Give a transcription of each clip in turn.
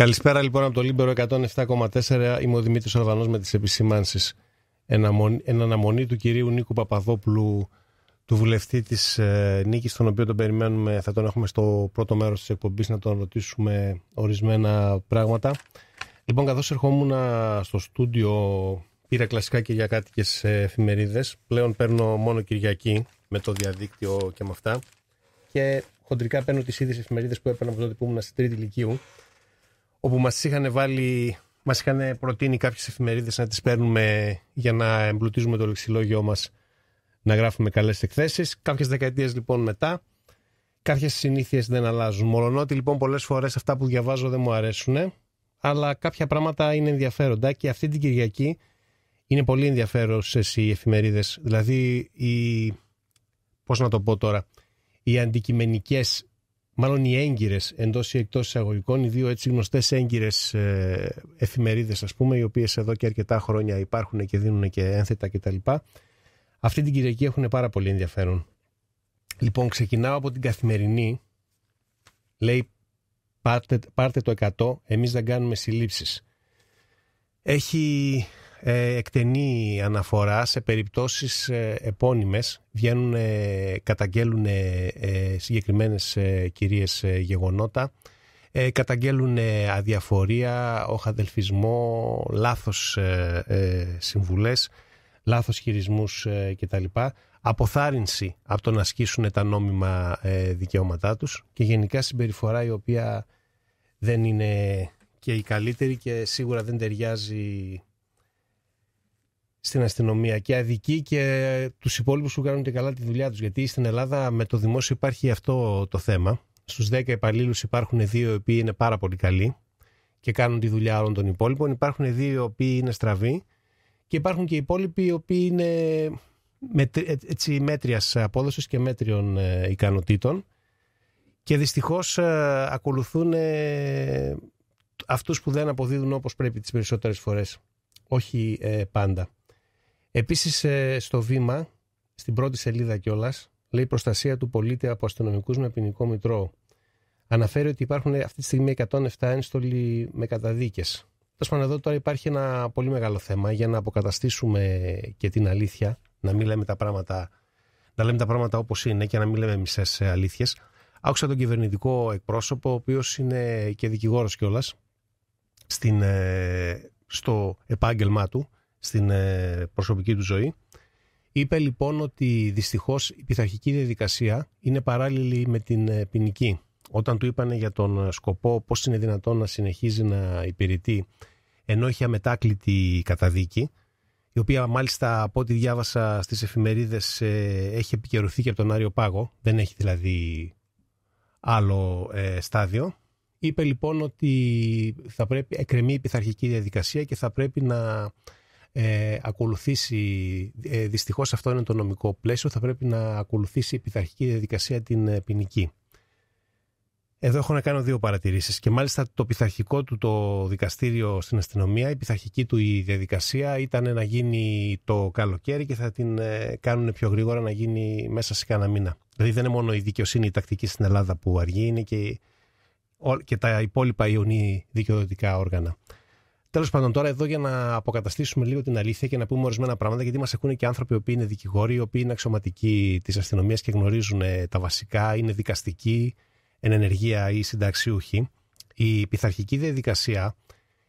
Καλησπέρα λοιπόν από το Λίμπερο 107,4. Είμαι ο Δημήτρης Ορδανός με τις επισημάνσεις. εν αναμονή του κυρίου Νίκου Παπαδόπουλου, του βουλευτή της ε, νίκης, τον οποίο τον περιμένουμε, θα τον έχουμε στο πρώτο μέρος της εκπομπής να τον ρωτήσουμε ορισμένα πράγματα. Λοιπόν, καθώς ερχόμουν στο στούντιο, πήρα κλασικά και για κυριακάτικες ε, εφημερίδες. Πλέον παίρνω μόνο Κυριακή με το διαδίκτυο και με αυτά. Και χοντρικά παίρνω τις ίδιες εφημερίδες που έπαιρνα από τότε που ήμουν στην τρίτη ηλικίου όπου μας είχαν βάλει μας είχαν προτείνει κάποιες εφημερίδες να τις παίρνουμε για να εμπλουτίζουμε το λεξιλόγιο μας να γράφουμε καλές εκθέσεις. Κάποιες δεκαετίες λοιπόν μετά, κάποιες συνήθειες δεν αλλάζουν. Μολονότι λοιπόν πολλές φορές αυτά που διαβάζω δεν μου αρέσουν, αλλά κάποια πράγματα είναι ενδιαφέροντα και αυτή την Κυριακή είναι πολύ ενδιαφέρουσες οι εφημερίδες. Δηλαδή, οι... πώς να το πω τώρα, οι αντικειμενικές μάλλον οι έγκυρες εντός ή εκτός εισαγωγικών, οι δύο έτσι γνωστές έγκυρες εφημερίδες, ας πούμε, οι οποίες εδώ και αρκετά χρόνια υπάρχουν και δίνουν και ένθετα κτλ. Αυτή την Κυριακή έχουν πάρα πολύ ενδιαφέρον. Λοιπόν, ξεκινάω από την καθημερινή. Λέει, πάρτε, πάρτε το 100, εμείς δεν κάνουμε συλλήψεις. Έχει ε, εκτενή αναφορά σε περιπτώσεις ε, επώνυμες. Βγαίνουν, ε, καταγγέλουν συγκεκριμένες κυρίες γεγονότα. Καταγγέλουν αδιαφορία, οχαδελφισμό, λάθος συμβουλές, λάθος χειρισμούς κτλ. Αποθάρρυνση από το να ασκήσουν τα νόμιμα δικαιώματά τους και γενικά συμπεριφορά η οποία δεν είναι και η καλύτερη και σίγουρα δεν ταιριάζει στην αστυνομία και αδικεί και τους υπόλοιπους που κάνουν και καλά τη δουλειά τους γιατί στην Ελλάδα με το δημόσιο υπάρχει αυτό το θέμα στους 10 υπαλλήλους υπάρχουν δύο οι οποίοι είναι πάρα πολύ καλοί και κάνουν τη δουλειά όλων των υπόλοιπων υπάρχουν δύο οι οποίοι είναι στραβοί και υπάρχουν και οι υπόλοιποι οι οποίοι είναι ε, έτσι, μέτριας απόδοσης και μέτριων ε, ικανοτήτων και δυστυχώς ε, ακολουθούν αυτούς που δεν αποδίδουν όπως πρέπει τις περισσότερες φορές όχι πάντα. Επίσης ε, στο βήμα, στην πρώτη σελίδα κιόλας, λέει προστασία του πολίτη από αστυνομικούς με ποινικό μητρό. Αναφέρει ότι υπάρχουν ε, αυτή τη στιγμή 107 ένστολοι με καταδίκες. Τέλος πάντων, εδώ τώρα υπάρχει ένα πολύ μεγάλο θέμα για να αποκαταστήσουμε και την αλήθεια, να μην λέμε τα πράγματα, να λέμε τα πράγματα όπως είναι και να μην λέμε μισέ αλήθειες. Άκουσα τον κυβερνητικό εκπρόσωπο, ο οποίος είναι και δικηγόρος κιόλας, ε, στο επάγγελμά του, στην ε, προσωπική του ζωή. Είπε λοιπόν ότι δυστυχώς η πειθαρχική διαδικασία είναι παράλληλη με την ε, ποινική. Όταν του είπανε για τον ε, σκοπό πώς είναι δυνατόν να συνεχίζει να υπηρετεί ενώ είχε αμετάκλητη καταδίκη, η οποία μάλιστα από ό,τι διάβασα στις εφημερίδες έχει επικαιρωθεί και από τον Άριο Πάγο, δεν έχει δηλαδή άλλο στάδιο. Είπε λοιπόν ότι θα πρέπει, εκκρεμεί η πειθαρχική διαδικασία και θα πρέπει να ε, ακολουθήσει, ε, δυστυχώς αυτό είναι το νομικό πλαίσιο, θα πρέπει να ακολουθήσει η πειθαρχική διαδικασία την ε, ποινική. Εδώ έχω να κάνω δύο παρατηρήσεις και μάλιστα το πειθαρχικό του το δικαστήριο στην αστυνομία, η πειθαρχική του η διαδικασία ήταν να γίνει το καλοκαίρι και θα την ε, κάνουν πιο γρήγορα να γίνει μέσα σε κάνα μήνα. Δηλαδή δεν είναι μόνο η δικαιοσύνη η τακτική στην Ελλάδα που αργεί, είναι και, και τα υπόλοιπα ιονή δικαιοδοτικά όργανα. Τέλος πάντων, τώρα εδώ για να αποκαταστήσουμε λίγο την αλήθεια και να πούμε ορισμένα πράγματα, γιατί μας ακούνε και άνθρωποι οι οποίοι είναι δικηγόροι, οι οποίοι είναι αξιωματικοί της αστυνομίας και γνωρίζουν ε, τα βασικά, είναι δικαστικοί, εν ενεργεία ή συνταξιούχοι. Η πειθαρχική διαδικασία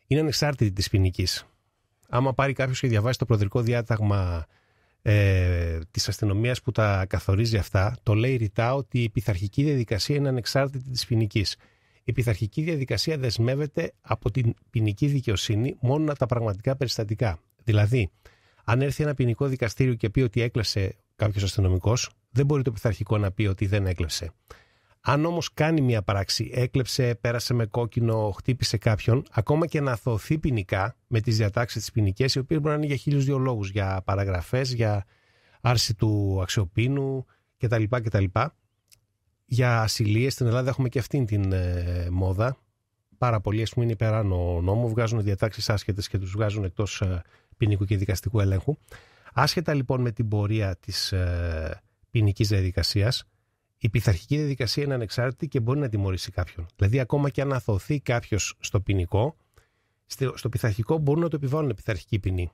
είναι ανεξάρτητη της ποινικής. Άμα πάρει κάποιος και διαβάσει το προδρικό διάταγμα ε, της αστυνομίας που τα καθορίζει αυτά, το λέει ρητά ότι η πειθαρχική διαδικασία είναι ανεξάρτητη της ποινικής η πειθαρχική διαδικασία δεσμεύεται από την ποινική δικαιοσύνη μόνο τα πραγματικά περιστατικά. Δηλαδή, αν έρθει ένα ποινικό δικαστήριο και πει ότι έκλασε κάποιος αστυνομικός, δεν μπορεί το πειθαρχικό να πει ότι δεν έκλεψε. Αν όμως κάνει μια πράξη, έκλεψε, πέρασε με κόκκινο, χτύπησε κάποιον, ακόμα και να αθωωθεί ποινικά με τις διατάξεις τη ποινικές, οι οποίες μπορεί να είναι για χίλιους δύο λόγους, για παραγραφές, για άρση του αξιοπίνου κτλ. κτλ για ασυλίες στην Ελλάδα έχουμε και αυτήν την ε, μόδα. Πάρα πολλοί, ας πούμε, είναι υπεράνω νόμου, βγάζουν διατάξεις άσχετες και τους βγάζουν εκτός ε, ποινικού και δικαστικού ελέγχου. Άσχετα λοιπόν με την πορεία της ε, ποινικής διαδικασίας, η πειθαρχική διαδικασία είναι ανεξάρτητη και μπορεί να τιμωρήσει κάποιον. Δηλαδή, ακόμα και αν αθωθεί κάποιος στο ποινικό, στο πειθαρχικό μπορούν να το επιβάλλουν πειθαρχική ποινή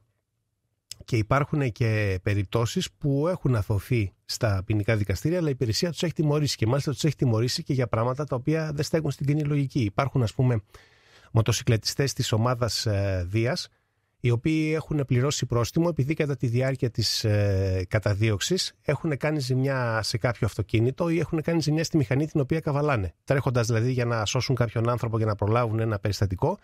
και υπάρχουν και περιπτώσεις που έχουν αθωθεί στα ποινικά δικαστήρια, αλλά η υπηρεσία τους έχει τιμωρήσει και μάλιστα τους έχει τιμωρήσει και για πράγματα τα οποία δεν στέκουν στην κοινή λογική. Υπάρχουν, ας πούμε, μοτοσυκλετιστές της ομάδας ε, Δίας, οι οποίοι έχουν πληρώσει πρόστιμο επειδή κατά τη διάρκεια της ε, καταδίωξης έχουν κάνει ζημιά σε κάποιο αυτοκίνητο ή έχουν κάνει ζημιά στη μηχανή την οποία καβαλάνε. Τρέχοντας δηλαδή για να σώσουν κάποιον άνθρωπο και να προλάβουν ένα περιστατικό,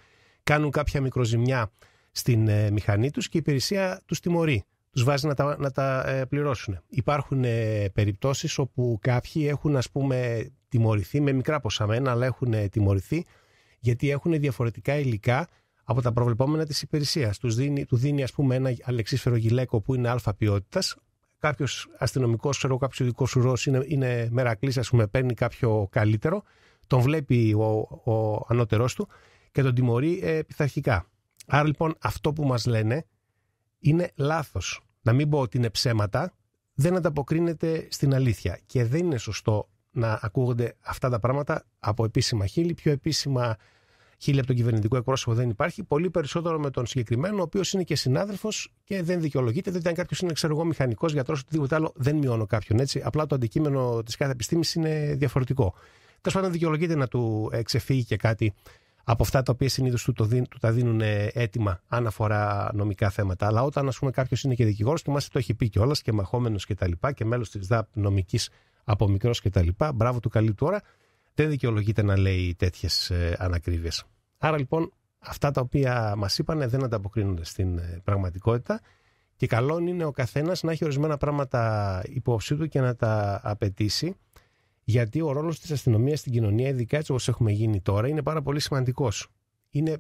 κάνουν κάποια μικροζημιά στην ε, μηχανή τους και η υπηρεσία τους τιμωρεί. Τους βάζει να τα, να τα ε, πληρώσουν. Υπάρχουν ε, περιπτώσεις όπου κάποιοι έχουν ας πούμε τιμωρηθεί με μικρά ποσά μένα, αλλά έχουν ε, τιμωρηθεί γιατί έχουν διαφορετικά υλικά από τα προβλεπόμενα της υπηρεσίας. Τους δίνει, του δίνει ας πούμε ένα αλεξίσφαιρο γυλαίκο που είναι αλφα ποιότητας, κάποιος αστυνομικός, ξέρω κάποιος ειδικός σουρός είναι, είναι μερακλής, ας πούμε, παίρνει κάποιο καλύτερο, τον βλέπει ο, ο ανώτερός του και τον τιμωρεί ε, πειθαρχικά. Άρα λοιπόν αυτό που μας λένε είναι λάθος. Να μην πω ότι είναι ψέματα, δεν ανταποκρίνεται στην αλήθεια και δεν είναι σωστό να ακούγονται αυτά τα πράγματα από επίσημα χείλη, πιο επίσημα χίλια από τον κυβερνητικό εκπρόσωπο δεν υπάρχει. Πολύ περισσότερο με τον συγκεκριμένο, ο οποίος είναι και συνάδελφος και δεν δικαιολογείται. Δεν αν κάποιος, είναι ξέρω εγώ, μηχανικός, γιατρός, οτιδήποτε άλλο. Δεν μειώνω κάποιον έτσι. Απλά το αντικείμενο της κάθε επιστήμης είναι διαφορετικό. Τέλος πάντων, δικαιολογείται να του ε, ξεφύγει και κάτι από αυτά τα οποία συνήθως του, τα δίνουν ε, έτοιμα αν αφορά νομικά θέματα. Αλλά όταν ας πούμε, κάποιος είναι και δικηγόρος, του μάλιστα το έχει πει κιόλας και μαχόμενος κτλ. Και, τα λοιπά, και μέλος της ΔΑΠ νομικής από μικρός κτλ. Μπράβο του καλή του ώρα. Δεν δικαιολογείται να λέει τέτοιες ανακρίβειες. Άρα λοιπόν αυτά τα οποία μας είπαν δεν ανταποκρίνονται στην ε, πραγματικότητα. Και καλό είναι ο καθένας να έχει ορισμένα πράγματα υπόψη του και να τα απαιτήσει. Γιατί ο ρόλος της αστυνομίας στην κοινωνία, ειδικά έτσι όπως έχουμε γίνει τώρα, είναι πάρα πολύ σημαντικός. Είναι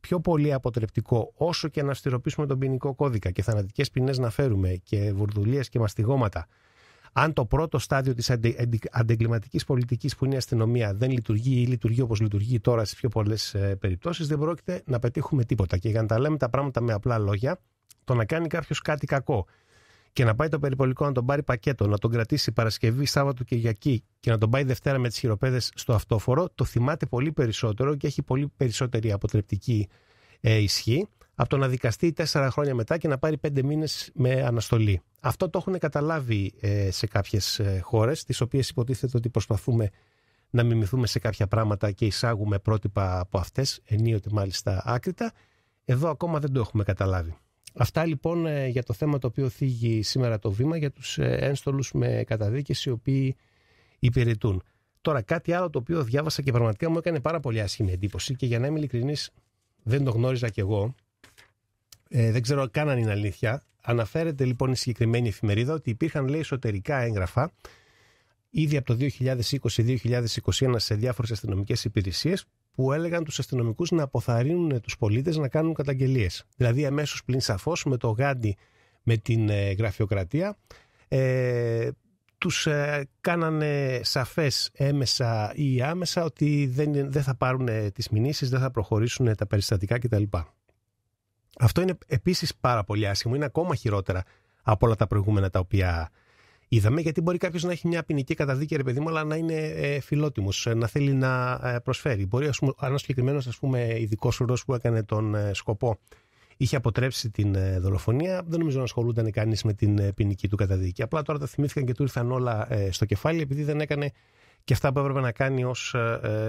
πιο πολύ αποτρεπτικό όσο και να αυστηροποιήσουμε τον ποινικό κώδικα και θανατικές ποινές να φέρουμε και βουρδουλίες και μαστιγώματα. Αν το πρώτο στάδιο της αντεγκληματικής πολιτικής που είναι η αστυνομία δεν λειτουργεί ή λειτουργεί όπως λειτουργεί τώρα σε πιο πολλές ε, περιπτώσεις, δεν πρόκειται να πετύχουμε τίποτα. Και για να τα λέμε τα πράγματα με απλά λόγια, το να κάνει κάποιος κάτι κακό και να πάει το περιπολικό να τον πάρει πακέτο, να τον κρατήσει Παρασκευή, Σάββατο, Κυριακή και να τον πάει Δευτέρα με τις χειροπέδες στο αυτόφορο, το θυμάται πολύ περισσότερο και έχει πολύ περισσότερη αποτρεπτική ε, ισχύ από το να δικαστεί τέσσερα χρόνια μετά και να πάρει πέντε μήνες με αναστολή. Αυτό το έχουν καταλάβει ε, σε κάποιες ε, χώρες, τις οποίες υποτίθεται ότι προσπαθούμε να μιμηθούμε σε κάποια πράγματα και εισάγουμε πρότυπα από αυτές, ενίοτε μάλιστα άκρητα. Εδώ ακόμα δεν το έχουμε καταλάβει. Αυτά λοιπόν ε, για το θέμα το οποίο θίγει σήμερα το βήμα για τους ε, ένστολους με καταδίκες οι οποίοι υπηρετούν. Τώρα κάτι άλλο το οποίο διάβασα και πραγματικά μου έκανε πάρα πολύ άσχημη εντύπωση και για να είμαι ειλικρινής δεν το γνώριζα κι εγώ. Ε, δεν ξέρω καν αν είναι αλήθεια. Αναφέρεται λοιπόν η συγκεκριμένη εφημερίδα ότι υπήρχαν λέει εσωτερικά έγγραφα ήδη από το 2020-2021 σε διάφορες αστυνομικές υπηρεσίες που έλεγαν τους αστυνομικούς να αποθαρρύνουν τους πολίτες να κάνουν καταγγελίες. Δηλαδή, αμέσως πλην σαφώς με το Γάντι με την ε, γραφειοκρατία, ε, τους ε, κάνανε σαφές έμεσα ή άμεσα ότι δεν, δεν θα πάρουν ε, τις μηνύσεις, δεν θα προχωρήσουν τα περιστατικά κτλ. Αυτό είναι επίσης πάρα πολύ άσχημο, είναι ακόμα χειρότερα από όλα τα προηγούμενα τα οποία είδαμε, γιατί μπορεί κάποιος να έχει μια ποινική καταδίκη, ρε παιδί μου, αλλά να είναι ε, φιλότιμος, ε, να θέλει να ε, προσφέρει. Μπορεί, ας πούμε, ένα συγκεκριμένο ειδικός ουρός που έκανε τον ε, σκοπό είχε αποτρέψει την δολοφονία. Δεν νομίζω να ασχολούνταν κανείς με την ποινική του καταδίκη. Απλά τώρα τα θυμήθηκαν και του ήρθαν όλα στο κεφάλι, επειδή δεν έκανε και αυτά που έπρεπε να κάνει ως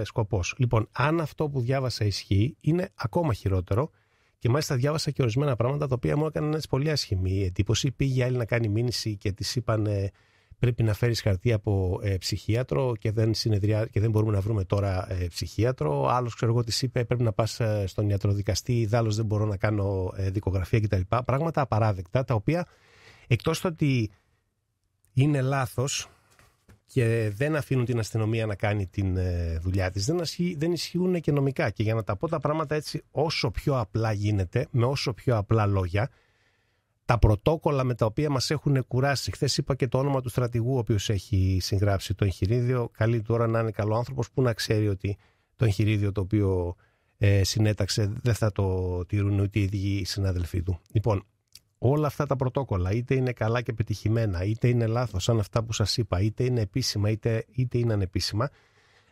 σκοπό. Λοιπόν, αν αυτό που διάβασα ισχύει, είναι ακόμα χειρότερο. Και μάλιστα διάβασα και ορισμένα πράγματα τα οποία μου έκαναν έτσι πολύ άσχημη εντύπωση. Πήγε άλλη να κάνει μήνυση και της είπαν ε, πρέπει να φέρεις χαρτί από ε, ψυχίατρο και δεν, συνεδριά, και δεν μπορούμε να βρούμε τώρα ε, ψυχίατρο. Άλλος, ξέρω εγώ, της είπε πρέπει να πας στον ιατροδικαστή, δάλο δεν μπορώ να κάνω ε, δικογραφία κτλ. Πράγματα απαράδεκτα τα οποία εκτός ότι είναι λάθος και δεν αφήνουν την αστυνομία να κάνει την ε, δουλειά της. Δεν, δεν ισχύουν και νομικά. Και για να τα πω τα πράγματα έτσι όσο πιο απλά γίνεται, με όσο πιο απλά λόγια, τα πρωτόκολλα με τα οποία μας έχουν κουράσει. Χθες είπα και το όνομα του στρατηγού, ο οποίος έχει συγγράψει το εγχειρίδιο. Καλή τώρα να είναι καλό άνθρωπος που να ξέρει ότι το εγχειρίδιο το οποίο ε, συνέταξε δεν θα το τηρούν ούτε οι ίδιοι οι συνάδελφοί του. Λοιπόν, όλα αυτά τα πρωτόκολλα, είτε είναι καλά και πετυχημένα, είτε είναι λάθος, σαν αυτά που σας είπα, είτε είναι επίσημα, είτε, είναι ανεπίσημα,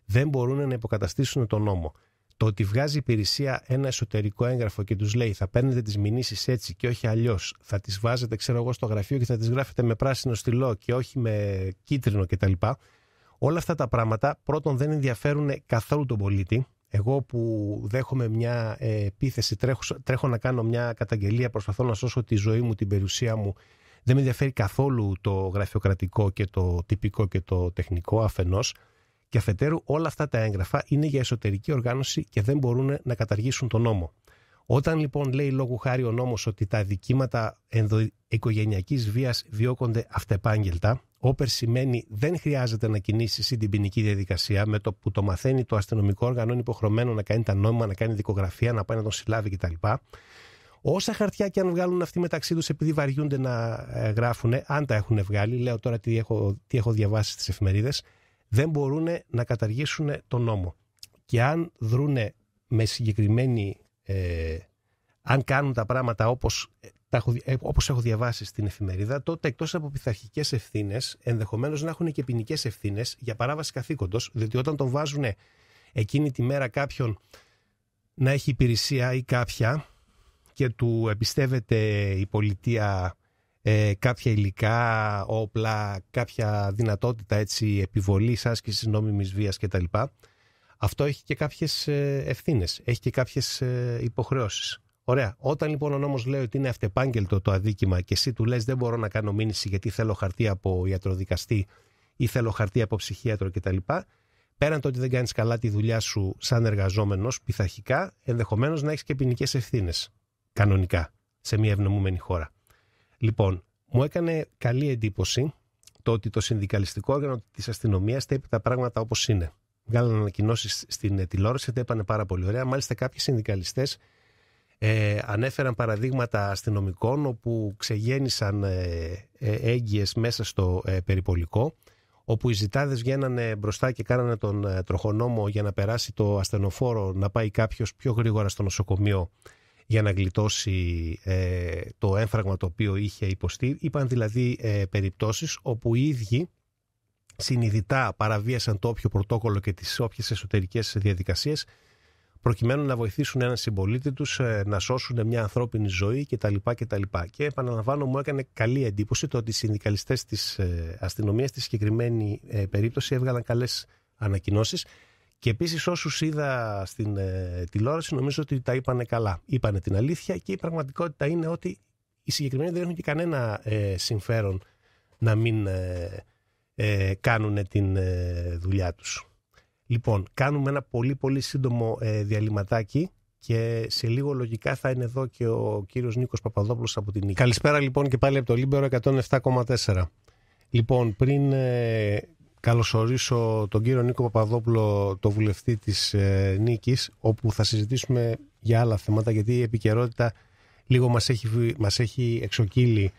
δεν μπορούν να υποκαταστήσουν τον νόμο. Το ότι βγάζει υπηρεσία ένα εσωτερικό έγγραφο και τους λέει θα παίρνετε τις μηνύσεις έτσι και όχι αλλιώς, θα τις βάζετε, ξέρω εγώ, στο γραφείο και θα τις γράφετε με πράσινο στυλό και όχι με κίτρινο κτλ. Όλα αυτά τα πράγματα πρώτον δεν ενδιαφέρουν καθόλου τον πολίτη, εγώ που δέχομαι μια ε, επίθεση, τρέχω, να κάνω μια καταγγελία, προσπαθώ να σώσω τη ζωή μου, την περιουσία μου, δεν με ενδιαφέρει καθόλου το γραφειοκρατικό και το τυπικό και το τεχνικό αφενός και αφετέρου όλα αυτά τα έγγραφα είναι για εσωτερική οργάνωση και δεν μπορούν να καταργήσουν τον νόμο. Όταν λοιπόν λέει λόγου χάρη ο νόμος ότι τα δικήματα ενδοοικογενειακής βίας διώκονται αυτεπάγγελτα, Όπερ σημαίνει δεν χρειάζεται να κινήσεις την ποινική διαδικασία με το που το μαθαίνει το αστυνομικό όργανο είναι υποχρεωμένο να κάνει τα νόμιμα, να κάνει δικογραφία, να πάει να τον συλλάβει κτλ. Όσα χαρτιά και αν βγάλουν αυτοί μεταξύ τους, επειδή βαριούνται να ε, γράφουν, αν τα έχουν βγάλει, λέω τώρα τι έχω, τι έχω διαβάσει στις εφημερίδες, δεν μπορούν να καταργήσουν τον νόμο. Και αν δρούνε με συγκεκριμένη. Ε, αν κάνουν τα πράγματα όπως ε, όπως έχω διαβάσει στην εφημερίδα, τότε εκτός από πειθαρχικές ευθύνες, ενδεχομένως να έχουν και ποινικές ευθύνες για παράβαση καθήκοντος, διότι όταν τον βάζουν εκείνη τη μέρα κάποιον να έχει υπηρεσία ή κάποια και του εμπιστεύεται η πολιτεία ε, κάποια υλικά, όπλα, κάποια δυνατότητα έτσι, επιβολής, άσκησης νόμιμης βίας κτλ. Αυτό έχει και κάποιες ε, ευθύνες, έχει και κάποιες υποχρεώσεις. Ωραία. Όταν λοιπόν ο νόμος λέει ότι είναι αυτεπάγγελτο το αδίκημα και εσύ του λες δεν μπορώ να κάνω μήνυση γιατί θέλω χαρτί από ιατροδικαστή ή θέλω χαρτί από ψυχίατρο κτλ. Πέραν το ότι δεν κάνεις καλά τη δουλειά σου σαν εργαζόμενος πειθαρχικά, ενδεχομένως να έχεις και ποινικές ευθύνες. Κανονικά. Σε μια ευνομούμενη χώρα. Λοιπόν, μου έκανε καλή εντύπωση το ότι το συνδικαλιστικό όργανο της αστυνομίας τα είπε τα πράγματα όπως είναι. Βγάλανε ανακοινώσεις στην τηλεόραση, τα είπαν πάρα πολύ ωραία. Μάλιστα, κάποιοι συνδικαλιστές ε, ανέφεραν παραδείγματα αστυνομικών όπου ξεγέννησαν ε, ε έγκυες μέσα στο ε, περιπολικό όπου οι ζητάδες βγαίνανε μπροστά και κάνανε τον ε, τροχονόμο για να περάσει το ασθενοφόρο να πάει κάποιος πιο γρήγορα στο νοσοκομείο για να γλιτώσει το έμφραγμα το οποίο είχε υποστεί. Είπαν δηλαδή ε, περιπτώσεις όπου οι ίδιοι συνειδητά παραβίασαν το όποιο πρωτόκολλο και τις όποιες εσωτερικές διαδικασίες προκειμένου να βοηθήσουν έναν συμπολίτη τους ε, να σώσουν μια ανθρώπινη ζωή κτλ. Και επαναλαμβάνω, μου έκανε καλή εντύπωση το ότι οι συνδικαλιστές της ε, αστυνομίας στη συγκεκριμένη ε, περίπτωση έβγαλαν καλές ανακοινώσεις. Και επίσης, όσους είδα στην τηλεόραση, νομίζω ότι τα είπαν καλά. Είπανε την αλήθεια και η πραγματικότητα είναι ότι οι συγκεκριμένοι δεν έχουν και κανένα συμφέρον να μην κάνουν την δουλειά τους. Λοιπόν, κάνουμε ένα πολύ πολύ σύντομο ε, διαλυματάκι και σε λίγο λογικά θα είναι εδώ και ο κύριος Νίκος Παπαδόπουλος από την Νίκη. Καλησπέρα λοιπόν και πάλι από το Λίμπερο 107,4. Λοιπόν, πριν ε, καλωσορίσω τον κύριο Νίκο Παπαδόπουλο, το βουλευτή της ε, Νίκης, όπου θα συζητήσουμε για άλλα θέματα, γιατί η επικαιρότητα λίγο μας έχει, μας έχει εξοκύλει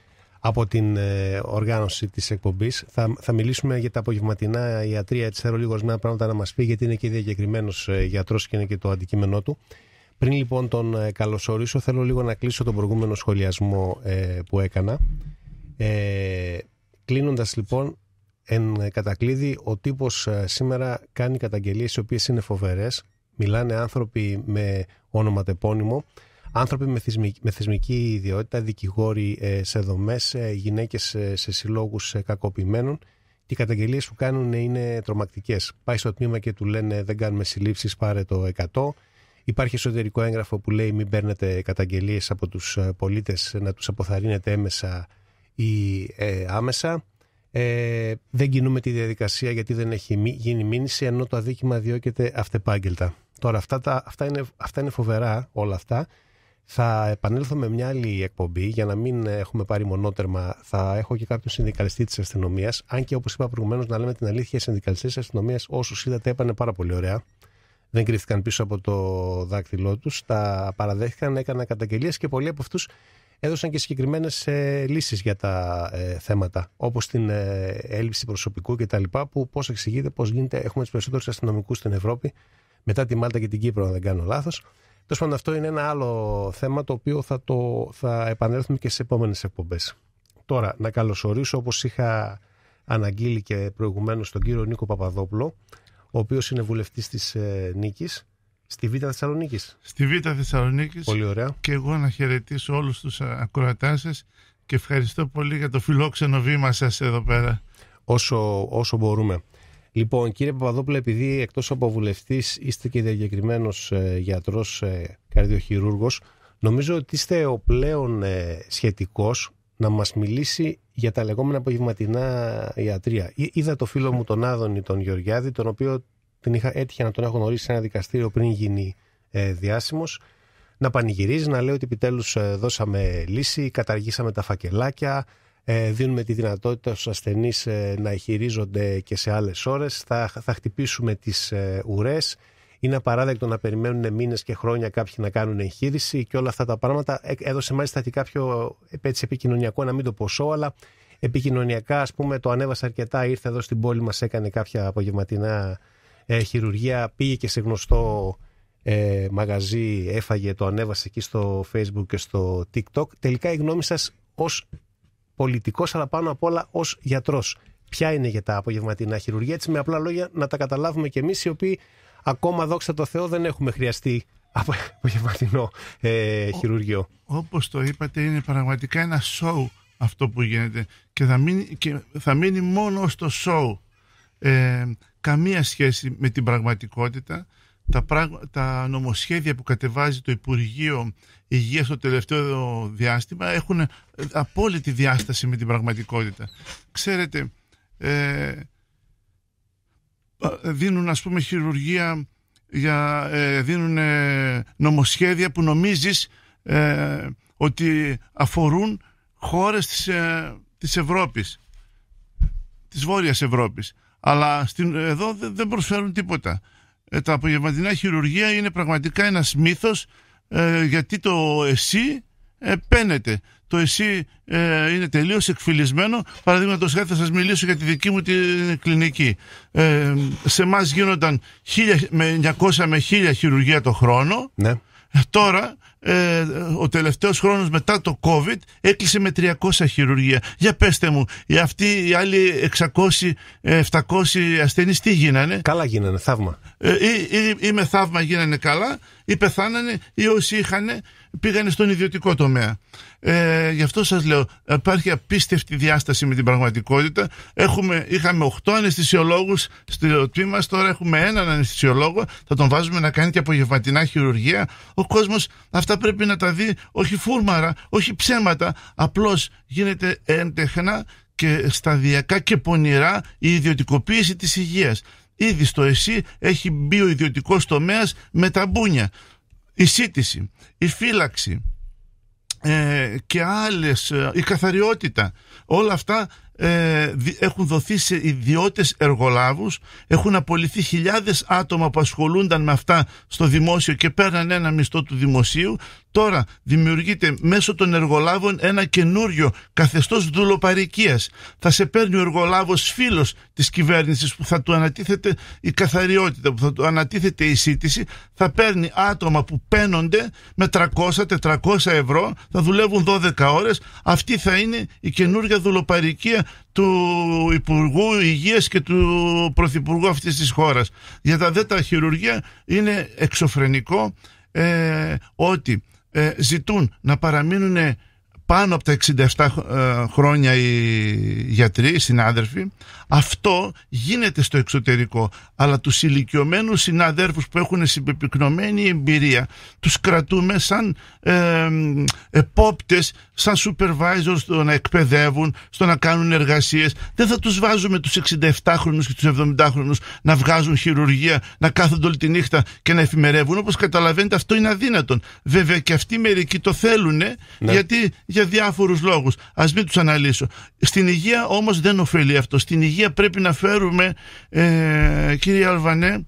από την ε, οργάνωση της εκπομπής. Θα, θα μιλήσουμε για τα απογευματινά ιατρία. Έτσι, θέλω λίγο ορισμένα πράγματα να μας πει, γιατί είναι και διακεκριμένος ε, γιατρός και είναι και το αντικείμενό του. Πριν λοιπόν τον ε, καλωσορίσω, θέλω λίγο να κλείσω τον προηγούμενο σχολιασμό ε, που έκανα. Ε, Κλείνοντας λοιπόν, εν ε, κατακλείδη, ο τύπος σήμερα κάνει καταγγελίες οι οποίες είναι φοβερές. Μιλάνε άνθρωποι με όνομα τεπώνυμο άνθρωποι με θεσμική, ιδιότητα, δικηγόροι ε, σε δομές, ε, γυναίκες ε, σε συλλόγους κακοποιημένων και οι καταγγελίες που κάνουν είναι τρομακτικές. Πάει στο τμήμα και του λένε δεν κάνουμε συλλήψεις, πάρε το 100%. Υπάρχει εσωτερικό έγγραφο που λέει μην παίρνετε καταγγελίες από τους πολίτες να τους αποθαρρύνετε έμεσα ή άμεσα. δεν κινούμε τη διαδικασία γιατί δεν έχει γίνει μήνυση ενώ το αδίκημα διώκεται αυτεπάγγελτα. Τώρα αυτά, τα, αυτά, είναι, αυτά είναι φοβερά όλα αυτά θα επανέλθω με μια άλλη εκπομπή για να μην έχουμε πάρει μονότερμα. Θα έχω και κάποιον συνδικαλιστή της αστυνομίας. Αν και όπως είπα προηγουμένως, να λέμε την αλήθεια, οι συνδικαλιστές της αστυνομίας, όσους είδατε, έπανε πάρα πολύ ωραία. Δεν κρύφτηκαν πίσω από το δάκτυλό τους. Τα παραδέχτηκαν, έκαναν καταγγελίες και πολλοί από αυτούς έδωσαν και συγκεκριμένες ε, λύσεις για τα ε, θέματα, όπως την ε, έλλειψη προσωπικού κτλ. Που πώς εξηγείται, πώς γίνεται. Έχουμε τους περισσότερους αστυνομικούς στην Ευρώπη, μετά τη Μάλτα και την Κύπρο, αν δεν κάνω λάθος. Τέλος πάντων, αυτό είναι ένα άλλο θέμα το οποίο θα, το, θα επανέλθουμε και στι επόμενες εκπομπές. Τώρα, να καλωσορίσω όπως είχα αναγγείλει και προηγουμένως τον κύριο Νίκο Παπαδόπουλο, ο οποίος είναι βουλευτής της ε, Νίκης. Στη Β' Θεσσαλονίκης. Στη Β' Θεσσαλονίκης. Πολύ ωραία. Και εγώ να χαιρετήσω όλους τους ακροατέ σα και ευχαριστώ πολύ για το φιλόξενο βήμα σας εδώ πέρα. όσο μπορούμε. Λοιπόν, κύριε Παπαδόπουλο, επειδή εκτός από βουλευτής είστε και διακεκριμένος ε, γιατρός ε, νομίζω ότι είστε ο πλέον ε, σχετικός να μας μιλήσει για τα λεγόμενα απογευματινά ιατρία. είδα το φίλο μου τον Άδωνη, τον Γεωργιάδη, τον οποίο την είχα, έτυχε να τον έχω γνωρίσει σε ένα δικαστήριο πριν γίνει ε, Να πανηγυρίζει, να λέει ότι επιτέλους δώσαμε λύση, καταργήσαμε τα φακελάκια, ε, δίνουμε τη δυνατότητα στους ασθενείς ε, να χειρίζονται και σε άλλες ώρες. Θα, θα χτυπήσουμε τις ε, ουρές. Είναι απαράδεκτο να περιμένουν μήνες και χρόνια κάποιοι να κάνουν εγχείρηση και όλα αυτά τα πράγματα. Έδωσε μάλιστα και κάποιο έτσι, επικοινωνιακό, να μην το ποσό, αλλά επικοινωνιακά ας πούμε το ανέβασε αρκετά, ήρθε εδώ στην πόλη μας, έκανε κάποια απογευματινά ε, χειρουργία, πήγε και σε γνωστό ε, μαγαζί, έφαγε, το ανέβασε εκεί στο facebook και στο tiktok. Τελικά η γνώμη σας ως πολιτικός, αλλά πάνω απ' όλα ως γιατρός. Ποια είναι για τα απογευματινά χειρουργία, έτσι με απλά λόγια να τα καταλάβουμε κι εμείς οι οποίοι ακόμα δόξα τω Θεώ δεν έχουμε χρειαστεί απογευματινό ε, χειρουργείο. Όπως το είπατε είναι πραγματικά ένα σοου αυτό που γίνεται και θα μείνει, και θα μείνει μόνο στο σοου. Ε, καμία σχέση με την πραγματικότητα τα, πράγμα, τα νομοσχέδια που κατεβάζει το Υπουργείο Υγείας το τελευταίο διάστημα έχουν ε, απόλυτη διάσταση με την πραγματικότητα. Ξέρετε, ε, δίνουν ας πούμε χειρουργία, για, ε, δίνουν νομοσχέδια που νομίζεις ε, ότι αφορούν χώρες της, της Ευρώπης, της Βόρειας Ευρώπης. Αλλά στην, εδώ δεν προσφέρουν τίποτα. Ε, τα απογευματινά χειρουργεία είναι πραγματικά ένας μύθος ε, γιατί το εσύ ε, Το εσύ ε, είναι τελείως εκφυλισμένο. Παραδείγματος χάρη θα σας μιλήσω για τη δική μου την κλινική. σε εμάς γίνονταν 900 με 1000 χειρουργία το χρόνο. Ναι. Τώρα ε, ο τελευταίος χρόνος μετά το COVID έκλεισε με 300 χειρουργία. Για πέστε μου, οι αυτοί οι άλλοι 600-700 ε, ασθενείς τι γίνανε. Καλά γίνανε, θαύμα. Ε, ή, ή, ή με θαύμα γίνανε καλά ή πεθάνανε ή όσοι είχαν πήγανε στον ιδιωτικό τομέα. Ε, γι' αυτό σας λέω, υπάρχει απίστευτη διάσταση με την πραγματικότητα. Έχουμε, είχαμε 8 αναισθησιολόγους στο τμήμα, τώρα έχουμε έναν αναισθησιολόγο, θα τον βάζουμε να κάνει και απογευματινά χειρουργία. Ο κόσμος αυτά πρέπει να τα δει όχι φούρμαρα, όχι ψέματα, απλώς γίνεται έντεχνα και σταδιακά και πονηρά η ιδιωτικοποίηση της υγείας. Ήδη στο ΕΣΥ έχει μπει ο ιδιωτικός τομέας με τα μπούνια. Η σύντηση, η φύλαξη ε, και άλλες, ε, η καθαριότητα, όλα αυτά ε, έχουν δοθεί σε ιδιώτες εργολάβους έχουν απολυθεί χιλιάδες άτομα που ασχολούνταν με αυτά στο δημόσιο και παίρναν ένα μισθό του δημοσίου τώρα δημιουργείται μέσω των εργολάβων ένα καινούριο καθεστώς δουλοπαρικίας θα σε παίρνει ο εργολάβος φίλος της κυβέρνησης που θα του ανατίθεται η καθαριότητα που θα του ανατίθεται η σύντηση θα παίρνει άτομα που παίρνονται με 300-400 ευρώ θα δουλεύουν 12 ώρες αυτή θα είναι η καινούργια δουλοπαρικία του Υπουργού Υγείας και του Πρωθυπουργού αυτής της χώρας. Για τα δε τα χειρουργία είναι εξωφρενικό ε, ότι ε, ζητούν να παραμείνουν πάνω από τα 67 ε, χρόνια οι γιατροί, οι συνάδελφοι. Αυτό γίνεται στο εξωτερικό. Αλλά τους ηλικιωμένους συναδέρφους που έχουν συμπεπυκνωμένη εμπειρία τους κρατούμε σαν ε, επόπτες, σαν supervisors στο να εκπαιδεύουν, στο να κάνουν εργασίες. Δεν θα τους βάζουμε τους 67χρονους και τους 70χρονους να βγάζουν χειρουργία, να κάθονται όλη τη νύχτα και να εφημερεύουν. Όπως καταλαβαίνετε αυτό είναι αδύνατον. Βέβαια και αυτοί μερικοί το θέλουν ναι. γιατί για διάφορους λόγους Ας μην τους αναλύσω. Στην υγεία όμως δεν ωφελεί αυτό. Στην υγεία πρέπει να φέρουμε, ε, κύριε Αλβανέ,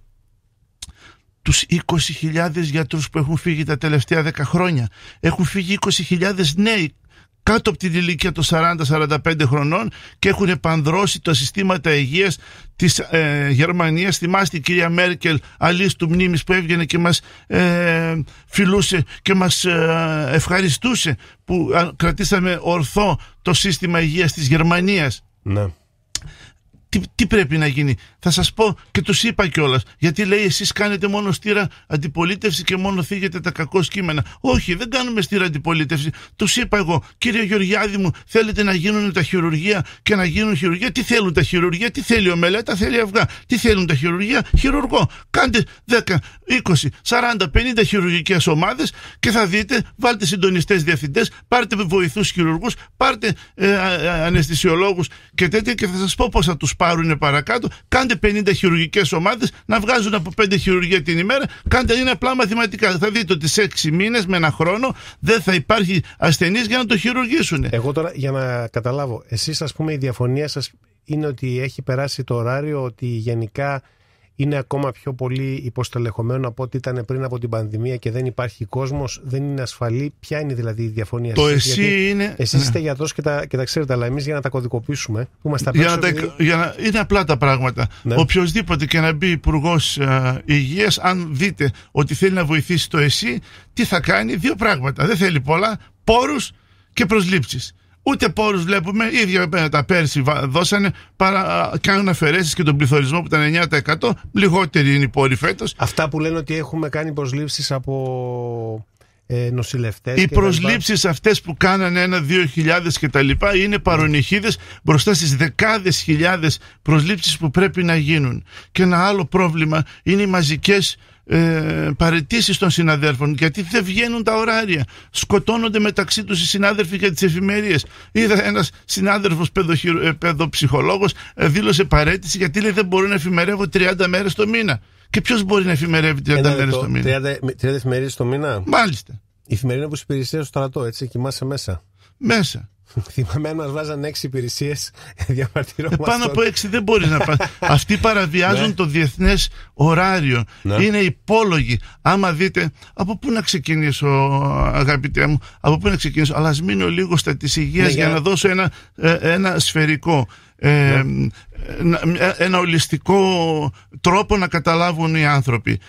τους 20.000 γιατρούς που έχουν φύγει τα τελευταία 10 χρόνια. Έχουν φύγει 20.000 νέοι κάτω από την ηλικία των 40-45 χρονών και έχουν επανδρώσει τα συστήματα υγείας της ε, Γερμανίας. Θυμάστε η κυρία Μέρκελ αλής του μνήμης που έβγαινε και μας ε, φιλούσε και μας ε, ευχαριστούσε που κρατήσαμε ορθό το σύστημα υγείας της Γερμανίας. Ναι τι, τι πρέπει να γίνει. Θα σας πω και τους είπα κιόλας. γιατί λέει εσείς κάνετε μόνο στήρα αντιπολίτευση και μόνο θίγετε τα κακό κείμενα. Όχι, δεν κάνουμε στήρα αντιπολίτευση. Τους είπα εγώ, κύριε Γεωργιάδη μου, θέλετε να γίνουν τα χειρουργία και να γίνουν χειρουργία. Τι θέλουν τα χειρουργία, τι θέλει ο μελέτα, θέλει αυγά. Τι θέλουν τα χειρουργία, χειρουργό. Κάντε 10, 20, 40, 50 χειρουργικές ομάδες και θα δείτε, βάλτε συντονιστές διευθυντές, πάρτε βοηθούς χειρουργούς, πάρτε ε, και τέτοια και θα σας πω πώς θα τους πάρουν παρακάτω, κάντε 50 χειρουργικές ομάδες να βγάζουν από 5 χειρουργία την ημέρα. Κάντε είναι απλά μαθηματικά. Θα δείτε ότι σε 6 μήνες με ένα χρόνο δεν θα υπάρχει ασθενή για να το χειρουργήσουν. Εγώ τώρα για να καταλάβω, εσείς ας πούμε η διαφωνία σας είναι ότι έχει περάσει το ωράριο, ότι γενικά είναι ακόμα πιο πολύ υποστελεχωμένο από ό,τι ήταν πριν από την πανδημία και δεν υπάρχει κόσμος, δεν είναι ασφαλή. Ποια είναι δηλαδή η διαφωνία Το εσύ γιατί είναι. Εσείς ναι. είστε γιατρός και, τα, και ξέρετε, αλλά εμείς για να τα κωδικοποιήσουμε, που μας τα για, να δηλαδή- για να, Είναι απλά τα πράγματα. Ναι. Οποιοδήποτε και να μπει υπουργός ε, υγείας, αν δείτε ότι θέλει να βοηθήσει το ΕΣΥ, τι θα κάνει, δύο πράγματα. Δεν θέλει πολλά, πόρους και προσλήψεις. Ούτε πόρους βλέπουμε. ίδια τα πέρσι δώσανε. Παρά, κάνουν αφαιρέσεις και τον πληθωρισμό που ήταν 9%. Λιγότεροι είναι οι πόροι φέτος. Αυτά που λένε ότι έχουμε κάνει προσλήψεις από ε, Οι προσλήψεις αυτές που κάνανε ένα-δύο χιλιάδε κτλ. είναι παρονυχίδες μπροστά στις δεκάδες χιλιάδες προσλήψεις που πρέπει να γίνουν. Και ένα άλλο πρόβλημα είναι οι μαζικές ε, παρετήσεις των συναδέρφων γιατί δεν βγαίνουν τα ωράρια σκοτώνονται μεταξύ τους οι συνάδελφοι για τις εφημερίες. είδα ένας συνάδελφος ε, παιδοψυχολόγος ε, δήλωσε παρέτηση γιατί λέει δεν μπορώ να εφημερεύω 30 μέρες το μήνα και ποιος μπορεί να εφημερεύει 30 μέρε μέρες το, μήνα 30, 30 το μήνα μάλιστα η εφημερίδα που υπηρεσία στο στρατό έτσι κοιμάσαι μέσα μέσα Θυμάμαι αν μα βάζαν έξι υπηρεσίες διαμαρτυρόμαστε. Ε, πάνω από έξι δεν μπορείς να πάει. Αυτοί παραβιάζουν ναι. το διεθνές ωράριο. Ναι. Είναι υπόλογοι. Άμα δείτε, από πού να ξεκινήσω, αγαπητέ μου, από πού να ξεκινήσω. Αλλά ας μείνω λίγο στα της υγείας ναι, για να δώσω ένα, ε, ένα σφαιρικό. Ε, ένα ολιστικό τρόπο να καταλάβουν οι άνθρωποι.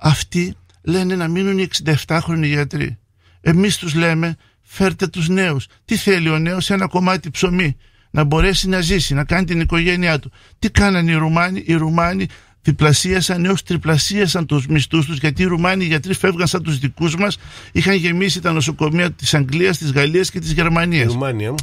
Αυτοί λένε να μείνουν οι 67χρονοι γιατροί. Εμείς τους λέμε φέρτε τους νέους. Τι θέλει ο νέος, ένα κομμάτι ψωμί, να μπορέσει να ζήσει, να κάνει την οικογένειά του. Τι κάνανε οι Ρουμάνοι, οι Ρουμάνοι διπλασίασαν έως τριπλασίασαν τους μισθούς τους γιατί οι Ρουμάνοι γιατροί φεύγαν σαν τους δικούς μας είχαν γεμίσει τα νοσοκομεία της Αγγλίας, της Γαλλίας και της Γερμανίας.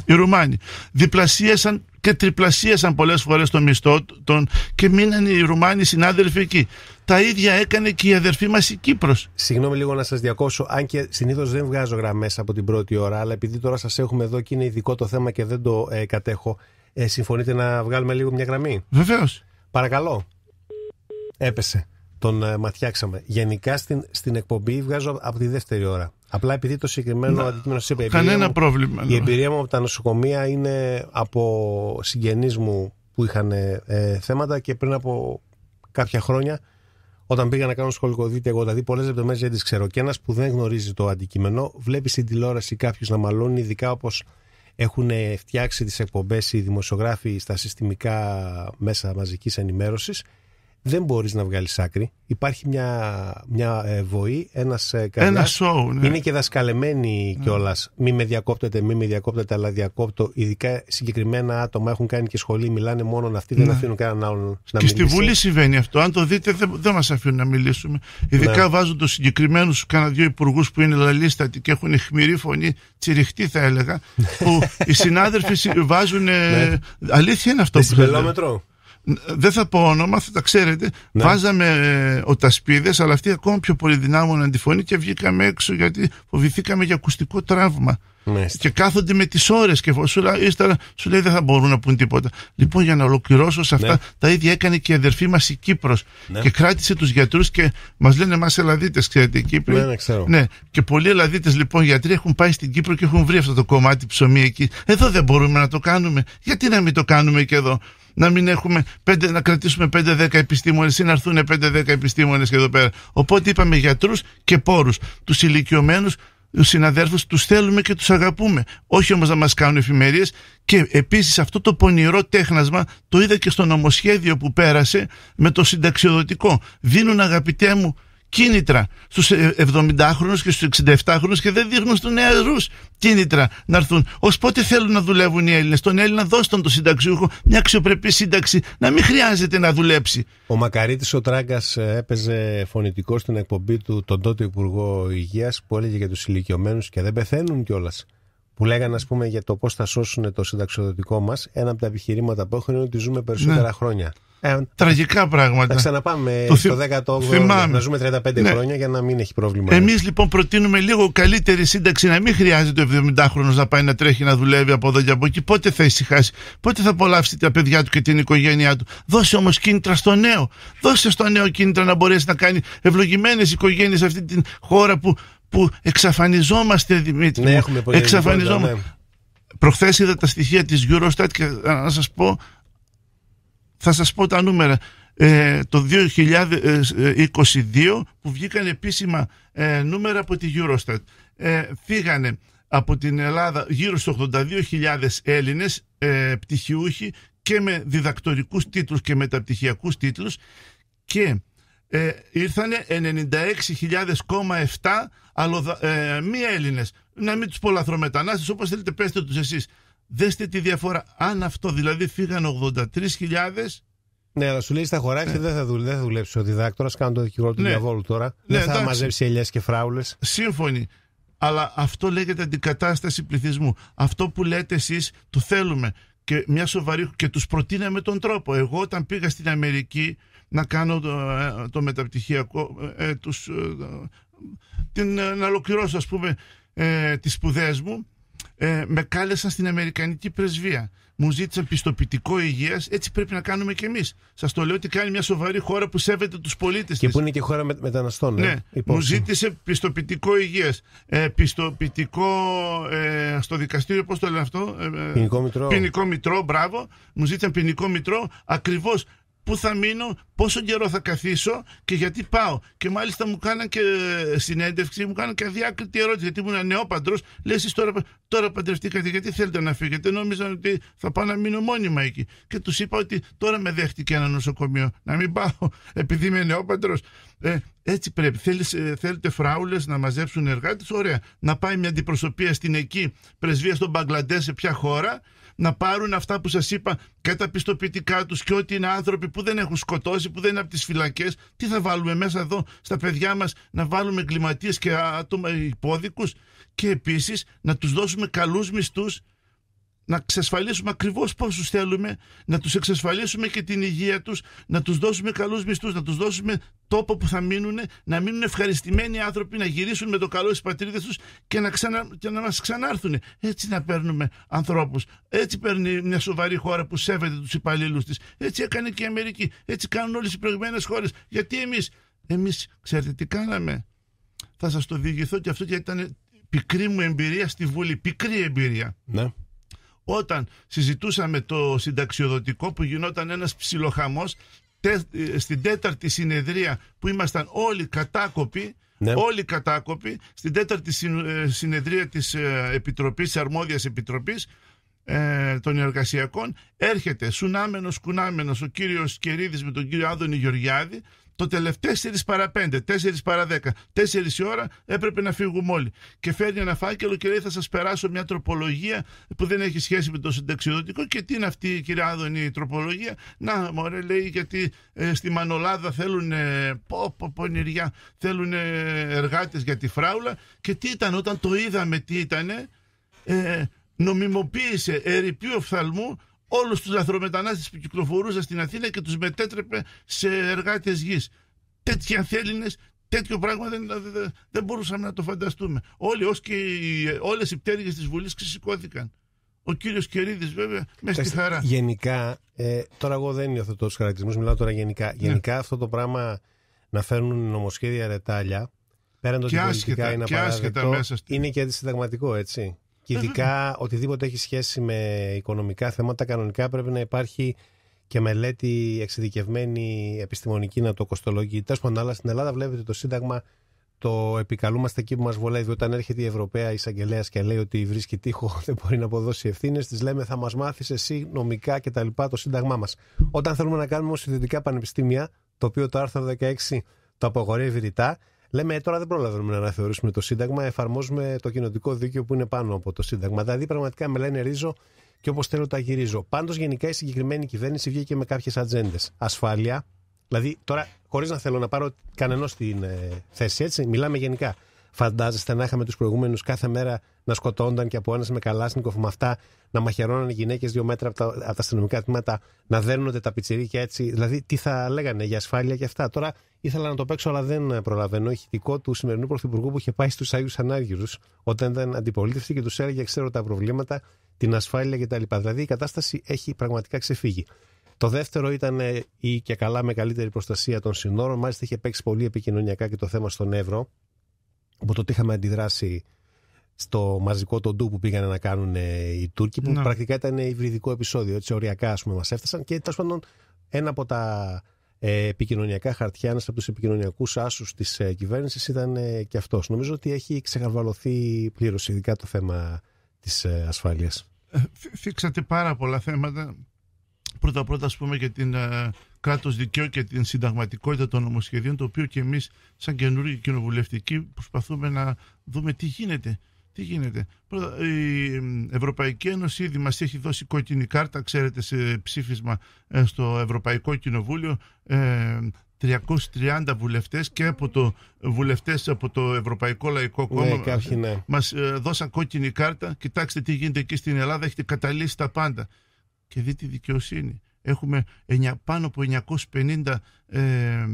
Οι Ρουμάνοι διπλασίασαν και τριπλασίασαν πολλές φορές το μισθό των και μείναν οι Ρουμάνοι συνάδελφοι εκεί. Τα ίδια έκανε και η αδερφή μας η Κύπρος. Συγγνώμη λίγο να σας διακόσω. Αν και συνήθως δεν βγάζω γραμμές από την πρώτη ώρα, αλλά επειδή τώρα σας έχουμε εδώ και είναι ειδικό το θέμα και δεν το ε, κατέχω, ε, συμφωνείτε να βγάλουμε λίγο μια γραμμή. Βεβαίως. Παρακαλώ. Έπεσε. Τον ε, ματιάξαμε. Γενικά στην, στην εκπομπή βγάζω από τη δεύτερη ώρα. Απλά επειδή το συγκεκριμένο αντικείμενο σε Κανένα πρόβλημα. Η εμπειρία μου από τα νοσοκομεία είναι από συγγενείς μου που είχαν ε, ε, θέματα και πριν από κάποια χρόνια, όταν πήγα να κάνω σχολικό δίκτυο, εγώ δηλαδή πολλές λεπτομέρειες δεν τις ξέρω. Και ένας που δεν γνωρίζει το αντικείμενο, βλέπει στην τηλεόραση κάποιους να μαλώνει, ειδικά όπως έχουν φτιάξει τις εκπομπές οι δημοσιογράφοι στα συστημικά μέσα μαζικής ενημέρωσης δεν μπορείς να βγάλεις άκρη. Υπάρχει μια, μια ε, βοή, ένας ε, Ένα σοου, ναι. Είναι και δασκαλεμένοι ναι. κιόλας. Μη με διακόπτετε, μη με διακόπτετε, αλλά διακόπτω. Ειδικά συγκεκριμένα άτομα έχουν κάνει και σχολή, μιλάνε μόνο αυτοί, δεν ναι. αφήνουν κανέναν άλλον να και μιλήσει. Και στη Βουλή συμβαίνει αυτό. Αν το δείτε, δεν, δεν μας αφήνουν να μιλήσουμε. Ειδικά ναι. βάζουν τους συγκεκριμένους κάνα δύο υπουργούς που είναι λαλίστατοι και έχουν χμηρή φωνή, τσιριχτή θα έλεγα, που οι συνάδελφοι βάζουν... Ναι. αλήθεια είναι αυτό που δεν θα πω όνομα, θα τα ξέρετε. Ναι. Βάζαμε ε, ο τασπίδε, αλλά αυτοί ακόμα πιο πολύ δυνάμουν και βγήκαμε έξω γιατί φοβηθήκαμε για ακουστικό τραύμα. Και κάθονται με τις ώρες και λέει, ύστερα σου λέει δεν θα μπορούν να πούν τίποτα. Λοιπόν, για να ολοκληρώσω σε αυτά, ναι. τα ίδια έκανε και η αδερφή μας η Κύπρος. Ναι. Και κράτησε τους γιατρούς και μας λένε εμά Ελλαδίτε, ξέρετε, οι Κύπροι. Ναι, ξέρω. ναι, Και πολλοί Ελλαδίτε λοιπόν γιατροί έχουν πάει στην Κύπρο και έχουν βρει αυτό το κομμάτι ψωμί εκεί. Εδώ δεν μπορούμε να το κάνουμε. Γιατί να μην το κάνουμε και εδώ να μην έχουμε να κρατήσουμε 5-10 επιστήμονες ή να έρθουν 5-10 επιστήμονες και εδώ πέρα. Οπότε είπαμε γιατρούς και πόρους. Τους ηλικιωμένους, τους συναδέρφους τους θέλουμε και τους αγαπούμε. Όχι όμως να μας κάνουν εφημερίες. Και επίσης αυτό το πονηρό τέχνασμα το είδα και στο νομοσχέδιο που πέρασε με το συνταξιοδοτικό. Δίνουν αγαπητέ μου κίνητρα στους 70χρονους ε, και στους 67χρονους και δεν δείχνουν στους νεαρούς κίνητρα να έρθουν. Ως πότε θέλουν να δουλεύουν οι Έλληνες. Τον Έλληνα τον το συνταξιούχο μια αξιοπρεπή σύνταξη να μην χρειάζεται να δουλέψει. Ο Μακαρίτης ο Τράγκας ε, έπαιζε φωνητικό στην εκπομπή του τον τότε Υπουργό Υγείας που έλεγε για τους ηλικιωμένους και δεν πεθαίνουν κιόλας. Που λέγανε, ας πούμε, για το πώς θα σώσουν το συνταξιοδοτικό μας, ένα από τα επιχειρήματα που έχουν είναι ότι ζούμε περισσότερα ναι. χρόνια. Ε, Τραγικά πράγματα. Θα ξαναπάμε το στο 18ο θυμάμαι. να ζούμε 35 ναι. χρόνια για να μην έχει πρόβλημα. Εμείς λοιπόν προτείνουμε λίγο καλύτερη σύνταξη να μην χρειάζεται ο 70χρονο να πάει να τρέχει να δουλεύει από εδώ και από εκεί. Πότε θα ησυχάσει, πότε θα απολαύσει τα παιδιά του και την οικογένειά του. Δώσε όμως κίνητρα στο νέο. Δώσε στο νέο κίνητρα να μπορέσει να κάνει ευλογημένες οικογένειες σε αυτή την χώρα που, που εξαφανιζόμαστε, Δημήτρη. Ναι, έχουμε πολύ ναι. Προχθές είδα τα στοιχεία της Eurostat και να σας πω θα σας πω τα νούμερα. Ε, το 2022 ε, ε, που βγήκαν επίσημα νούμερα από τη Eurostat. Ε, φύγανε από την Ελλάδα γύρω στους 82.000 Έλληνες ε, πτυχιούχοι και με διδακτορικούς τίτλους και μεταπτυχιακούς τίτλους και ήρθανε 96.000,7 ε, μη Έλληνες. Να μην τους πολλαθρομετανάστες όπως θέλετε πέστε τους εσείς. Δέστε τη διαφορά. Αν αυτό δηλαδή φύγαν 83.000. Ναι, αλλά σου λέει στα χωράκια ναι. δεν, θα δουλέψει, δεν θα δουλέψεις ο διδάκτορας. κάνω το δικηγόρο του ναι. διαβόλου τώρα. Ναι, δεν θα εντάξει. μαζέψει ελιές και φράουλες. Σύμφωνοι. Αλλά αυτό λέγεται αντικατάσταση πληθυσμού. Αυτό που λέτε εσείς το θέλουμε. Και, μια σοβαρή, και τους προτείναμε τον τρόπο. Εγώ όταν πήγα στην Αμερική να κάνω το, ε, το μεταπτυχιακό, ε, ε, τους, την, να ολοκληρώσω ας πούμε ε, τις σπουδές μου, ε, με κάλεσαν στην Αμερικανική πρεσβεία. Μου ζήτησαν πιστοποιητικό υγείας. Έτσι πρέπει να κάνουμε κι εμείς. Σας το λέω ότι κάνει μια σοβαρή χώρα που σέβεται τους πολίτες τη. Και που είναι και χώρα μεταναστών, ε, ναι. Ε, μου ζήτησε πιστοποιητικό υγείας. Ε, πιστοποιητικό ε, στο δικαστήριο, πώς το λένε αυτό. Ε, ποινικό μητρό. Ποινικό μητρό, μπράβο. Μου ζήτησαν ποινικό μητρό ακριβώς πού θα μείνω, πόσο καιρό θα καθίσω και γιατί πάω. Και μάλιστα μου κάναν και ε, συνέντευξη, μου κάναν και αδιάκριτη ερώτηση. Γιατί ήμουν νεόπαντρο, λε εσεί τώρα, τώρα παντρευτήκατε, γιατί θέλετε να φύγετε. Νόμιζαν ότι θα πάω να μείνω μόνιμα εκεί. Και τους είπα ότι τώρα με δέχτηκε ένα νοσοκομείο. Να μην πάω, επειδή είμαι νεόπαντρο. Ε, έτσι πρέπει. Ε, θέλετε φράουλες να μαζέψουν εργάτες. Ωραία. Να πάει μια αντιπροσωπεία στην εκεί πρεσβεία στον Μπαγκλαντές σε ποια χώρα να πάρουν αυτά που σας είπα και τα πιστοποιητικά τους και ότι είναι άνθρωποι που δεν έχουν σκοτώσει, που δεν είναι από τις φυλακές. Τι θα βάλουμε μέσα εδώ στα παιδιά μας να βάλουμε εγκληματίες και άτομα υπόδικους και επίσης να τους δώσουμε καλούς μισθούς να εξασφαλίσουμε ακριβώς πόσους θέλουμε, να τους εξασφαλίσουμε και την υγεία τους, να τους δώσουμε καλούς μισθούς, να τους δώσουμε τόπο που θα μείνουν, να μείνουν ευχαριστημένοι άνθρωποι, να γυρίσουν με το καλό στις πατρίδες τους και να, ξανα, να μας ξανάρθουν. Έτσι να παίρνουμε ανθρώπους. Έτσι παίρνει μια σοβαρή χώρα που σέβεται τους υπαλλήλους της. Έτσι έκανε και η Αμερική. Έτσι κάνουν όλες οι προηγμένες χώρες. Γιατί εμείς εμείς ξέρετε τι κάναμε. Θα σας το διηγηθώ και αυτό γιατί ήταν πικρή μου εμπειρία στη Βουλή. Πικρή εμπειρία. Ναι όταν συζητούσαμε το συνταξιοδοτικό που γινόταν ένας ψιλοχαμός ε, στην τέταρτη συνεδρία που ήμασταν όλοι κατάκοποι ναι. Όλοι κατάκοποι στην τέταρτη ε, συνεδρία της ε, Επιτροπής, Αρμόδιας Επιτροπής των Εργασιακών έρχεται σουνάμενος κουνάμενος ο κύριος Κερίδης με τον κύριο Άδωνη Γεωργιάδη το τελευταίο 4 παρα 5, 4 παρα 10, 4 η ώρα έπρεπε να φύγουμε όλοι. Και φέρνει ένα φάκελο και λέει: Θα σας περάσω μια τροπολογία που δεν έχει σχέση με το συνταξιδοτικό. Και τι είναι αυτή, κυρία Άδωνη, η τροπολογία. Να, μωρέ, λέει, γιατί ε, στη Μανολάδα θέλουν ε, πονηριά, θέλουν ε, εργάτες για τη φράουλα. Και τι ήταν, όταν το είδαμε, τι ήταν, ε, νομιμοποίησε ερηπείο οφθαλμού όλους τους λαθρομετανάστες που κυκλοφορούσαν στην Αθήνα και τους μετέτρεπε σε εργάτες γης. Τέτοιοι αθέληνες, τέτοιο πράγμα δεν, δεν, μπορούσαμε να το φανταστούμε. Όλοι, ως και οι, όλες οι πτέρυγες της Βουλής ξεσηκώθηκαν. Ο κύριος Κερίδης βέβαια μέσα στη χαρά. Γενικά, ε, τώρα εγώ δεν νιώθω τόσους χαρακτηρισμούς, μιλάω τώρα γενικά. Ναι. Γενικά αυτό το πράγμα να φέρνουν νομοσχέδια ρετάλια, πέραν το ότι πολιτικά είναι απαραδεκτό, είναι και αντισυνταγματικό, έτσι. Και ειδικά οτιδήποτε έχει σχέση με οικονομικά θέματα, κανονικά πρέπει να υπάρχει και μελέτη εξειδικευμένη επιστημονική να το κοστολογεί. Τέλος πάντων, αλλά στην Ελλάδα βλέπετε το Σύνταγμα το επικαλούμαστε εκεί που μας βολεύει. Όταν έρχεται η Ευρωπαία εισαγγελέας και λέει ότι βρίσκει τείχο, δεν μπορεί να αποδώσει ευθύνες, της λέμε θα μας μάθεις εσύ νομικά κτλ. το Σύνταγμά μας. Όταν θέλουμε να κάνουμε όμως ιδιωτικά πανεπιστήμια, το οποίο το άρθρο 16 το απογορεύει ρητά, λέμε τώρα δεν προλαβαίνουμε να αναθεωρήσουμε το Σύνταγμα, εφαρμόζουμε το κοινοτικό δίκαιο που είναι πάνω από το Σύνταγμα. Δηλαδή, πραγματικά με λένε ρίζο και όπως θέλω τα γυρίζω. Πάντως, γενικά η συγκεκριμένη κυβέρνηση βγήκε με κάποιες ατζέντες. Ασφάλεια. Δηλαδή, τώρα, χωρίς να θέλω να πάρω κανένα στην ε, θέση, έτσι, μιλάμε γενικά. Φαντάζεστε να είχαμε τους προηγούμενους κάθε μέρα να σκοτώνταν και από ένας με καλάσνικοφ με αυτά, να μαχαιρώναν γυναίκες δύο μέτρα από τα, από τα αστυνομικά τμήματα, να δέρνονται τα και έτσι. Δηλαδή, τι θα λέγανε για ασφάλεια και αυτά. Τώρα ήθελα να το παίξω, αλλά δεν προλαβαίνω. Ηχητικό του σημερινού Πρωθυπουργού που είχε πάει στους Άγιους ανάγειρου, όταν ήταν αντιπολίτευση και τους έλεγε: Ξέρω τα προβλήματα, την ασφάλεια κτλ. Δηλαδή, η κατάσταση έχει πραγματικά ξεφύγει. Το δεύτερο ήταν ε, η και καλά με καλύτερη προστασία των συνόρων. Μάλιστα, είχε παίξει πολύ επικοινωνιακά και το θέμα στον Εύρο από το είχαμε αντιδράσει στο μαζικό ντου που πήγαν να κάνουν οι Τούρκοι, που ναι. πρακτικά ήταν υβριδικό επεισόδιο. Έτσι, οριακά ας πούμε, έφτασαν και τέλος πάντων ένα από τα ε, επικοινωνιακά χαρτιά, ένας από τους επικοινωνιακούς άσους της ε, κυβέρνησης ήταν ε, και αυτός. Νομίζω ότι έχει ξεχαρβαλωθεί πλήρως, ειδικά το θέμα της ασφάλεια. Φίξατε πάρα πολλά θέματα πρώτα-πρώτα ας πούμε για την ε, κράτος δικαίου και την συνταγματικότητα των νομοσχεδίων το οποίο και εμείς σαν καινούργιοι κοινοβουλευτικοί προσπαθούμε να δούμε τι γίνεται. Τι γίνεται. η Ευρωπαϊκή Ένωση ήδη μας έχει δώσει κόκκινη κάρτα, ξέρετε, σε ψήφισμα ε, στο Ευρωπαϊκό Κοινοβούλιο. 330 ε, βουλευτές και από το βουλευτές από το Ευρωπαϊκό Λαϊκό ναι, Κόμμα ναι, κάποιοι, ναι. μας ε, δώσαν κόκκινη κάρτα. Κοιτάξτε τι γίνεται εκεί στην Ελλάδα, έχετε καταλύσει τα πάντα και δει τη δικαιοσύνη. Έχουμε πάνω από 950 ε,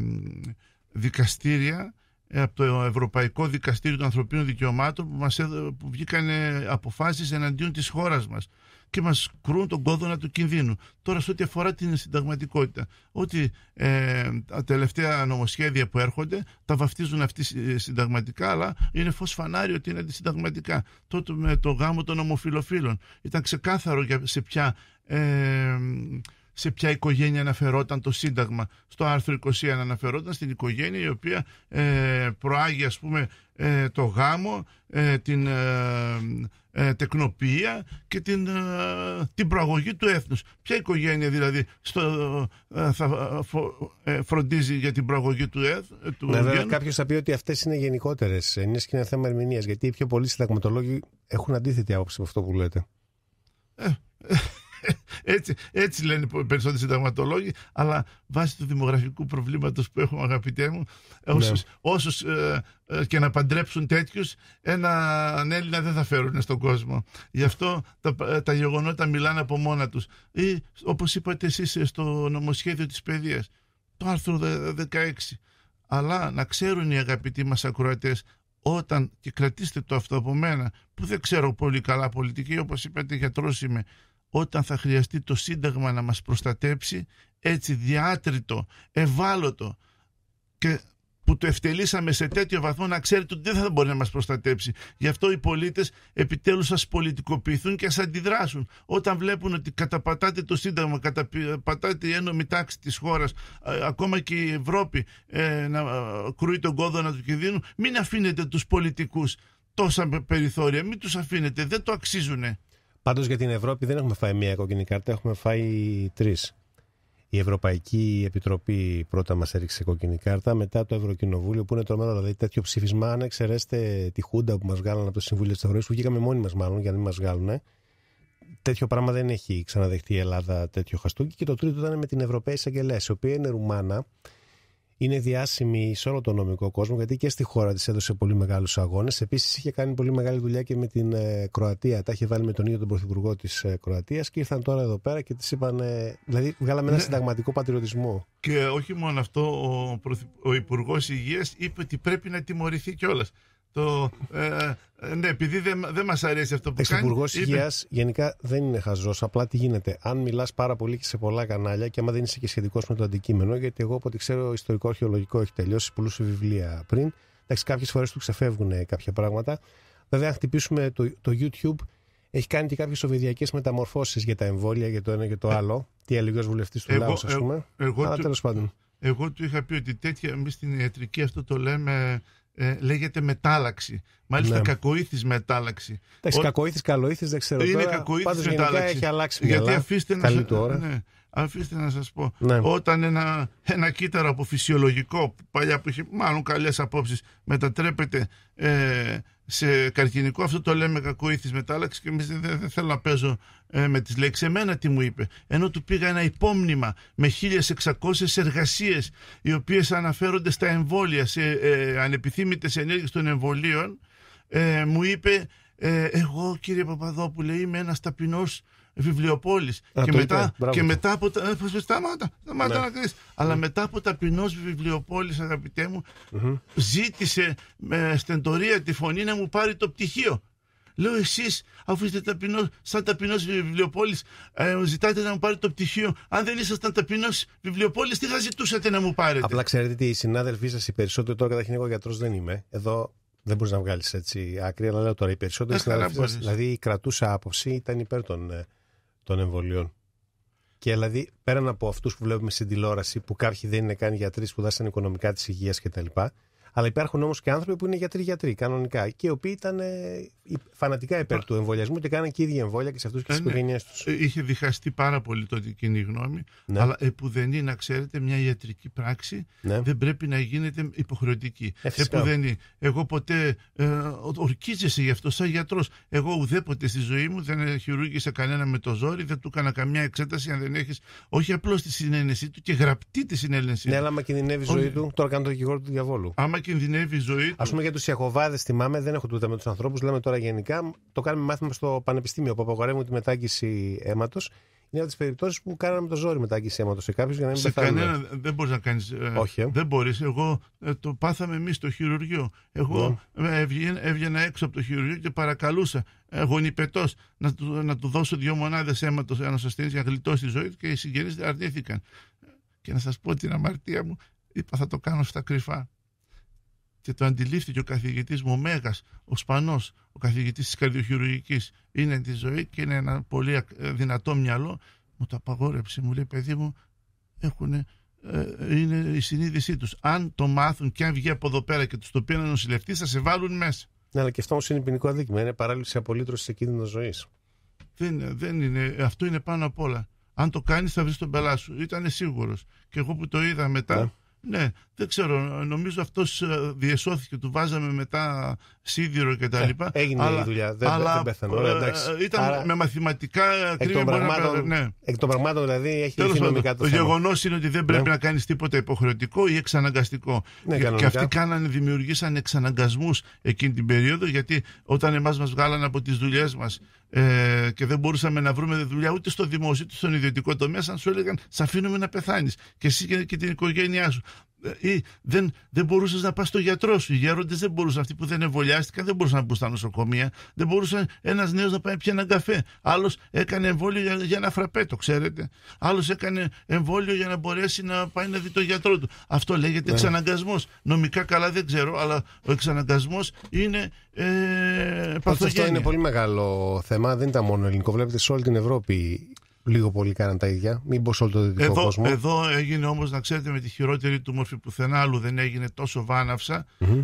δικαστήρια από το Ευρωπαϊκό Δικαστήριο των Ανθρωπίνων Δικαιωμάτων που, μας, που βγήκαν αποφάσεις εναντίον της χώρας μας και μας κρούν τον κόδωνα του κινδύνου. Τώρα, σε ό,τι αφορά την συνταγματικότητα, ότι ε, τα τελευταία νομοσχέδια που έρχονται τα βαφτίζουν αυτοί ε, συνταγματικά, αλλά είναι φως φανάρι ότι είναι αντισυνταγματικά. Τότε με το γάμο των ομοφιλοφίλων, ήταν ξεκάθαρο για, σε ποια. Ε, σε ποια οικογένεια αναφερόταν το Σύνταγμα. Στο άρθρο 21 αναφερόταν στην οικογένεια η οποία ε, προάγει ας πούμε ε, το γάμο, ε, την ε, τεκνοποιία και την, την προαγωγή του έθνους. Ποια οικογένεια δηλαδή στο, θα φροντίζει για την προαγωγή του έθνους. Του βέβαια κάποιος θα πει ότι αυτές είναι γενικότερες, είναι και θέμα ερμηνείας, γιατί οι πιο πολλοί συνταγματολόγοι έχουν αντίθετη άποψη με αυτό που λέτε. έτσι, έτσι λένε οι περισσότεροι συνταγματολόγοι, αλλά βάσει του δημογραφικού προβλήματος που έχουμε, αγαπητέ μου, όσους, ναι. ε, ε, και να παντρέψουν τέτοιους, έναν Έλληνα δεν θα φέρουν στον κόσμο. Γι' αυτό τα, ε, τα γεγονότα μιλάνε από μόνα τους. Ή όπως είπατε εσείς ε, στο νομοσχέδιο της παιδείας, το άρθρο 16. Αλλά να ξέρουν οι αγαπητοί μας ακροατές όταν, και κρατήστε το αυτό από μένα, που δεν ξέρω πολύ καλά πολιτική, όπως είπατε γιατρός είμαι, όταν θα χρειαστεί το Σύνταγμα να μας προστατέψει έτσι διάτριτο, ευάλωτο και που το ευτελήσαμε σε τέτοιο βαθμό να ξέρετε ότι δεν θα μπορεί να μας προστατέψει. Γι' αυτό οι πολίτες επιτέλους ας πολιτικοποιηθούν και ας αντιδράσουν. Όταν βλέπουν ότι καταπατάτε το Σύνταγμα, καταπατάτε η ένωμη τάξη της χώρας, ε, ακόμα και η Ευρώπη ε, να ε, κρούει τον κόδωνα του δίνουν, μην αφήνετε τους πολιτικούς τόσα περιθώρια, μην τους αφήνετε, δεν το αξίζουνε. Πάντως για την Ευρώπη δεν έχουμε φάει μία κόκκινη κάρτα, έχουμε φάει τρεις. Η Ευρωπαϊκή Επιτροπή πρώτα μας έριξε κόκκινη κάρτα, μετά το Ευρωκοινοβούλιο που είναι τρομερό. Δηλαδή τέτοιο ψήφισμα, αν εξαιρέσετε τη Χούντα που μας βγάλανε από το Συμβούλιο της Ευρώπη, που βγήκαμε μόνοι μας μάλλον για να μην μας βγάλουν. Τέτοιο πράγμα δεν έχει ξαναδεχτεί η Ελλάδα τέτοιο χαστούκι. Και το τρίτο ήταν με την Ευρωπαϊκή Εισαγγελέα, η οποία είναι Ρουμάνα, είναι διάσημη σε όλο τον νομικό κόσμο, γιατί και στη χώρα της έδωσε πολύ μεγάλους αγώνες. Επίσης, είχε κάνει πολύ μεγάλη δουλειά και με την ε, Κροατία. Τα είχε βάλει με τον ίδιο τον Πρωθυπουργό της ε, Κροατίας και ήρθαν τώρα εδώ πέρα και της είπαν. Δηλαδή, βγάλαμε ένα ναι. συνταγματικό πατριωτισμό. Και όχι μόνο αυτό, ο, Υπουργός Υγείας είπε ότι πρέπει να τιμωρηθεί κιόλας. Ε, ε, ναι, επειδή δεν, δεν μας αρέσει αυτό που κάνει. Ο Υπουργό Υγείας γενικά δεν είναι χαζός. Απλά τι γίνεται. Αν μιλάς πάρα πολύ και σε πολλά κανάλια και άμα δεν είσαι και σχετικός με το αντικείμενο, γιατί εγώ από ό,τι ξέρω, ιστορικό αρχαιολογικό έχει τελειώσει, πουλούσε βιβλία πριν. Εντάξει, κάποιες φορές του ξεφεύγουν κάποια πράγματα. Βέβαια, αν χτυπήσουμε το, το YouTube, έχει κάνει και κάποιες οβιδιακέ μεταμορφώσεις για τα εμβόλια, για το ένα και το ε, άλλο. Τι έλεγε βουλευτής του λαού, ας πούμε. Εγώ, Εγώ του είχα πει ότι τέτοια, εμείς στην ιατρική αυτό το λέμε ε, λέγεται μετάλλαξη. Μάλιστα ναι. κακοήθης μετάλλαξη. Εντάξει, Ο... κακοήθης, δεν ξέρω. Είναι κακοήθη μετάλλαξη. Έχει αλλάξει Γιατί αφήστε να, ναι, αφήστε να σας πω. Ναι. Όταν ένα, ένα κύτταρο από φυσιολογικό, παλιά που είχε μάλλον καλές απόψεις, μετατρέπεται ε, σε καρκινικό αυτό το λέμε κακό τη μετάλλαξης και δεν, δεν θέλω να παίζω ε, με τις λέξεις εμένα τι μου είπε ενώ του πήγα ένα υπόμνημα με 1600 εργασίες οι οποίες αναφέρονται στα εμβόλια σε ε, ανεπιθύμητες ενέργειες των εμβολίων ε, μου είπε ε, εγώ κύριε Παπαδόπουλε είμαι ένας ταπεινός βιβλιοπόλης. Και, μετά, και μετά από τα. Σταμάτα, ε, σταμάτα ναι. να κρίσει. Αλλά ναι. μετά από ταπεινός βιβλιοπόλης, αγαπητέ μου, mm ζήτησε με στεντορία τη φωνή να μου πάρει το πτυχίο. Λέω εσείς, αφού είστε ταπεινός, σαν ταπεινός βιβλιοπόλης, ε, ζητάτε να μου πάρει το πτυχίο. Αν δεν ήσασταν ταπεινός βιβλιοπόλης, τι θα ζητούσατε να μου πάρετε. Απλά ξέρετε τι, οι συνάδελφοί σας οι περισσότεροι, τώρα καταρχήν εγώ γιατρός δεν είμαι. Εδώ δεν μπορείς να βγάλεις έτσι άκρη, αλλά λέω τώρα οι περισσότεροι συνάδελφοι δηλαδή η κρατούσα άποψη ήταν υπέρ των ε, των εμβολίων. Και δηλαδή, πέραν από αυτούς που βλέπουμε στην τηλεόραση, που κάποιοι δεν είναι καν γιατροί, σπουδάσαν οικονομικά της υγείας κτλ., αλλά υπάρχουν όμως και άνθρωποι που είναι γιατροί-γιατροί κανονικά και οι οποίοι ήταν ε, φανατικά υπέρ του εμβολιασμού και κάνανε και ίδια εμβόλια και σε αυτούς και ε, στις ναι. οικογένειές τους. Ε, είχε διχαστεί πάρα πολύ τότε η κοινή γνώμη. Ναι. Αλλά επουδενή, να ξέρετε, μια ιατρική πράξη ναι. δεν πρέπει να γίνεται υποχρεωτική. Ε, επουδενή. Εγώ ποτέ ε, ορκίζεσαι γι' αυτό σαν γιατρός. Εγώ ουδέποτε στη ζωή μου δεν χειρούργησα κανένα με το ζόρι, δεν του έκανα καμιά εξέταση αν δεν έχεις όχι απλώς τη συνένεσή του και γραπτή τη συνένεσή ναι, του. Ναι, αλλά μα κινδυνεύει η ζωή του, τώρα κάνει το δικηγόρο του διαβόλου. Άμα κινδυνεύει η ζωή του. Ας πούμε για τους Ιαχοβάδε, θυμάμαι, δεν έχω τούτα με τους ανθρώπους, λέμε τώρα γενικά. Το κάνουμε μάθημα στο Πανεπιστήμιο που απαγορεύουν τη μετάγκηση αίματος. Είναι από τις περιπτώσεις που κάναμε το ζόρι μετάγκηση αίματος σε κάποιους για να μην σε πεθάνουμε. κανένα δεν μπορείς να κάνεις. Ε, Όχι. Ε. Δεν μπορείς. Εγώ ε, το πάθαμε εμείς στο χειρουργείο. Εγώ έβγαινα, έβγαινα έξω από το χειρουργείο και παρακαλούσα γονιπετός να, του, να του δώσω δύο μονάδες αίματος ένα ασθενή για να γλιτώσει τη ζωή του και οι συγγενείς αρνήθηκαν. Και να σας πω την αμαρτία μου, είπα θα το κάνω στα κρυφά και το αντιλήφθηκε ο Καθηγητής μου ο Μέγα, ο Σπανός, ο καθηγητής της καρδιοχειρουργικής, είναι τη ζωή και είναι ένα πολύ ε, δυνατό μυαλό, μου το απαγόρεψε, μου λέει παιδί μου έχουν ε, είναι η συνείδησή τους. Αν το μάθουν και αν βγει από εδώ πέρα και τους το πει ένα νοσηλευτή, θα σε βάλουν μέσα. Ναι, αλλά και αυτό όμως είναι ποινικό αδίκημα. Είναι παράλυση απολύτρωσης σε κίνδυνο ζωής. Δεν, δεν είναι. Αυτό είναι πάνω απ' όλα. Αν το κάνεις, θα βρεις τον πελά σου. Ήταν σίγουρος. Και εγώ που το είδα μετά. Ναι. ναι δεν ξέρω, νομίζω αυτός ε, διεσώθηκε, του βάζαμε μετά σίδηρο κτλ. Ε, έγινε αλλά, η δουλειά, δεν, αλλά, δεν πέθανε. Ωραία, ε, ε, ήταν Άρα, με μαθηματικά εκ των, ναι. εκ των πραγμάτων, δηλαδή έχει γίνει νομικά το, το γεγονός είναι ότι δεν πρέπει ναι. να κάνεις τίποτα υποχρεωτικό ή εξαναγκαστικό. Ναι, και, και, αυτοί κάνανε, δημιουργήσαν εξαναγκασμούς εκείνη την περίοδο, γιατί όταν εμάς μας βγάλανε από τις δουλειές μας ε, και δεν μπορούσαμε να βρούμε δουλειά ούτε στο δημόσιο ούτε στον ιδιωτικό τομέα, σαν σου έλεγαν σα αφήνουμε να πεθάνεις και εσύ και την οικογένειά σου. Ε, δεν, δεν μπορούσες να πας στο γιατρό σου. Οι γέροντες δεν μπορούσαν, αυτοί που δεν εμβολιάστηκαν δεν μπορούσαν να μπουν στα νοσοκομεία. Δεν μπορούσε ένας νέος να πάει πια έναν καφέ. Άλλος έκανε εμβόλιο για, για ένα φραπέ, το ξέρετε. Άλλος έκανε εμβόλιο για να μπορέσει να πάει να δει το γιατρό του. Αυτό λέγεται yeah. Ναι. εξαναγκασμός. Νομικά καλά δεν ξέρω, αλλά ο εξαναγκασμός είναι ε, Αυτό είναι πολύ μεγάλο θέμα. Δεν ήταν μόνο ελληνικό. Βλέπετε σε όλη την Ευρώπη λίγο πολύ κάναν τα ίδια. Μήπως όλο το δυτικό εδώ, κόσμο. Εδώ έγινε όμως, να ξέρετε, με τη χειρότερη του μορφή πουθενά άλλου δεν έγινε τόσο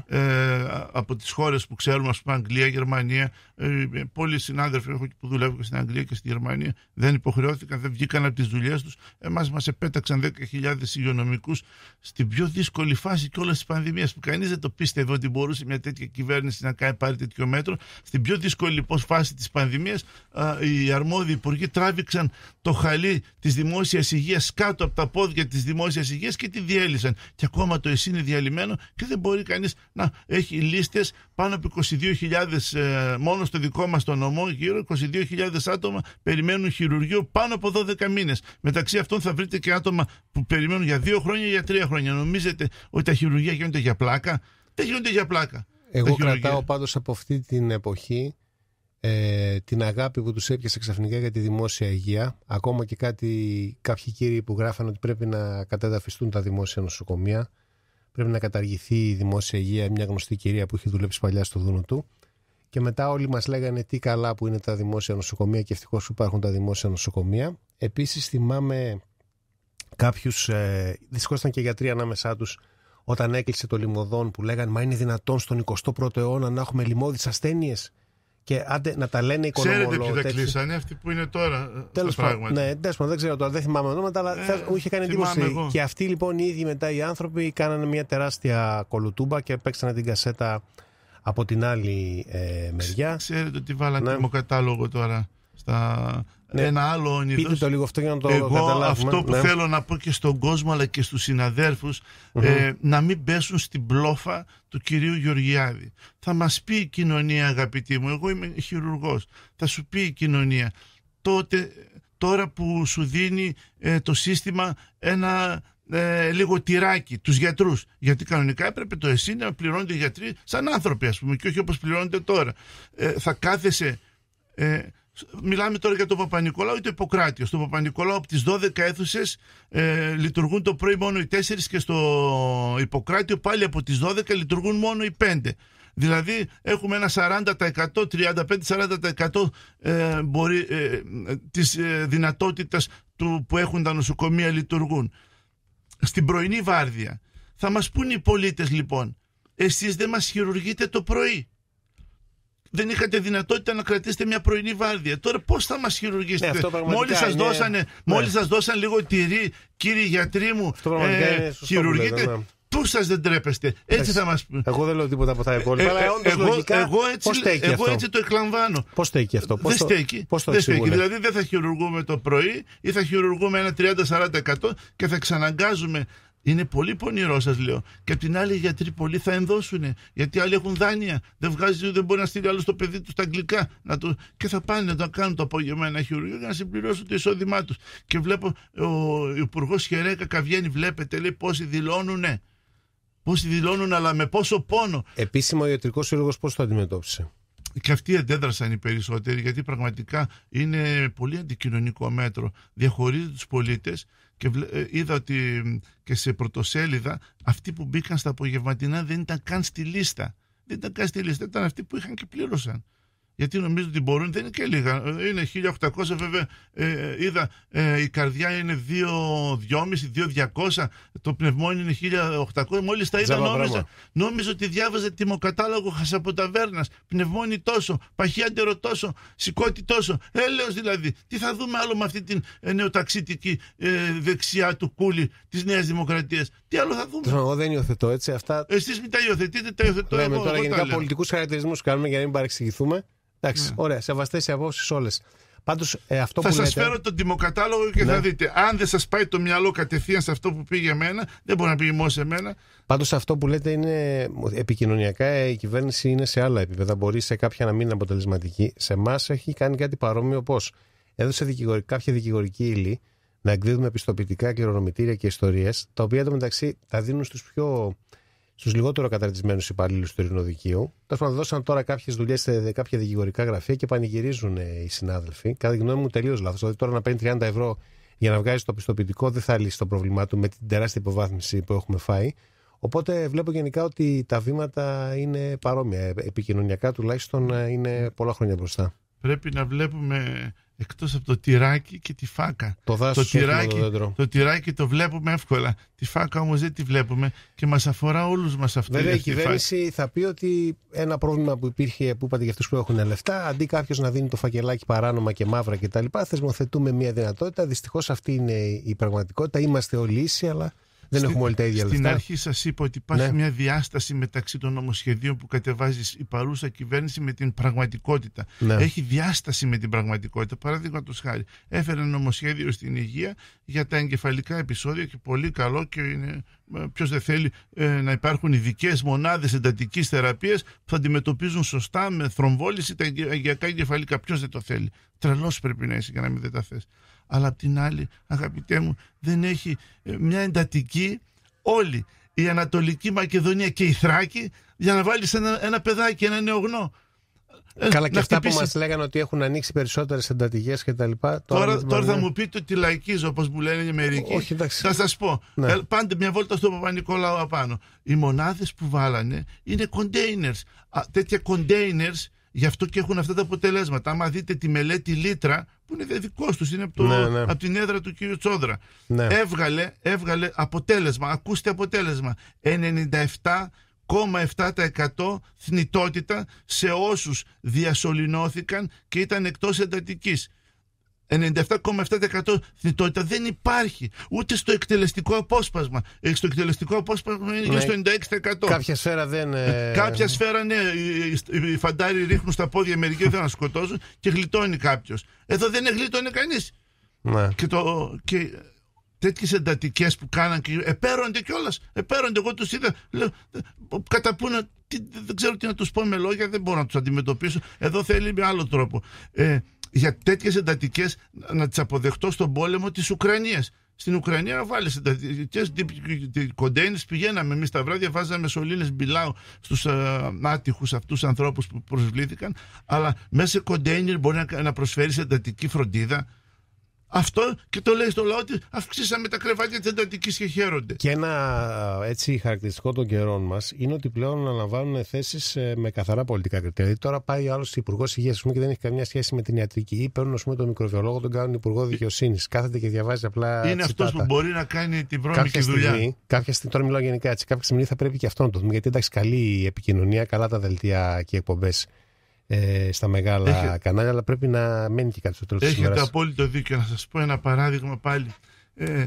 Ε, από τις χώρες που ξέρουμε, ας πούμε, Αγγλία, Γερμανία. Ε, ε πολλοί συνάδελφοι έχω που δουλεύουν στην Αγγλία και στη Γερμανία δεν υποχρεώθηκαν, δεν βγήκαν από τις δουλειές τους. Εμάς μας επέταξαν 10.000 υγειονομικούς στην πιο δύσκολη φάση και όλα τη πανδημία που κανείς δεν το πίστευε ότι μπορούσε μια τέτοια κυβέρνηση να κάνει πάρει τέτοιο μέτρο. Στην πιο δύσκολη λοιπόν φάση της πανδημίας οι αρμόδιοι υπουργοί τράβηξαν το χαλί της δημόσιας υγείας κάτω από τα πόδια της δημόσιας υγείας και τη διέλυσαν. Και ακόμα το ΕΣΥ είναι διαλυμένο και δεν μπορεί κανείς να έχει λίστες πάνω από 22.000 ε, μόνο στο δικό μας το νομό, γύρω 22.000 άτομα περιμένουν χειρουργείο πάνω από 12 μήνες. Μεταξύ αυτών θα βρείτε και άτομα που περιμένουν για δύο χρόνια ή για 3 χρόνια. Νομίζετε ότι τα χειρουργεία γίνονται για πλάκα. Δεν γίνονται για πλάκα. Εγώ κρατάω πάντως από αυτή την εποχή ε, την αγάπη που τους έπιασε ξαφνικά για τη δημόσια υγεία. Ακόμα και κάτι, κάποιοι κύριοι που γράφαν ότι πρέπει να καταδαφιστούν τα δημόσια νοσοκομεία, πρέπει να καταργηθεί η δημόσια υγεία, μια γνωστή κυρία που είχε δουλέψει παλιά στο δούνο του. Και μετά όλοι μας λέγανε τι καλά που είναι τα δημόσια νοσοκομεία και ευτυχώς που υπάρχουν τα δημόσια νοσοκομεία. Επίσης, θυμάμαι κάποιους, ε, δυστυχώς ήταν και γιατροί ανάμεσά τους, όταν έκλεισε το λιμωδόν που λέγανε Μα είναι δυνατόν στον 21ο αιώνα να έχουμε λιμώδεις ασθένειες και άντε να τα λένε οικονομολόγοι. Ξέρετε ποιοι δεν κλείσανε, αυτοί που είναι τώρα. Ε, Τέλος πάντων. Ναι, πάντων, δεν ξέρω τώρα, δεν θυμάμαι ονόματα, αλλά ε, μου είχε κάνει εντύπωση. Και αυτοί λοιπόν οι ίδιοι μετά οι άνθρωποι κάνανε μια τεράστια κολοτούμπα και παίξανε την κασέτα από την άλλη ε, μεριά. Ξέρετε ότι βάλανε ναι. κατάλογο τώρα στα ναι. ένα άλλο όνειρο. Πείτε το λίγο αυτό Εγώ αυτό που ναι. θέλω να πω και στον κόσμο αλλά και στους συναδερφους ε, να μην πέσουν στην πλόφα του κυρίου Γεωργιάδη. Θα μας πει η κοινωνία αγαπητή μου, εγώ είμαι χειρουργός, θα σου πει η κοινωνία τότε, τώρα που σου δίνει ε, το σύστημα ένα ε, λίγο τυράκι τους γιατρούς γιατί κανονικά έπρεπε το εσύ να πληρώνονται γιατροί σαν άνθρωποι ας πούμε και όχι όπως πληρώνεται τώρα ε, θα κάθεσαι ε, Μιλάμε τώρα για τον Παπα-Νικολάου ή το Ιπποκράτιο. Στον Παπα-Νικολάου από τις 12 αίθουσες ε, λειτουργούν το πρωί μόνο οι 4 και στο Ιπποκράτιο πάλι από τις 12 λειτουργούν μόνο οι 5. Δηλαδή έχουμε ένα 40%, 35-40% ε, ε, της ε, δυνατότητας του, που έχουν τα νοσοκομεία λειτουργούν. Στην πρωινή βάρδια. Θα μας πούν οι πολίτες λοιπόν, εσείς δεν μας χειρουργείτε το πρωί δεν είχατε δυνατότητα να κρατήσετε μια πρωινή βάρδια. Τώρα πώς θα μας χειρουργήσετε. Ναι, μόλις σας δώσανε, μόλις σας δώσαν ναι. λίγο τυρί, κύριε γιατρή μου, ε, χειρουργείτε. Ναι. Πού σας δεν τρέπεστε. Έτσι θα μας. Εγώ δεν λέω τίποτα από τα υπόλοιπα. Ε, ε εγώ, λογικά, εγώ, έτσι, εγώ έτσι το εκλαμβάνω. Πώς στέκει αυτό. Πώς στέκει. Πώς το δεν Δηλαδή δεν θα χειρουργούμε το πρωί ή θα χειρουργουμε ενα ένα 30-40% και θα ξαναγκάζουμε είναι πολύ πονηρό, σας λέω. Και απ' την άλλη, οι γιατροί πολλοί θα ενδώσουν. Γιατί άλλοι έχουν δάνεια. Δεν, βγάζει, δεν μπορεί να στείλει άλλο το παιδί του στα αγγλικά. Να το... Και θα πάνε να το κάνουν το απόγευμα ένα χειρουργείο για να συμπληρώσουν το εισόδημά τους. Και βλέπω, ο Υπουργός Χερέκα Καβγαίνει, βλέπετε, λέει πόσοι δηλώνουν. Πόσοι δηλώνουν, αλλά με πόσο πόνο. Επίσημα ο ιατρικός σύλλογος πώς το αντιμετώπισε. Και αυτοί αντέδρασαν οι περισσότεροι, γιατί πραγματικά είναι πολύ αντικοινωνικό μέτρο. Διαχωρίζει τους πολίτες και ε, είδα ότι και σε πρωτοσέλιδα αυτοί που μπήκαν στα απογευματινά δεν ήταν καν στη λίστα. Δεν ήταν καν στη λίστα, ήταν αυτοί που είχαν και πλήρωσαν. Γιατί νομίζω ότι μπορούν, δεν είναι και λίγα. Είναι 1800, βέβαια. Ε, ε, είδα, ε, η καρδιά είναι 2,5-2,200. Το πνευμόνι είναι 1800. Μόλις τα είδα, νόμιζα, νόμιζα ότι διάβαζε τιμοκατάλογο χασαποταβέρνας. Πνευμόνι τόσο, παχιάντερο τόσο, σηκώτη τόσο. Έλεω δηλαδή. Τι θα δούμε άλλο με αυτή την νεοταξίτικη δεξιά του κούλι της Νέας Δημοκρατίας. Τι άλλο θα δούμε. Εγώ δεν υιοθετώ έτσι αυτά. Εσείς μην τα υιοθετείτε, τα υιοθετώ Λέμε, εγώ. Τώρα γενικά πολιτικούς χαρακτηρισμούς κάνουμε για να μην παρεξηγηθούμε. Εντάξει, ναι. ωραία, σεβαστές οι απόψεις όλες. ε, αυτό θα σα φέρω τον τιμοκατάλογο και ναι. θα δείτε. Αν δεν σας πάει το μυαλό κατευθείαν σε αυτό που πήγε εμένα, δεν μπορεί να πήγε μόνο σε μένα. Πάντως, αυτό που λέτε είναι επικοινωνιακά ε, η κυβέρνηση είναι σε άλλα επίπεδα. Μπορεί σε κάποια να μην είναι αποτελεσματική. Σε εμάς έχει κάνει κάτι παρόμοιο πώς έδωσε κάποια δικηγορική ύλη να εκδίδουμε πιστοποιητικά κληρονομητήρια και ιστορίες, τα οποία εντωμεταξύ τα δίνουν στους πιο στους λιγότερο καταρτισμένους υπαλλήλους του ειρηνοδικείου. Τέλος πάντων, δώσαν τώρα κάποιες δουλειές σε κάποια δικηγορικά γραφεία και πανηγυρίζουν ε, οι συνάδελφοι. Κατά τη γνώμη μου, τελείως λάθος. Δηλαδή, τώρα να παίρνει 30 ευρώ για να βγάζει το πιστοποιητικό δεν θα λύσει το πρόβλημά του με την τεράστια υποβάθμιση που έχουμε φάει. Οπότε βλέπω γενικά ότι τα βήματα είναι παρόμοια. Ε, επικοινωνιακά τουλάχιστον ε, είναι πολλά χρόνια μπροστά. Πρέπει να βλέπουμε εκτός από το τυράκι και τη φάκα. Το, δάσος το, τυράκι, το, το τυράκι το βλέπουμε εύκολα. Τη φάκα όμως δεν τη βλέπουμε και μας αφορά όλους μας αυτό. Βέβαια η κυβέρνηση θα πει ότι ένα πρόβλημα που υπήρχε που είπατε για αυτούς που έχουν λεφτά, αντί κάποιος να δίνει το φακελάκι παράνομα και μαύρα κτλ. θεσμοθετούμε μια δυνατότητα. Δυστυχώς αυτή είναι η πραγματικότητα. Είμαστε όλοι ίσοι αλλά... Δεν στην, έχουμε όλοι τα ίδια αρχή σας είπα ότι υπάρχει ναι. μια διάσταση μεταξύ των νομοσχεδίων που κατεβάζεις η παρούσα κυβέρνηση με την πραγματικότητα. Ναι. Έχει διάσταση με την πραγματικότητα. Παραδείγματος χάρη, έφερε ένα νομοσχέδιο στην υγεία για τα εγκεφαλικά επεισόδια και πολύ καλό και είναι. Ποιος δεν θέλει ε, να υπάρχουν ειδικές μονάδες εντατικής θεραπείας που θα αντιμετωπίζουν σωστά με θρομβόληση τα αγιακά εγκεφαλικά. Ποιος δεν το θέλει. Τρελός πρέπει να είσαι για να μην δεν τα θες αλλά απ' την άλλη αγαπητέ μου δεν έχει ε, μια εντατική όλη η Ανατολική Μακεδονία και η Θράκη για να βάλεις ένα, ένα παιδάκι, ένα νεογνώ. Ε, Καλά και αυτά που μας λέγανε ότι έχουν ανοίξει περισσότερες εντατικές και τα λοιπά. Τώρα, θα μου πείτε ότι λαϊκίζω όπως μου λένε οι μερικοί. θα σας πω. Ναι. Ε, πάντε μια βόλτα στο Παπα-Νικολάου απάνω. Οι μονάδες που βάλανε είναι containers. τέτοια containers Γι' αυτό και έχουν αυτά τα αποτελέσματα. Άμα δείτε τη μελέτη Λίτρα, που είναι δικό τους, είναι ναι, ναι. από, την έδρα του κ. Τσόδρα. Ναι. Έβγαλε, έβγαλε αποτέλεσμα. Ακούστε αποτέλεσμα. 97,7% θνητότητα σε όσους διασωληνώθηκαν και ήταν εκτός εντατικής. 97,7% θνητότητα δεν υπάρχει ούτε στο εκτελεστικό απόσπασμα. Ε, στο εκτελεστικό απόσπασμα είναι ναι. στο 96%. Κάποια σφαίρα δεν. Ε, ε, κάποια σφαίρα, ναι, οι φαντάροι ρίχνουν στα πόδια μερικοί θέλουν να σκοτώσουν και γλιτώνει κάποιος. Εδώ δεν γλιτώνει κανείς. Ναι. Και, και τέτοιες εντατικές που κάναν και επέρονται κιόλας. Επέρονται. Εγώ τους είδα. Λέω, κατά πού να. Τι, δεν ξέρω τι να τους πω με λόγια, δεν μπορώ να τους αντιμετωπίσω. Εδώ θέλει με άλλο τρόπο. Ε, για τέτοιες εντατικές να τις αποδεχτώ στον πόλεμο της Ουκρανίας. Στην Ουκρανία να βάλει εντατικέ κοντέινες. Πηγαίναμε εμείς τα βράδια, βάζαμε σωλήνες μπιλάου στους ε, άτυχους αυτούς ανθρώπους που προσβλήθηκαν. Αλλά μέσα σε κοντέινερ μπορεί να, να προσφέρεις εντατική φροντίδα αυτό και το λέει στον λαό ότι αυξήσαμε τα κρεβάτια της εντατικής και χαίρονται. Και ένα ε, έτσι χαρακτηριστικό των καιρών μας είναι ότι πλέον αναλαμβάνουν θέσεις ε, με καθαρά πολιτικά κριτήρια. Δηλαδή τώρα πάει άλλος υπουργός υγείας και δεν έχει καμιά σχέση με την ιατρική. Ή παίρνουν πούμε, τον μικροβιολόγο, τον κάνουν υπουργό ε, δικαιοσύνης. Κάθεται και διαβάζει απλά. Είναι αυτός που μπορεί να κάνει την βρώμικη δουλειά. κάποια στιγμή, τώρα μιλάω γενικά έτσι, κάποια στιγμή θα πρέπει και αυτό να το δούμε. Γιατί εντάξει, καλή η επικοινωνία, καλά τα δελτία και εκπομπές ε, στα μεγάλα κανάλια, αλλά πρέπει να μένει και κάτι στο τέλος της ημέρα. Έχετε απόλυτο δίκιο. Να σας πω ένα παράδειγμα πάλι. Ε,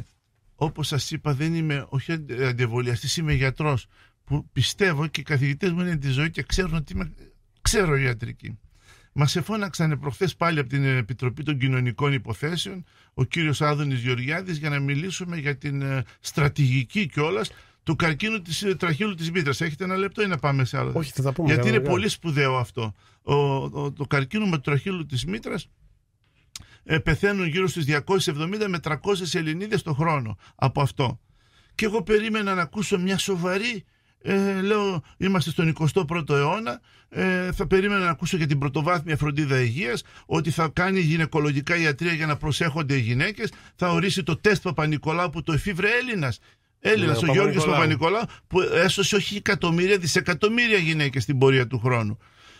Όπως σας είπα, δεν είμαι όχι αντιεμβολιαστή, είμαι γιατρός που πιστεύω και οι καθηγητές μου είναι τη ζωή και ξέρουν ότι είμαι, ξέρω ιατρική. Μα εφώναξαν προχθές πάλι από την Επιτροπή των Κοινωνικών Υποθέσεων ο κύριος Άδωνης Γεωργιάδης για να μιλήσουμε για την ε, στρατηγική κιόλας του καρκίνου της ε, τραχύλου της μήτρας. Έχετε ένα λεπτό ή να πάμε σε άλλο. Όχι, θα τα πούμε. Γιατί είναι πολύ σπουδαίο αυτό. Ο, το καρκίνο με το τραχύλου της μήτρας ε, πεθαίνουν γύρω στις 270 με 300 Ελληνίδες το χρόνο από αυτό. Και εγώ περίμενα να ακούσω μια σοβαρή ε, λέω είμαστε στον 21ο αιώνα ε, θα περίμενα να ακούσω για την πρωτοβάθμια φροντίδα Υγείας, ότι θα κάνει γυναικολογικά ιατρία για να προσέχονται οι γυναίκες, θα ορίσει το τεστ Παπα-Νικολάου που το εφήβρε Έλληνας. Έλληνας, ναι, ο Γιώργο Παπα-Νικολάου, που έσωσε όχι εκατομμύρια, δισεκατομμύρια γυναίκες στην πορεία του χρόνου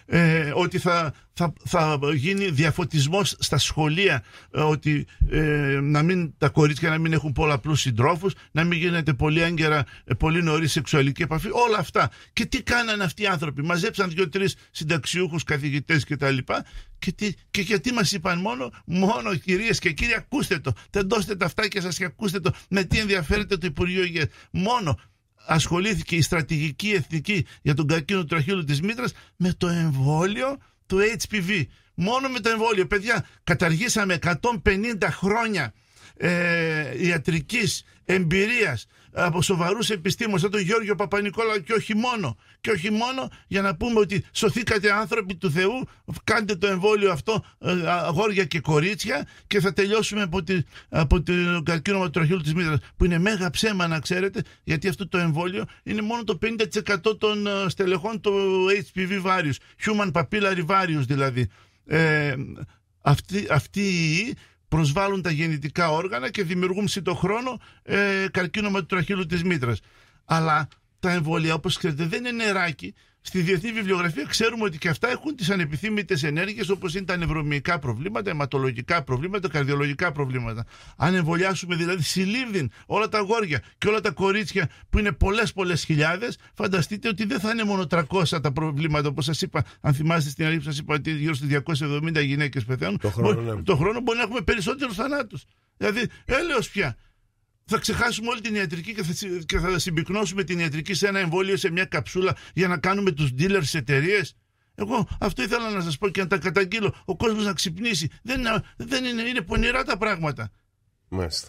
ε, ότι θα, θα, θα γίνει διαφωτισμός στα σχολεία ε, ότι ε, να μην τα κορίτσια να μην έχουν πολλαπλούς συντρόφους να μην γίνεται πολύ έγκαιρα ε, πολύ νωρίς σεξουαλική επαφή όλα αυτά και τι κάνανε αυτοί οι άνθρωποι μαζέψαν δύο-τρεις συνταξιούχους καθηγητές και τα και, τι, και γιατί μας είπαν μόνο μόνο κυρίες και κύριοι ακούστε το τεντώστε τα αυτά και σας και ακούστε το με τι ενδιαφέρεται το Υπουργείο Υγείας μόνο ασχολήθηκε η στρατηγική εθνική για τον καρκίνο του τραχύλου της μήτρας με το εμβόλιο του HPV. Μόνο με το εμβόλιο. Παιδιά, καταργήσαμε 150 χρόνια ε, ιατρικής εμπειρίας από σοβαρούς επιστήμονες, σαν τον γιωργο Παπανικόλα και όχι μόνο. Και όχι μόνο για να πούμε ότι σωθήκατε άνθρωποι του Θεού, κάντε το εμβόλιο αυτό, ε, αγόρια και κορίτσια, και θα τελειώσουμε από, τη, από το καρκίνο του τροχύλου της μήτρας. Που είναι μέγα ψέμα, να ξέρετε, γιατί αυτό το εμβόλιο είναι μόνο το 50% των ε, στελεχών του HPV virus, human papillary virus δηλαδή. Ε, αυτή, αυτή η προσβάλλουν τα γεννητικά όργανα και δημιουργούν χρόνο ε, καρκίνωμα του τραχύλου της μήτρας. Αλλά τα εμβόλια, όπως ξέρετε, δεν είναι νεράκι. Στη διεθνή βιβλιογραφία ξέρουμε ότι και αυτά έχουν τις ανεπιθύμητες ενέργειες όπως είναι τα νευρομυϊκά προβλήματα, αιματολογικά προβλήματα, καρδιολογικά προβλήματα. Αν εμβολιάσουμε δηλαδή συλλήβδιν όλα τα αγόρια και όλα τα κορίτσια που είναι πολλές πολλές χιλιάδες, φανταστείτε ότι δεν θα είναι μόνο 300 τα προβλήματα όπως σας είπα. Αν θυμάστε στην αρχή που σας είπα ότι γύρω στις 270 γυναίκες πεθαίνουν. Το χρόνο, μπορεί, ναι. το να έχουμε περισσότερους θανάτους. Δηλαδή, έλεος πια θα ξεχάσουμε όλη την ιατρική και θα, και συμπυκνώσουμε την ιατρική σε ένα εμβόλιο, σε μια καψούλα για να κάνουμε τους dealers εταιρείες. Εγώ αυτό ήθελα να σας πω και να τα καταγγείλω. Ο κόσμος να ξυπνήσει. Δεν, δεν είναι, είναι πονηρά τα πράγματα.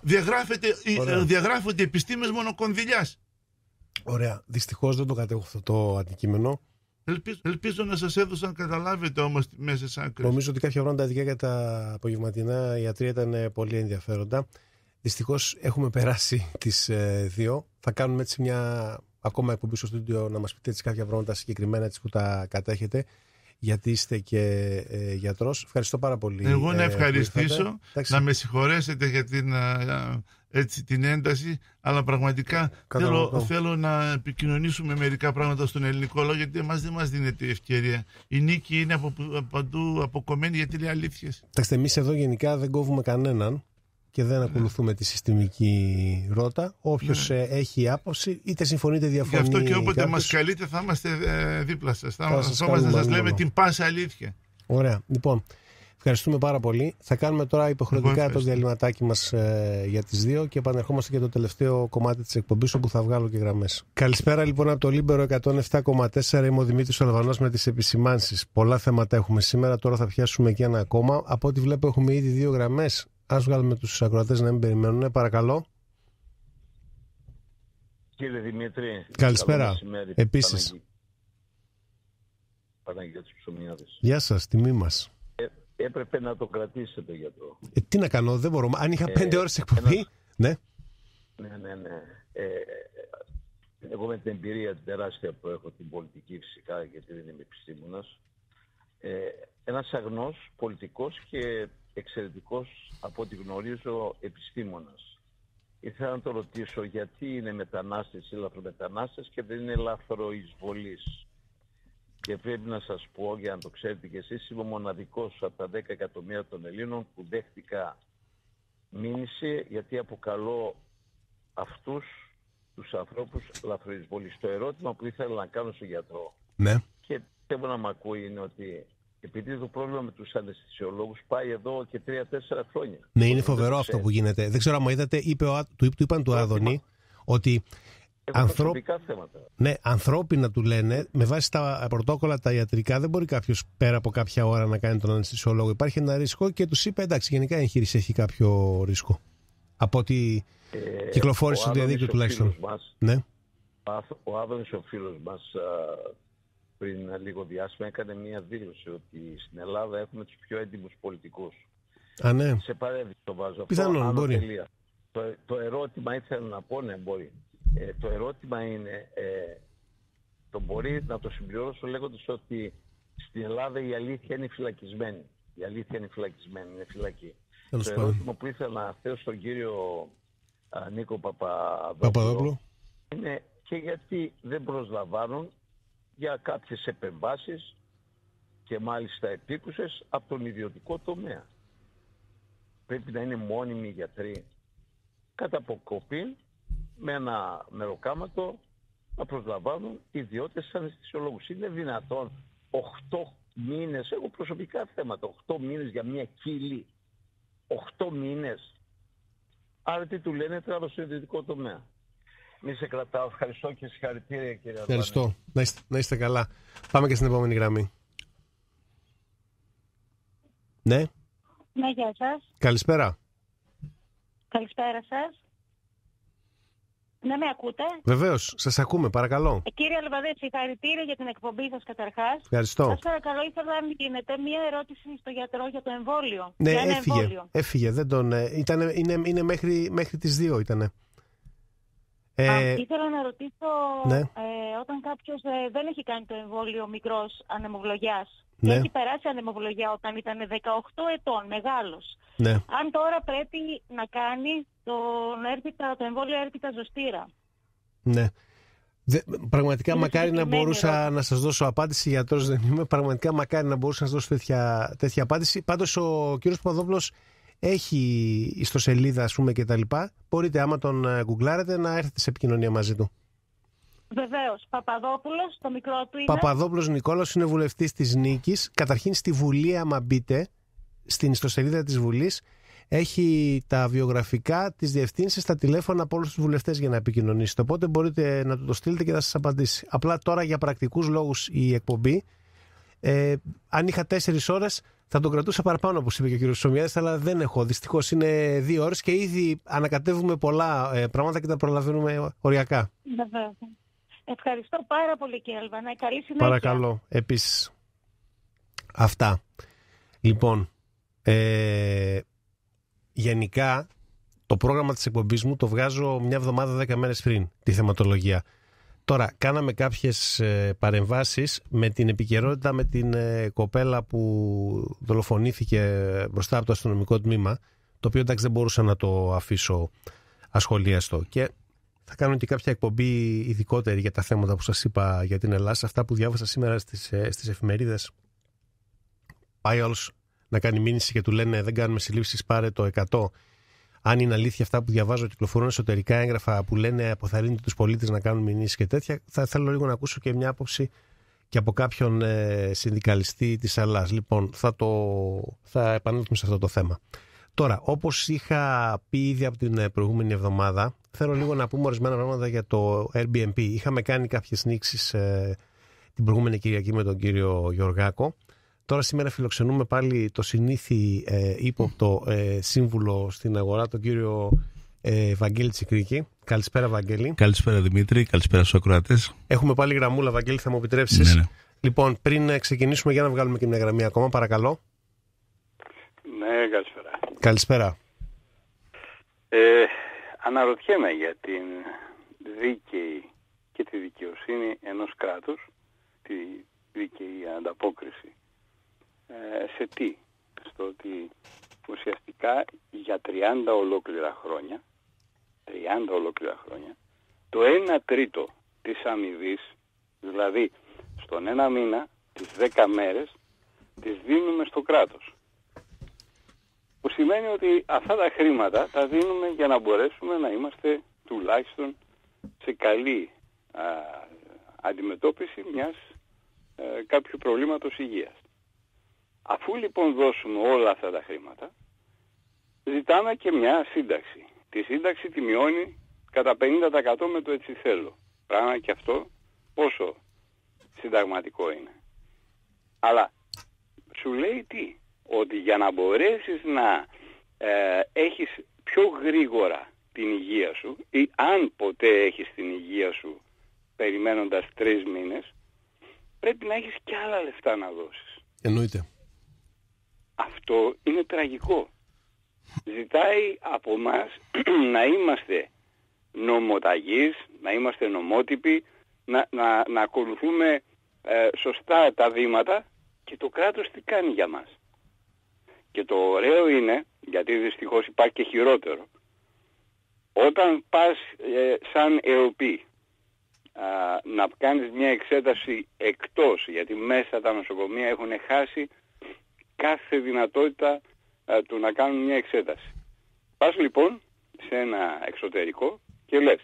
Διαγράφεται, ε, διαγράφονται επιστήμες μονοκονδυλιάς. Ωραία. Δυστυχώς δεν το κατέχω αυτό το αντικείμενο. Ελπίζω, να σας έδωσα να καταλάβετε όμως μέσα άκρη. Νομίζω ότι κάποια τα ειδικά για τα απογευματινά ιατρία ήταν πολύ ενδιαφέροντα. Δυστυχώς έχουμε περάσει τις ε, δύο. Θα κάνουμε έτσι μια ακόμα εκπομπή στο στούντιο να μας πείτε έτσι κάποια πράγματα συγκεκριμένα έτσι που τα κατέχετε. Γιατί είστε και ε, γιατρός. Ευχαριστώ πάρα πολύ. Εγώ να ε, ευχαριστήσω, να με συγχωρέσετε για την, ε, έτσι, την ένταση, αλλά πραγματικά θέλω, θέλω, να επικοινωνήσουμε μερικά πράγματα στον ελληνικό λόγο, γιατί εμάς δεν μας δίνεται η ευκαιρία. Η νίκη είναι από παντού αποκομμένη γιατί λέει αλήθειες. Κοιτάξτε, εμείς εδώ γενικά δεν κόβουμε κανέναν και δεν ακολουθούμε τη συστημική ρότα. Όποιος ναι. Ε, έχει άποψη, είτε συμφωνείτε διαφωνείτε. Γι' αυτό και όποτε μας καλείτε, θα είμαστε ε, δίπλα σας. Θα, να σα λέμε την πάσα αλήθεια. Ωραία. Λοιπόν, ευχαριστούμε πάρα πολύ. Θα κάνουμε τώρα υποχρεωτικά λοιπόν, το διαλυματάκι μας ε, για τις δύο και επανερχόμαστε και το τελευταίο κομμάτι της εκπομπής, όπου θα βγάλω και γραμμές. Καλησπέρα λοιπόν από το Λίμπερο 107,4. Είμαι ο Δημήτρης Ολβανό με τις επισημάνσεις. Πολλά θέματα έχουμε σήμερα. Τώρα θα πιάσουμε και ένα ακόμα. Από ό,τι βλέπω, έχουμε ήδη δύο γραμμές ας βγάλουμε τους ακροατές να μην περιμένουν. Ε, παρακαλώ. Κύριε Δημήτρη. Καλησπέρα. Επίσης. Γεια σας, τιμή μας. Ε, έπρεπε να το κρατήσετε για το... Ε, τι να κάνω, δεν μπορώ. Αν είχα ε, πέντε ώρες εκπομπή... Ένα... Ναι. Ναι, ναι, ναι. Ε, εγώ με την εμπειρία την τεράστια που έχω, την πολιτική φυσικά, γιατί δεν είμαι επιστήμονας, ε, ένας αγνός πολιτικός και εξαιρετικός από ό,τι γνωρίζω επιστήμονας. Ήθελα να το ρωτήσω γιατί είναι μετανάστες ή λαθρομετανάστες και δεν είναι λαθροεισβολής. Και πρέπει να σας πω, για να το ξέρετε και εσείς, είμαι ο μοναδικός από τα 10 εκατομμύρια των Ελλήνων που δέχτηκα μήνυση γιατί αποκαλώ αυτούς τους ανθρώπους λαθροεισβολής. Το ερώτημα που ήθελα να κάνω στον γιατρό ναι. και θέλω να με ακούει είναι ότι επειδή το πρόβλημα με τους αναισθησιολόγους πάει εδώ και τρία-τέσσερα χρόνια. Ναι, είναι φοβερό αυτό που γίνεται. Δεν ξέρω αν μου είδατε, είπε ο, του, του είπαν του Άδωνη ότι Ανθρω... Ναι, ανθρώπινα του λένε, με βάση τα πρωτόκολλα τα ιατρικά, δεν μπορεί κάποιος πέρα από κάποια ώρα να κάνει τον αναισθησιολόγο. Υπάρχει ένα ρίσκο και τους είπε εντάξει, γενικά η εγχείρηση έχει κάποιο ρίσκο. Από ότι ε, κυκλοφόρησε στο διαδίκτυο τουλάχιστον. Ναι. Ο Άδωνης, ο φίλος μας, πριν λίγο διάστημα έκανε μία δήλωση ότι στην Ελλάδα έχουμε τους πιο έντιμους πολιτικούς. Α, ναι. Σε παρέδει το βάζω. Πιθανόν, μπορεί. Το, το ερώτημα ήθελα να πω, ναι, μπορεί. Ε, το ερώτημα είναι, ε, το μπορεί να το συμπληρώσω λέγοντας ότι στην Ελλάδα η αλήθεια είναι φυλακισμένη. Η αλήθεια είναι φυλακισμένη, είναι φυλακή. το ερώτημα που ήθελα να θέσω στον κύριο Νίκο Παπαδόπουλο είναι και γιατί δεν προσλαμβάνουν για κάποιες επεμβάσεις και μάλιστα επίκουσες από τον ιδιωτικό τομέα. Πρέπει να είναι μόνιμοι γιατροί κατά αποκοπή με ένα μεροκάματο να προσλαμβάνουν ιδιώτες αναισθησιολόγους. Είναι δυνατόν 8 μήνες, έχω προσωπικά θέματα, 8 μήνες για μια κύλη. 8 μήνες. Άρα τι του λένε τράβο στο ιδιωτικό τομέα. Μην σε κρατάω. Ευχαριστώ και συγχαρητήρια, κύριε Ευχαριστώ. Να είστε, καλά. Πάμε και στην επόμενη γραμμή. Ναι. Ναι, γεια σας. Καλησπέρα. Καλησπέρα σας. Να με ακούτε. Βεβαίως, σας ακούμε, παρακαλώ. Ε, κύριε Αλβανέ, συγχαρητήρια για την εκπομπή σας καταρχάς. Ευχαριστώ. Σας παρακαλώ, ήθελα να γίνεται μία ερώτηση στο γιατρό για το εμβόλιο. Ναι, για έφυγε. Εμβόλιο. Έφυγε. Δεν τον, ε, είναι, είναι μέχρι, μέχρι τις δύο ήτανε. Ε, ήθελα να ρωτήσω ναι. ε, όταν κάποιος ε, δεν έχει κάνει το εμβόλιο μικρός ανεμοβλογιάς. Ναι. Έχει περάσει ανεμοβλογιά όταν ήταν 18 ετών, μεγάλος. Ναι. Αν τώρα πρέπει να κάνει το, έρπιτα, έρθει τα έρπιτα ζωστήρα. Ναι. Δε, πραγματικά είναι μακάρι να μπορούσα να σας δώσω απάντηση γιατρός δεν είμαι πραγματικά μακάρι να μπορούσα να σας δώσω τέτοια, απάντηση πάντως ο κύριος Παπαδόπουλος έχει ιστοσελίδα ας πούμε και τα λοιπά. Μπορείτε άμα τον ε, γκουγκλάρετε να έρθετε σε επικοινωνία μαζί του. Βεβαίως. Παπαδόπουλος, το μικρό του είναι. Παπαδόπουλος Νικόλαο είναι βουλευτής της Νίκης. Καταρχήν στη Βουλή, άμα μπείτε, στην ιστοσελίδα της Βουλής, έχει τα βιογραφικά, τις διευθύνσεις, τα τηλέφωνα από όλους τους βουλευτές για να επικοινωνήσετε. Οπότε μπορείτε να του το στείλετε και θα σας απαντήσει. Απλά τώρα για πρακτικούς λόγους η εκπομπή. Ε, αν είχα τέσσερις ώρες, θα τον κρατούσα παραπάνω, όπως είπε και ο κύριος Σομιάδης, αλλά δεν έχω. Δυστυχώς είναι δύο ώρες και ήδη ανακατεύουμε πολλά ε, πράγματα και τα προλαβαίνουμε οριακά. Ευχαριστώ πάρα πολύ, κύριε Αλβανά. Καλή συνέχεια. Παρακαλώ, επίσης. Αυτά. Λοιπόν, ε, γενικά το πρόγραμμα της εκπομπής μου το βγάζω μια εβδομάδα δέκα μέρες πριν τη θεματολογία. Τώρα, κάναμε κάποιες ε, παρεμβάσεις με την επικαιρότητα με την ε, κοπέλα που δολοφονήθηκε μπροστά από το αστυνομικό τμήμα, το οποίο εντάξει δεν μπορούσα να το αφήσω ασχολίαστο. Και θα κάνω και κάποια εκπομπή ειδικότερη για τα θέματα που σας είπα για την Ελλάδα. Αυτά που διάβασα σήμερα στις, ε, στις εφημερίδες. Πάει όλος να κάνει μήνυση και του λένε δεν κάνουμε συλλήψεις, πάρε το 100 αν είναι αλήθεια αυτά που διαβάζω, κυκλοφορούν εσωτερικά έγγραφα που λένε αποθαρρύνεται τους πολίτες να κάνουν μηνύσεις και τέτοια, θα θέλω λίγο να ακούσω και μια άποψη και από κάποιον ε, συνδικαλιστή της Αλλά. Λοιπόν, θα, το, θα επανέλθουμε σε αυτό το θέμα. Τώρα, όπως είχα πει ήδη από την ε, προηγούμενη εβδομάδα, θέλω λίγο να πούμε ορισμένα πράγματα για το Airbnb. Είχαμε κάνει κάποιες νήξεις ε, την προηγούμενη Κυριακή με τον κύριο Γιωργάκο Τώρα σήμερα φιλοξενούμε πάλι το συνήθι ε, ύποπτο ε, σύμβουλο στην αγορά, τον κύριο ε, Βαγγέλη Τσικρίκη. Καλησπέρα, Βαγγέλη. Καλησπέρα, Δημήτρη. Καλησπέρα στους Έχουμε πάλι γραμμούλα, Βαγγέλη, θα μου επιτρέψεις. Ναι, ναι. Λοιπόν, πριν ε, ξεκινήσουμε, για να βγάλουμε και μια γραμμή ακόμα, παρακαλώ. Ναι, καλησπέρα. Καλησπέρα. Ε, αναρωτιέμαι για την δίκαιη και τη δικαιοσύνη ενός κράτους, τη δίκαιη ανταπόκριση ε, σε τι. Στο ότι ουσιαστικά για 30 ολόκληρα χρόνια, 30 ολόκληρα χρόνια, το 1 τρίτο της αμοιβής, δηλαδή στον ένα μήνα, τις 10 μέρες, τις δίνουμε στο κράτος. Που σημαίνει ότι αυτά τα χρήματα τα δίνουμε για να μπορέσουμε να είμαστε τουλάχιστον σε καλή αντιμετώπιση μιας ε, κάποιου προβλήματος υγείας. Αφού λοιπόν δώσουμε όλα αυτά τα χρήματα, ζητάμε και μια σύνταξη. Τη σύνταξη τη μειώνει κατά 50% με το έτσι θέλω. Πράγμα και αυτό πόσο συνταγματικό είναι. Αλλά σου λέει τι, ότι για να μπορέσεις να ε, έχεις πιο γρήγορα την υγεία σου ή αν ποτέ έχεις την υγεία σου περιμένοντας τρεις μήνες, πρέπει να έχεις και άλλα λεφτά να δώσεις. Εννοείται. Αυτό είναι τραγικό. Ζητάει από μας να είμαστε νομοταγείς, να είμαστε νομότυποι, να, να, ακολουθούμε ε, σωστά τα βήματα και το κράτος τι κάνει για μας. Και το ωραίο είναι, γιατί δυστυχώς υπάρχει και χειρότερο, όταν πας ε, σαν ΕΟΠΗ να κάνεις μια εξέταση εκτός, γιατί μέσα τα νοσοκομεία έχουν χάσει κάθε δυνατότητα του να κάνουν μια εξέταση. Πας λοιπόν σε ένα εξωτερικό και λες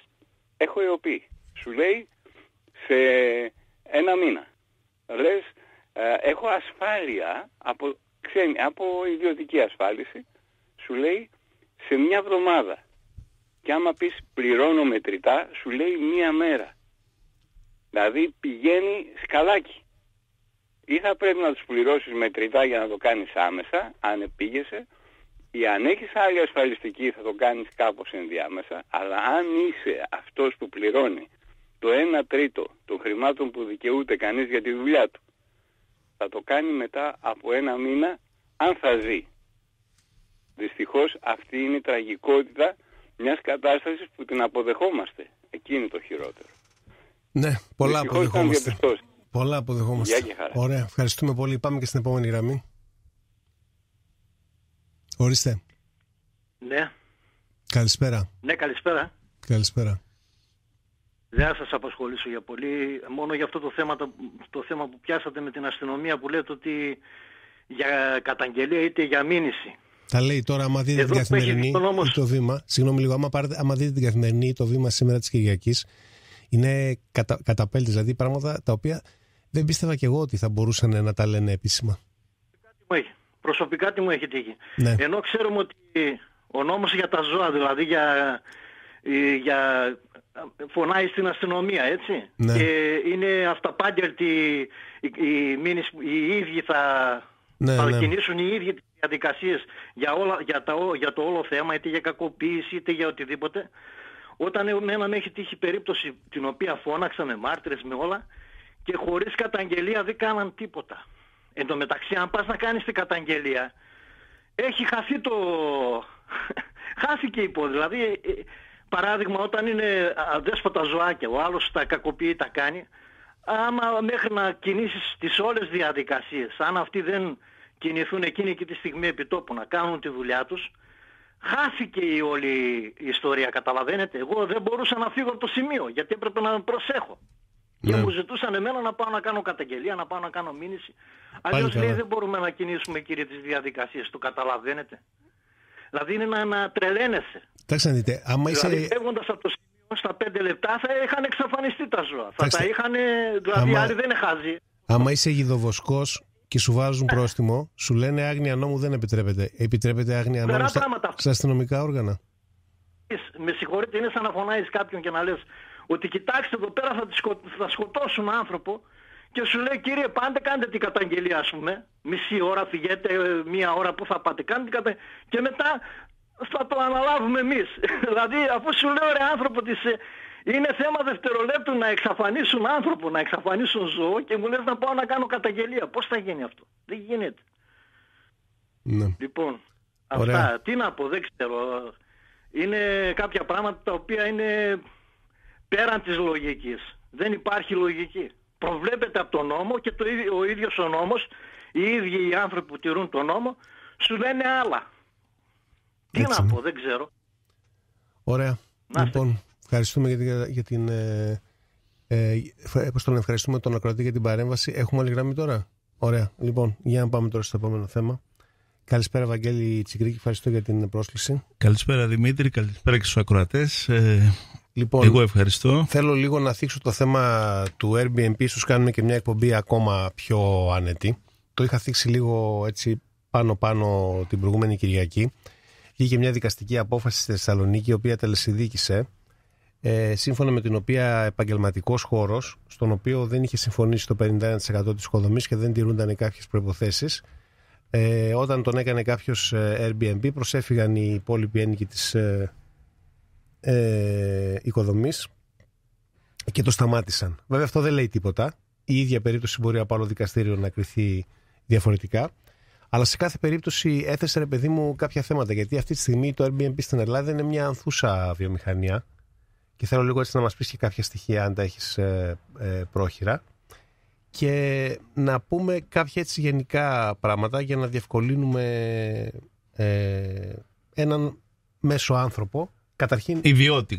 έχω ΕΟΠΗ. Σου λέει σε ένα μήνα. Λες έχω ασφάλεια από, ξένη, από ιδιωτική ασφάλιση. Σου λέει σε μια εβδομάδα. Και άμα πεις πληρώνω μετρητά σου λέει μια μέρα. Δηλαδή πηγαίνει σκαλάκι ή θα πρέπει να τους πληρώσεις μετρητά για να το κάνεις άμεσα, αν επήγεσαι, ή αν έχεις άλλη ασφαλιστική θα το κάνεις κάπως ενδιάμεσα, αλλά αν είσαι αυτός που πληρώνει το 1 τρίτο των χρημάτων που δικαιούται κανείς για τη δουλειά του, θα το κάνει μετά από ένα μήνα αν θα ζει. Δυστυχώς αυτή είναι η τραγικότητα μιας κατάστασης που την αποδεχόμαστε. εκείνη το χειρότερο. Ναι, πολλά Δυστυχώς Πολλά αποδεχόμαστε. Γεια και χαρά. Ωραία, ευχαριστούμε πολύ. Πάμε και στην επόμενη γραμμή. Ορίστε. Ναι. Καλησπέρα. Ναι, καλησπέρα. Καλησπέρα. Δεν θα σας απασχολήσω για πολύ. Μόνο για αυτό το θέμα, το, θέμα που πιάσατε με την αστυνομία που λέτε ότι για καταγγελία είτε για μήνυση. Τα λέει τώρα, άμα δείτε την καθημερινή ή το βήμα. Συγγνώμη λίγο, άμα, πάρετε, δείτε την καθημερινή το βήμα σήμερα της Κυριακής, είναι κατα, καταπέλτης. Δηλαδή πράγματα τα οποία δεν πίστευα και εγώ ότι θα μπορούσαν να τα λένε επίσημα. Προσωπικά τι μου έχει τύχει. Ναι. Ενώ ξέρουμε ότι ο νόμος για τα ζώα, δηλαδή για, για φωνάει στην αστυνομία, έτσι. Ναι. είναι αυταπάντερτη οι, οι, οι ίδιοι θα, ναι, ναι. κινήσουν οι ίδιοι τις διαδικασίες για, το όλο θέμα, είτε για κακοποίηση, είτε για οτιδήποτε. Όταν με έχει τύχει περίπτωση την οποία φώναξα με μάρτυρες, με όλα, και χωρίς καταγγελία δεν κάναν τίποτα. Εν τω μεταξύ, αν πας να κάνεις την καταγγελία, έχει χαθεί το... Χάθηκε η υπόθεση. Δηλαδή, ε, ε, παράδειγμα, όταν είναι αδέσποτα ζωάκια, ο άλλος τα κακοποιεί, τα κάνει, άμα μέχρι να κινήσεις τις όλες διαδικασίες, αν αυτοί δεν κινηθούν εκείνη και τη στιγμή επιτόπου να κάνουν τη δουλειά τους, χάθηκε η όλη η ιστορία, καταλαβαίνετε. Εγώ δεν μπορούσα να φύγω από το σημείο, γιατί έπρεπε να προσέχω. Και ναι. μου ζητούσαν εμένα να πάω να κάνω καταγγελία, να πάω να κάνω μήνυση. Αλλιώ λέει δεν μπορούμε να κινήσουμε κύριε τις διαδικασίες, το καταλαβαίνετε. Δηλαδή είναι να, να τρελαίνεσαι. Κοιτάξτε να δείτε, άμα είσαι. Δηλαδή, από το σημείο στα 5 λεπτά θα είχαν εξαφανιστεί τα ζώα. Θα τα είχαν. Δηλαδή άμα... δεν χάζει. Άμα είσαι γιδοβοσκό και σου βάζουν πρόστιμο, σου λένε άγνοια νόμου δεν επιτρέπεται. Επιτρέπεται άγνοια νόμου στα... στα αστυνομικά όργανα. Με συγχωρείτε, είναι σαν να φωνάζεις κάποιον και να λες ότι κοιτάξτε εδώ πέρα θα, σκοτώσουν άνθρωπο και σου λέει κύριε πάντε κάντε την καταγγελία ας πούμε μισή ώρα φυγέτε ε, μία ώρα που θα πάτε κάντε την καταγγελία και μετά θα το αναλάβουμε εμείς δηλαδή αφού σου λέω ρε άνθρωπο της ε, είναι θέμα δευτερολέπτου να εξαφανίσουν άνθρωπο, να εξαφανίσουν ζώο και μου λες να πάω να κάνω καταγγελία. Πώς θα γίνει αυτό. Δεν γίνεται. Ναι. Λοιπόν, αυτά τι να πω, δεν ξέρω. Είναι κάποια πράγματα τα οποία είναι πέραν της λογικής. Δεν υπάρχει λογική. Προβλέπεται από τον νόμο και το, ο ίδιος ο νόμος, οι ίδιοι οι άνθρωποι που τηρούν τον νόμο, σου λένε άλλα. Τι Έτσι. να ναι. πω, δεν ξέρω. Ωραία. Να λοιπόν, ευχαριστούμε για την... Για την ε, ε, τον ευχαριστούμε τον ακροατή για την παρέμβαση. Έχουμε άλλη γραμμή τώρα. Ωραία. Λοιπόν, για να πάμε τώρα στο επόμενο θέμα. Καλησπέρα, Βαγγέλη Τσικρίκη. Ευχαριστώ για την πρόσκληση. Καλησπέρα, Δημήτρη. Καλησπέρα και στους ακροατές. Ε, Λοιπόν, Εγώ ευχαριστώ. Θέλω λίγο να θίξω το θέμα του Airbnb, ίσως κάνουμε και μια εκπομπή ακόμα πιο άνετη. Το είχα θίξει λίγο έτσι πάνω-πάνω την προηγούμενη Κυριακή. Βγήκε μια δικαστική απόφαση στη Θεσσαλονίκη, η οποία τελεσυδίκησε, ε, σύμφωνα με την οποία επαγγελματικός χώρος, στον οποίο δεν είχε συμφωνήσει το 51% της οικοδομής και δεν τηρούνταν κάποιε προποθέσει. ε, όταν τον έκανε κάποιος ε, Airbnb, προσέφυγαν οι υπόλοιποι ένοικοι της. Ε, ε, οικοδομής και το σταμάτησαν. Βέβαια αυτό δεν λέει τίποτα. Η ίδια περίπτωση μπορεί από άλλο δικαστήριο να κριθεί διαφορετικά. Αλλά σε κάθε περίπτωση έθεσε ρε παιδί μου κάποια θέματα. Γιατί αυτή τη στιγμή το Airbnb στην Ελλάδα είναι μια ανθούσα βιομηχανία. Και θέλω λίγο έτσι να μας πεις και κάποια στοιχεία αν τα έχεις ε, ε, πρόχειρα. Και να πούμε κάποια έτσι γενικά πράγματα για να διευκολύνουμε ε, έναν μέσο άνθρωπο καταρχήν ιδιώτη,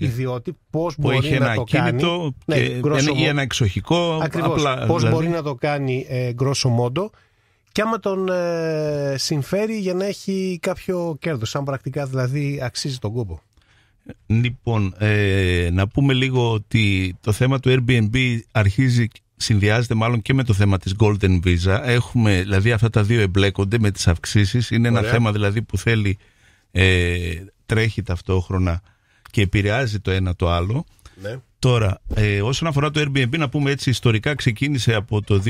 πώς μπορεί να το κάνει, και ναι, ή ένα εξοχικό. πώς δηλαδή. μπορεί να το κάνει ε, modo και άμα τον ε, συμφέρει για να έχει κάποιο κέρδος, αν πρακτικά δηλαδή αξίζει τον κόπο; Λοιπόν, ε, να πούμε λίγο ότι το θέμα του Airbnb αρχίζει συνδυάζεται μάλλον και με το θέμα της Golden Visa. Έχουμε, δηλαδή αυτά τα δύο εμπλέκονται με τις αυξήσεις. Είναι ένα θέμα δηλαδή που θέλει, ε, τρέχει ταυτόχρονα και επηρεάζει το ένα το άλλο. Ναι. Τώρα, ε, όσον αφορά το Airbnb, να πούμε έτσι, ιστορικά ξεκίνησε από το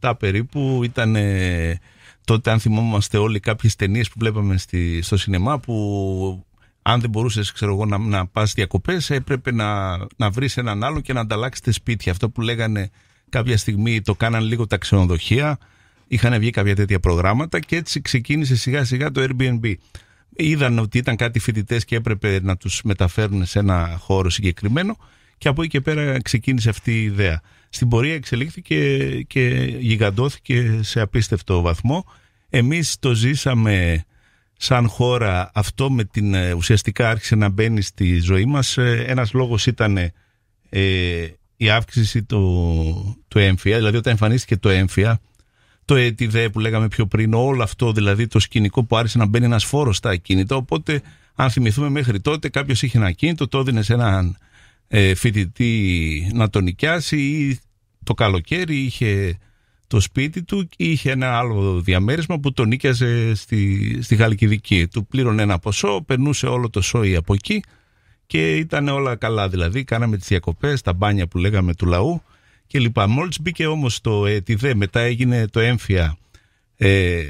2007 περίπου. Ήταν ε, τότε, αν θυμόμαστε όλοι, κάποιες ταινίες που βλέπαμε στη, στο σινεμά που αν δεν μπορούσες να, να πας διακοπές, έπρεπε να, να βρεις έναν άλλο και να ανταλλάξετε σπίτια. Αυτό που λέγανε κάποια στιγμή το κάναν λίγο τα ξενοδοχεία, είχαν βγει κάποια τέτοια προγράμματα και έτσι ξεκίνησε σιγά σιγά το Airbnb είδαν ότι ήταν κάτι φοιτητές και έπρεπε να τους μεταφέρουν σε ένα χώρο συγκεκριμένο και από εκεί και πέρα ξεκίνησε αυτή η ιδέα. Στην πορεία εξελίχθηκε και γιγαντώθηκε σε απίστευτο βαθμό. Εμείς το ζήσαμε σαν χώρα αυτό με την ε, ουσιαστικά άρχισε να μπαίνει στη ζωή μας. Ε, ένας λόγος ήταν ε, η αύξηση του, του έμφυα, δηλαδή όταν εμφανίστηκε το έμφυα το ΕΤΙΔΕ που λέγαμε πιο πριν, όλο αυτό δηλαδή το σκηνικό που άρχισε να μπαίνει ένας φόρος στα ακίνητα. Οπότε, αν θυμηθούμε μέχρι τότε, κάποιος είχε ένα ακίνητο, το έδινε σε έναν ε, φοιτητή να τον νοικιάσει ή το καλοκαίρι είχε το σπίτι του και είχε ένα άλλο διαμέρισμα που τον νοίκιαζε στη, στη Δική. Του πλήρωνε ένα ποσό, περνούσε όλο το σόι από εκεί και ήταν όλα καλά. Δηλαδή, κάναμε τις διακοπές, τα μπάνια που λέγαμε του λαού κλπ. Μόλις μπήκε όμως το ΕΤΙΔΕ, μετά έγινε το έμφυα. Ε,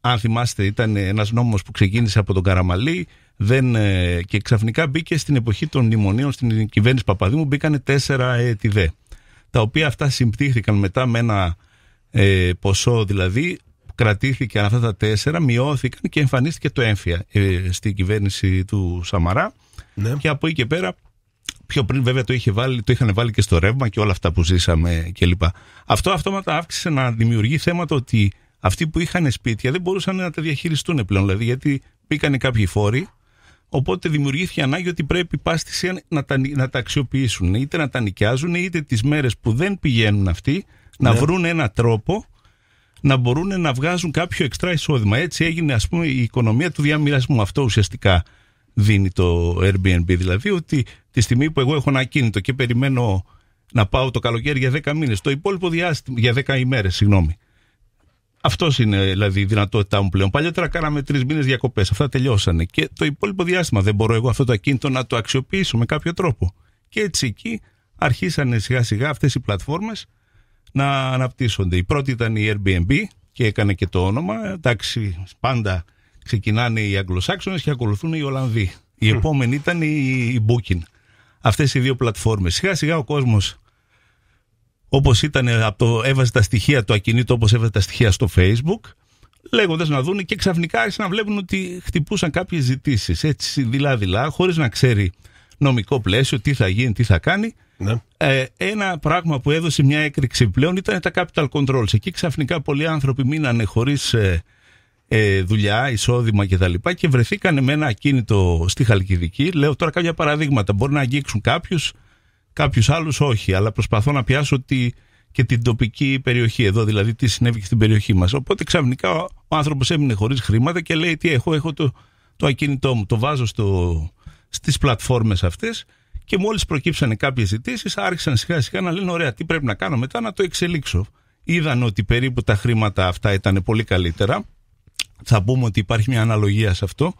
αν θυμάστε, ήταν ένας νόμος που ξεκίνησε από τον Καραμαλή δεν, ε, και ξαφνικά μπήκε στην εποχή των μνημονίων στην κυβέρνηση Παπαδήμου. Μπήκανε τέσσερα ΕΤΙΔΕ. Τα οποία αυτά συμπτύχθηκαν μετά με ένα ε, ποσό δηλαδή κρατήθηκαν αυτά τα τέσσερα, μειώθηκαν και εμφανίστηκε το έμφυα ε, στην κυβέρνηση του Σαμαρά. Ναι. Και από εκεί και πέρα Πιο πριν βέβαια το, είχε βάλει, το είχαν βάλει και στο ρεύμα και όλα αυτά που ζήσαμε κλπ. Αυτό αυτόματα αύξησε να δημιουργεί θέματα ότι αυτοί που είχαν σπίτια δεν μπορούσαν να τα διαχειριστούν πλέον. Δηλαδή, γιατί μπήκαν κάποιοι φόροι, οπότε δημιουργήθηκε ανάγκη ότι πρέπει στη να τα, να τα αξιοποιήσουν. Είτε να τα νοικιάζουν, είτε τις μέρες που δεν πηγαίνουν αυτοί να ναι. βρουν ένα τρόπο να μπορούν να βγάζουν κάποιο εξτρά εισόδημα. Έτσι έγινε, ας πούμε, η οικονομία του διαμοιρασμού. Αυτό ουσιαστικά δίνει το Airbnb. Δηλαδή ότι τη στιγμή που εγώ έχω ένα ακίνητο και περιμένω να πάω το καλοκαίρι για 10 μήνες, το υπόλοιπο διάστημα, για 10 ημέρες, συγγνώμη. Αυτός είναι δηλαδή η δυνατότητά μου πλέον. Παλιότερα κάναμε τρεις μήνες διακοπές. Αυτά τελειώσανε. Και το υπόλοιπο διάστημα δεν μπορώ εγώ αυτό το ακίνητο να το αξιοποιήσω με κάποιο τρόπο. Και έτσι εκεί αρχίσανε σιγά σιγά αυτές οι πλατφόρμες να αναπτύσσονται. Η πρώτη ήταν η Airbnb και έκανε και το όνομα. Εντάξει, πάντα ξεκινάνε οι Αγγλοσάξονες και ακολουθούν οι Ολλανδοί. Η επόμενη ήταν η Booking. αυτές οι δύο πλατφόρμες. Σιγά σιγά ο κόσμος, όπως ήταν, από το, έβαζε τα στοιχεία του ακινήτου όπως έβαζε τα στοιχεία στο facebook λέγοντας να δουν και ξαφνικά άρχισαν να βλέπουν ότι χτυπούσαν κάποιες ζητήσεις. έτσι δειλά δειλά χωρίς να ξέρει νομικό πλαίσιο τι θα γίνει, τι θα κάνει ναι. ε, ένα πράγμα που έδωσε μια έκρηξη πλέον ήταν τα capital controls εκεί ξαφνικά πολλοί άνθρωποι μείνανε χωρίς. ε, ε, δουλειά, εισόδημα κτλ. Και, και βρεθήκαν με ένα ακίνητο στη Χαλκιδική. Λέω τώρα κάποια παραδείγματα. Μπορεί να αγγίξουν κάποιους, κάποιους άλλους όχι. Αλλά προσπαθώ να πιάσω τη, και την τοπική περιοχή εδώ, δηλαδή τι συνέβη και στην περιοχή μας. Οπότε ξαφνικά ο, άνθρωπος έμεινε χωρίς χρήματα και λέει: Τι έχω, έχω το, το ακίνητό μου. Το βάζω στις πλατφόρμες αυτές. Και μόλις προκύψανε κάποιες ζητήσεις, άρχισαν σιγά σιγά να λένε: Ωραία, τι πρέπει να κάνω μετά να το εξελίξω. Είδαν ότι περίπου τα χρήματα αυτά ήταν πολύ καλύτερα θα πούμε ότι υπάρχει μια αναλογία σε αυτό.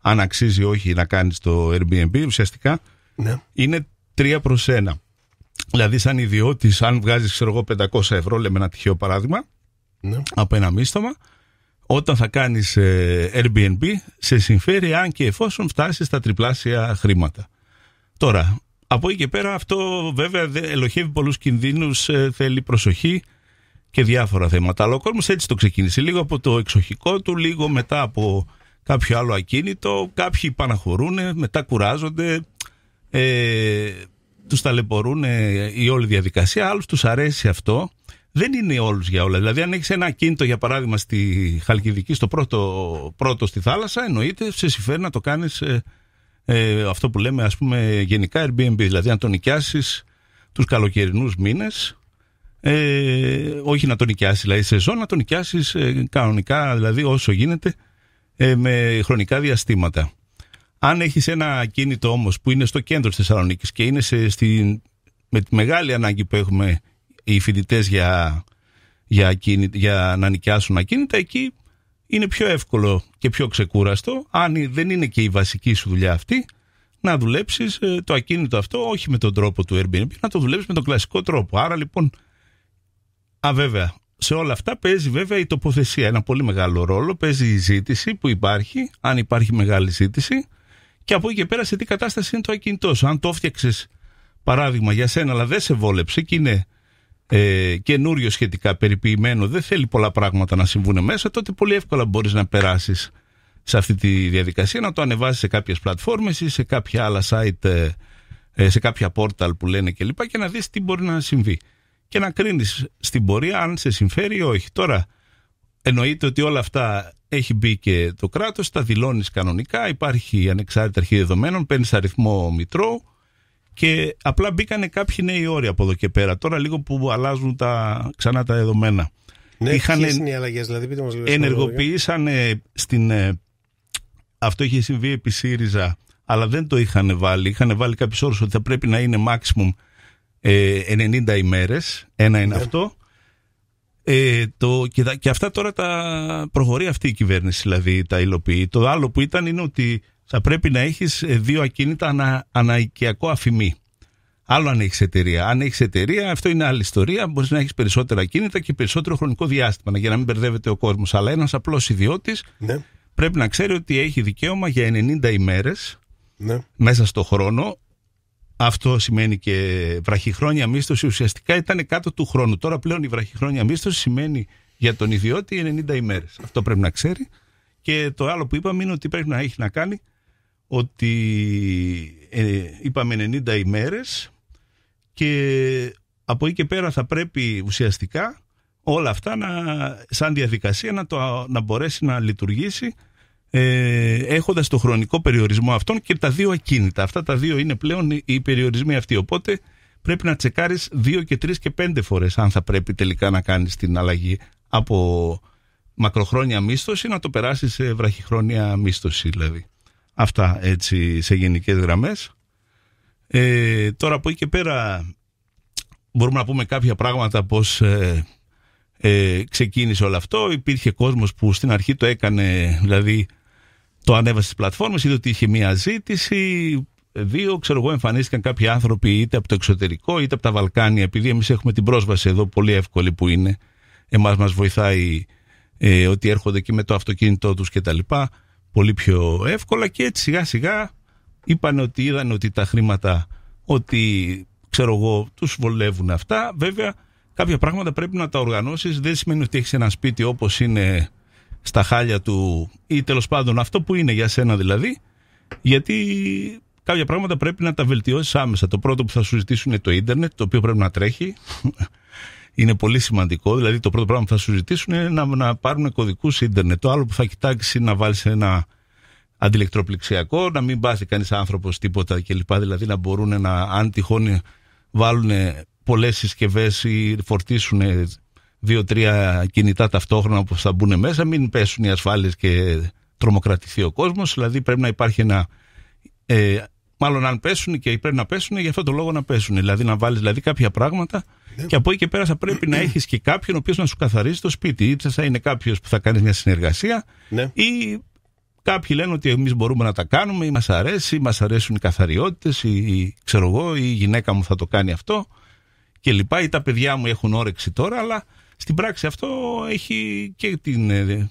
Αν αξίζει όχι να κάνεις το Airbnb, ουσιαστικά ναι. είναι 3 προς 1. Δηλαδή, σαν ιδιώτης, αν βγάζεις, ξέρω εγώ, 500 ευρώ, λέμε ένα τυχαίο παράδειγμα, ναι. από ένα μίστομα, όταν θα κάνεις ε, Airbnb, σε συμφέρει αν και εφόσον φτάσεις στα τριπλάσια χρήματα. Τώρα, από εκεί και πέρα, αυτό βέβαια ελοχεύει πολλούς κινδύνους, ε, θέλει προσοχή και διάφορα θέματα. Αλλά ο κόσμος έτσι το ξεκίνησε. Λίγο από το εξοχικό του, λίγο μετά από κάποιο άλλο ακίνητο. Κάποιοι παναχωρούν, μετά κουράζονται. Ε, τους ταλαιπωρούν η όλη διαδικασία, αλλου τους αρέσει αυτό. Δεν είναι όλους για όλα. Δηλαδή, αν έχεις ένα ακίνητο, για παράδειγμα, στη Χαλκιδική, στο πρώτο, πρώτο στη θάλασσα, εννοείται σε συμφέρει να το κάνεις ε, ε, αυτό που λέμε, ας πούμε, γενικά Airbnb. Δηλαδή, αν το νοικιάσεις τους καλοκαιρινούς μήνες, ε, όχι να τον νοικιάσεις δηλαδή σε ζώνη, να τον νοικιάσεις ε, κανονικά, δηλαδή όσο γίνεται, ε, με χρονικά διαστήματα. Αν έχεις ένα κίνητο όμως που είναι στο κέντρο της Θεσσαλονίκης και είναι σε, στη, με τη μεγάλη ανάγκη που έχουμε οι φοιτητές για, για, για να νοικιάσουν ακίνητα, εκεί είναι πιο εύκολο και πιο ξεκούραστο, αν δεν είναι και η βασική σου δουλειά αυτή, να δουλέψεις ε, το ακίνητο αυτό όχι με τον τρόπο του Airbnb, να το δουλέψεις με τον κλασικό τρόπο. Άρα λοιπόν Α, βέβαια. Σε όλα αυτά παίζει βέβαια η τοποθεσία ένα πολύ μεγάλο ρόλο. Παίζει η ζήτηση που υπάρχει, αν υπάρχει μεγάλη ζήτηση, και από εκεί και πέρα σε τι κατάσταση είναι το ακινητός σου. Αν το έφτιαξες, παράδειγμα, για σένα, αλλά δεν σε βόλεψε και είναι ε, καινούριο σχετικά περιποιημένο, δεν θέλει πολλά πράγματα να συμβούν μέσα, τότε πολύ εύκολα μπορείς να περάσεις σε αυτή τη διαδικασία, να το ανεβάσεις σε κάποιες πλατφόρμες ή σε κάποια άλλα site, ε, ε, σε κάποια πόρταλ που λένε κλπ. Και, και να δεις τι μπορεί να συμβεί και να κρίνεις στην πορεία αν σε συμφέρει ή όχι. Τώρα εννοείται ότι όλα αυτά έχει μπει και το κράτος, τα δηλώνεις κανονικά, υπάρχει ανεξάρτητα αρχή δεδομένων, παίρνεις αριθμό μητρώου και απλά μπήκανε κάποιοι νέοι όροι από εδώ και πέρα. Τώρα λίγο που αλλάζουν τα, ξανά τα δεδομένα. Ναι, Είχαν, είναι οι αλλαγές, δηλαδή, πείτε μας λίγο ενεργοποιήσανε στην... Ε, αυτό είχε συμβεί επί ΣΥΡΙΖΑ, αλλά δεν το είχαν βάλει. Είχαν βάλει κάποιους όρους ότι θα πρέπει να είναι maximum ε, 90 ημέρες, ένα είναι ναι. αυτό. Ε, το, και, αυτά τώρα τα προχωρεί αυτή η κυβέρνηση, δηλαδή τα υλοποιεί. Το άλλο που ήταν είναι ότι θα πρέπει να έχεις ε, δύο ακίνητα ανα, αναοικιακό αφημί. Άλλο αν έχεις εταιρεία. Αν έχεις εταιρεία, αυτό είναι άλλη ιστορία. Μπορείς να έχεις περισσότερα κίνητα και περισσότερο χρονικό διάστημα, για να μην μπερδεύεται ο κόσμος. Αλλά ένας απλός ιδιώτης ναι. πρέπει να ξέρει ότι έχει δικαίωμα για 90 ημέρες ναι. μέσα στο χρόνο αυτό σημαίνει και βραχυχρόνια μίσθωση. Ουσιαστικά ήταν κάτω του χρόνου. Τώρα πλέον η βραχυχρόνια μίσθωση σημαίνει για τον ιδιώτη 90 ημέρες. Αυτό πρέπει να ξέρει. Και το άλλο που είπαμε είναι ότι πρέπει να έχει να κάνει ότι ε, είπαμε 90 ημέρες και από εκεί και πέρα θα πρέπει ουσιαστικά όλα αυτά να, σαν διαδικασία το, να μπορέσει να λειτουργήσει ε, έχοντας το χρονικό περιορισμό αυτών και τα δύο ακίνητα. Αυτά τα δύο είναι πλέον οι περιορισμοί αυτοί. Οπότε πρέπει να τσεκάρεις δύο και τρεις και πέντε φορές, αν θα πρέπει τελικά να κάνεις την αλλαγή από μακροχρόνια μίσθωση να το περάσεις σε βραχυχρόνια μίσθωση, δηλαδή. Αυτά έτσι σε γενικές γραμμές. Ε, τώρα από εκεί και πέρα μπορούμε να πούμε κάποια πράγματα πως ε, ε, ξεκίνησε όλο αυτό. Υπήρχε κόσμος που στην αρχή το έκανε, δηλαδή το ανέβασε στις πλατφόρμες, είδε ότι είχε μία ζήτηση, δύο, ξέρω εγώ, εμφανίστηκαν κάποιοι άνθρωποι είτε από το εξωτερικό είτε από τα Βαλκάνια, επειδή εμείς έχουμε την πρόσβαση εδώ πολύ εύκολη που είναι. Εμάς μας βοηθάει ε, ότι έρχονται και με το αυτοκίνητό τους και τα πολύ πιο εύκολα και έτσι σιγά σιγά είπαν ότι είδαν ότι τα χρήματα, ότι ξέρω εγώ, τους βολεύουν αυτά. Βέβαια, κάποια πράγματα πρέπει να τα οργανώσεις, δεν σημαίνει ότι έχεις ένα σπίτι όπως είναι στα χάλια του ή τέλος πάντων αυτό που είναι για σένα δηλαδή, γιατί κάποια πράγματα πρέπει να τα βελτιώσεις άμεσα. Το πρώτο που θα σου ζητήσουν είναι το ίντερνετ, το οποίο πρέπει να τρέχει. Είναι πολύ σημαντικό. Δηλαδή, το πρώτο πράγμα που θα σου ζητήσουν είναι να, να πάρουν κωδικούς ίντερνετ. Το άλλο που θα κοιτάξεις είναι να βάλεις ένα αντιλεκτροπληξιακό, να μην πάθει κανείς άνθρωπος τίποτα κλπ. Δηλαδή, να μπορούν να, αν τυχόν βάλουν πολλές συσκευές ή φορτίσουν δύο-τρία κινητά ταυτόχρονα που θα μπουν μέσα, μην πέσουν οι ασφάλειες και τρομοκρατηθεί ο κόσμος, δηλαδή πρέπει να υπάρχει ένα... Ε, μάλλον αν πέσουν και πρέπει να πέσουν, για αυτόν τον λόγο να πέσουν. Δηλαδή να βάλεις δηλαδή, κάποια πράγματα ναι. και από εκεί και πέρα θα πρέπει να έχεις και κάποιον ο οποίος να σου καθαρίζει το σπίτι. Είτε θα είναι κάποιος που θα κάνει μια συνεργασία ναι. ή Κάποιοι λένε ότι εμείς μπορούμε να τα κάνουμε, ή μας αρέσει, ή μας αρέσουν οι καθαριότητες, ή, ή ξέρω εγώ, ή η γυναίκα μου θα το κάνει αυτό κλπ. Ή τα παιδιά μου έχουν όρεξη τώρα, αλλά στην πράξη αυτό έχει και την, ε,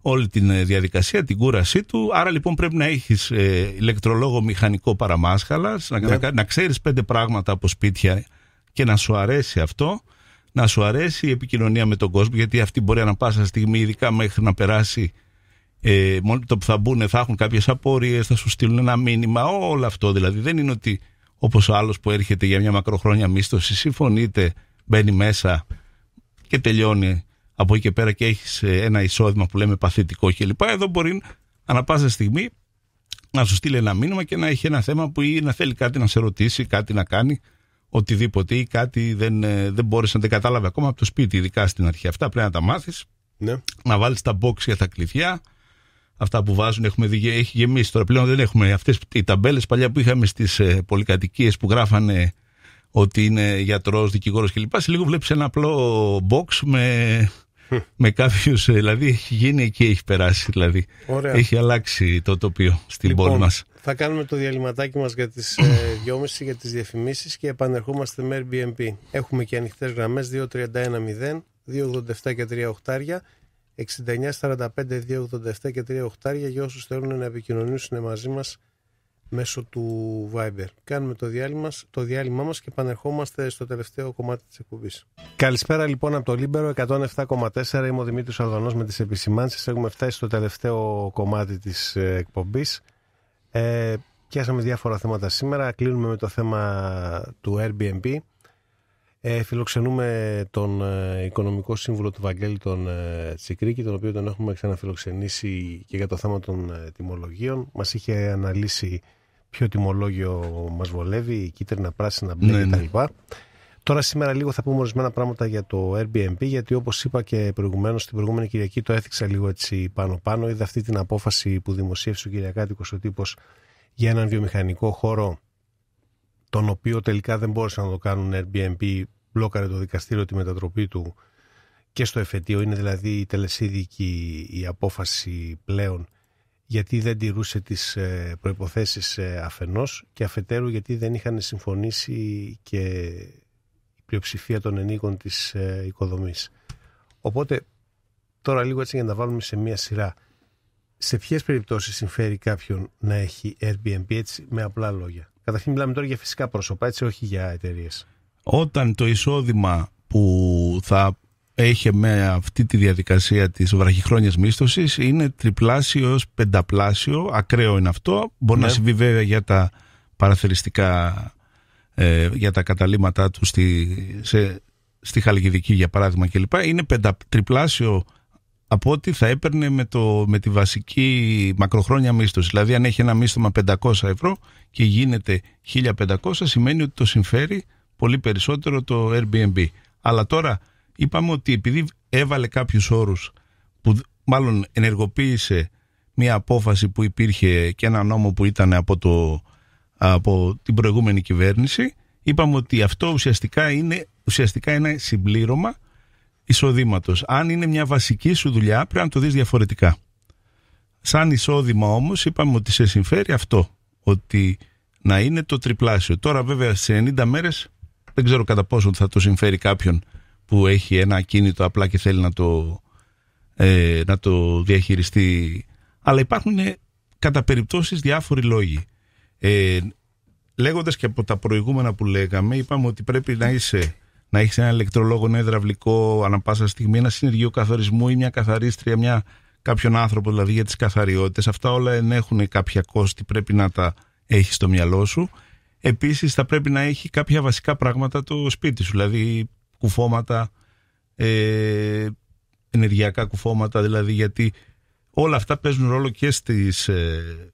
όλη την ε, διαδικασία, την κούρασή του. Άρα λοιπόν πρέπει να έχεις ε, ηλεκτρολόγο μηχανικό παραμάσχαλας, να, ναι. να, ξέρεις πέντε πράγματα από σπίτια και να σου αρέσει αυτό, να σου αρέσει η επικοινωνία με τον κόσμο, γιατί αυτή μπορεί να πάσα στιγμή, ειδικά μέχρι να περάσει ε, μόνο το που θα μπουν θα έχουν κάποιες απορίες, θα σου στείλουν ένα μήνυμα, όλο αυτό δηλαδή. Δεν είναι ότι όπως ο άλλος που έρχεται για μια μακροχρόνια μίσθωση συμφωνείτε, μπαίνει μέσα και τελειώνει από εκεί και πέρα και έχεις ε, ένα εισόδημα που λέμε παθητικό κλπ. Εδώ μπορεί ανά πάσα στιγμή να σου στείλει ένα μήνυμα και να έχει ένα θέμα που ή να θέλει κάτι να σε ρωτήσει, κάτι να κάνει, οτιδήποτε ή κάτι δεν, ε, δεν μπόρεσε να δεν κατάλαβε ακόμα από το σπίτι, ειδικά στην αρχή. Αυτά πρέπει να τα μάθεις. ναι. να βάλεις τα box για τα κλειδιά, αυτά που βάζουν έχουμε δει, έχει γεμίσει τώρα πλέον δεν έχουμε αυτές οι ταμπέλες παλιά που είχαμε στις ε, πολυκατοικίες που γράφανε ότι είναι γιατρός, δικηγόρος κλπ. Σε λίγο βλέπεις ένα απλό box με, με κάποιους. Δηλαδή έχει γίνει εκεί, έχει περάσει. Δηλαδή. Έχει αλλάξει το τοπίο στην λοιπόν, πόλη μας. Θα κάνουμε το διαλυματάκι μας για τις ε, 2.30 για τις διαφημίσεις και επανερχόμαστε με Airbnb. Έχουμε και ανοιχτές γραμμές 2310, 287 και 3 οχτάρια. 69-45-287 και 3 οχτάρια για όσους θέλουν να επικοινωνήσουν μαζί μας μέσω του Viber. Κάνουμε το διάλειμμα, το διάλειμμα μας και επανερχόμαστε στο τελευταίο κομμάτι της εκπομπής. Καλησπέρα λοιπόν από το Λίμπερο 107,4. Είμαι ο Δημήτρης Αρδονός με τις επισημάνσεις. Έχουμε φτάσει στο τελευταίο κομμάτι της ε, εκπομπής. Ε, πιάσαμε διάφορα θέματα σήμερα. Κλείνουμε με το θέμα του Airbnb. Ε, φιλοξενούμε τον ε, οικονομικό σύμβουλο του Βαγγέλη τον ε, Τσικρίκη, τον οποίο τον έχουμε ξαναφιλοξενήσει και για το θέμα των τιμολογίων. Μας είχε αναλύσει ποιο τιμολόγιο μας βολεύει, κίτρινα, πράσινα, μπλε ναι, ναι. κτλ. Ναι. Τώρα σήμερα λίγο θα πούμε ορισμένα πράγματα για το Airbnb, γιατί όπως είπα και προηγουμένως, την προηγούμενη Κυριακή το έθιξα λίγο έτσι πάνω-πάνω. Είδα αυτή την απόφαση που δημοσίευσε ο Κυριακάτικος ο για έναν βιομηχανικό χώρο, τον οποίο τελικά δεν μπόρεσαν να το κάνουν Airbnb, μπλόκαρε το δικαστήριο τη μετατροπή του και στο εφετείο. Είναι δηλαδή η τελεσίδικη η απόφαση πλέον γιατί δεν τηρούσε τις ε, προϋποθέσεις ε, αφενός και αφετέρου γιατί δεν είχαν συμφωνήσει και η πλειοψηφία των ενίκων της ε, οικοδομής. Οπότε τώρα λίγο έτσι για να τα βάλουμε σε μία σειρά. Σε ποιες περιπτώσεις συμφέρει κάποιον να έχει Airbnb έτσι με απλά λόγια. Καταρχήν μιλάμε τώρα για φυσικά πρόσωπα έτσι όχι για εταιρείες. Όταν το εισόδημα που θα έχει με αυτή τη διαδικασία της βραχυχρόνιας μίσθωσης είναι τριπλάσιος ως πενταπλάσιο, ακραίο είναι αυτό, μπορεί ναι. να συμβεί βέβαια για τα παραθεριστικά, ε, για τα καταλήμματά του στη, σε, στη Χαλκιδική για παράδειγμα κλπ. Είναι πεντα, τριπλάσιο από ό,τι θα έπαιρνε με, το, με τη βασική μακροχρόνια μίσθωση. Δηλαδή αν έχει ένα μίσθωμα 500 ευρώ και γίνεται 1500 σημαίνει ότι το συμφέρει πολύ περισσότερο το Airbnb. Αλλά τώρα είπαμε ότι επειδή έβαλε κάποιους όρους που μάλλον ενεργοποίησε μια απόφαση που υπήρχε και ένα νόμο που ήταν από, το, από την προηγούμενη κυβέρνηση είπαμε ότι αυτό ουσιαστικά είναι ουσιαστικά ένα συμπλήρωμα εισοδήματος. Αν είναι μια βασική σου δουλειά πρέπει να το δεις διαφορετικά. Σαν εισόδημα όμως, είπαμε ότι σε συμφέρει αυτό, ότι να είναι το τριπλάσιο. Τώρα βέβαια σε 90 μέρες δεν ξέρω κατά πόσο θα το συμφέρει κάποιον που έχει ένα ακίνητο απλά και θέλει να το, ε, να το διαχειριστεί. Αλλά υπάρχουν ε, κατά περιπτώσεις διάφοροι λόγοι. Ε, λέγοντας και από τα προηγούμενα που λέγαμε, είπαμε ότι πρέπει να είσαι να έχεις ένα ηλεκτρολόγο, ένα υδραυλικό ανά πάσα στιγμή, ένα συνεργείο καθορισμού ή μια καθαρίστρια, μια, κάποιον άνθρωπο δηλαδή για τις καθαριότητες. Αυτά όλα ενέχουν κάποια κόστη, πρέπει να τα έχεις στο μυαλό σου. Επίσης θα πρέπει να έχει κάποια βασικά πράγματα το σπίτι σου, δηλαδή κουφώματα, ε, ενεργειακά κουφώματα δηλαδή γιατί όλα αυτά παίζουν ρόλο και στις, ε,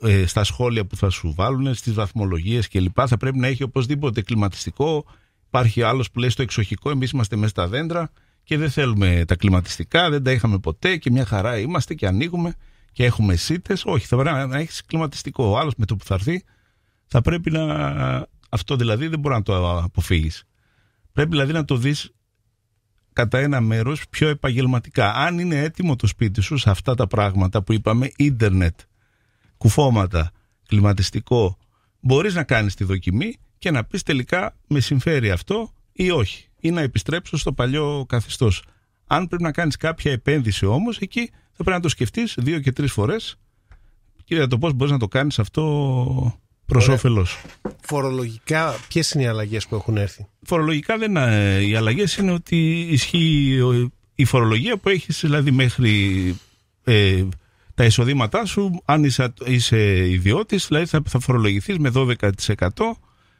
ε, στα σχόλια που θα σου βάλουν, στις βαθμολογίες κλπ. Θα πρέπει να έχει οπωσδήποτε κλιματιστικό, υπάρχει άλλος που λέει στο εξοχικό, εμείς είμαστε μέσα στα δέντρα και δεν θέλουμε τα κλιματιστικά, δεν τα είχαμε ποτέ και μια χαρά είμαστε και ανοίγουμε και έχουμε σίτες. Όχι, θα πρέπει να έχεις κλιματιστικό. Ο άλλος με το που θα έρθει θα πρέπει να... Αυτό δηλαδή δεν μπορεί να το αποφύγεις. Πρέπει δηλαδή να το δεις κατά ένα μέρος πιο επαγγελματικά. Αν είναι έτοιμο το σπίτι σου σε αυτά τα πράγματα που είπαμε, ίντερνετ, κουφώματα, κλιματιστικό, μπορείς να κάνεις τη δοκιμή και να πεις τελικά με συμφέρει αυτό ή όχι ή να επιστρέψω στο παλιό καθιστός. Αν πρέπει να κάνεις κάποια επένδυση όμως, εκεί θα πρέπει να το σκεφτείς δύο και τρεις φορές. για το πώς μπορείς να το κάνεις αυτό προς όφελος. Φορολογικά, ποιες είναι οι αλλαγές που έχουν έρθει. Φορολογικά δεν είναι. Οι αλλαγές είναι ότι ισχύει η φορολογία που έχεις δηλαδή μέχρι ε, τα εισοδήματά σου, αν είσαι, είσαι δηλαδή θα, φορολογηθείς φορολογηθείς με 12%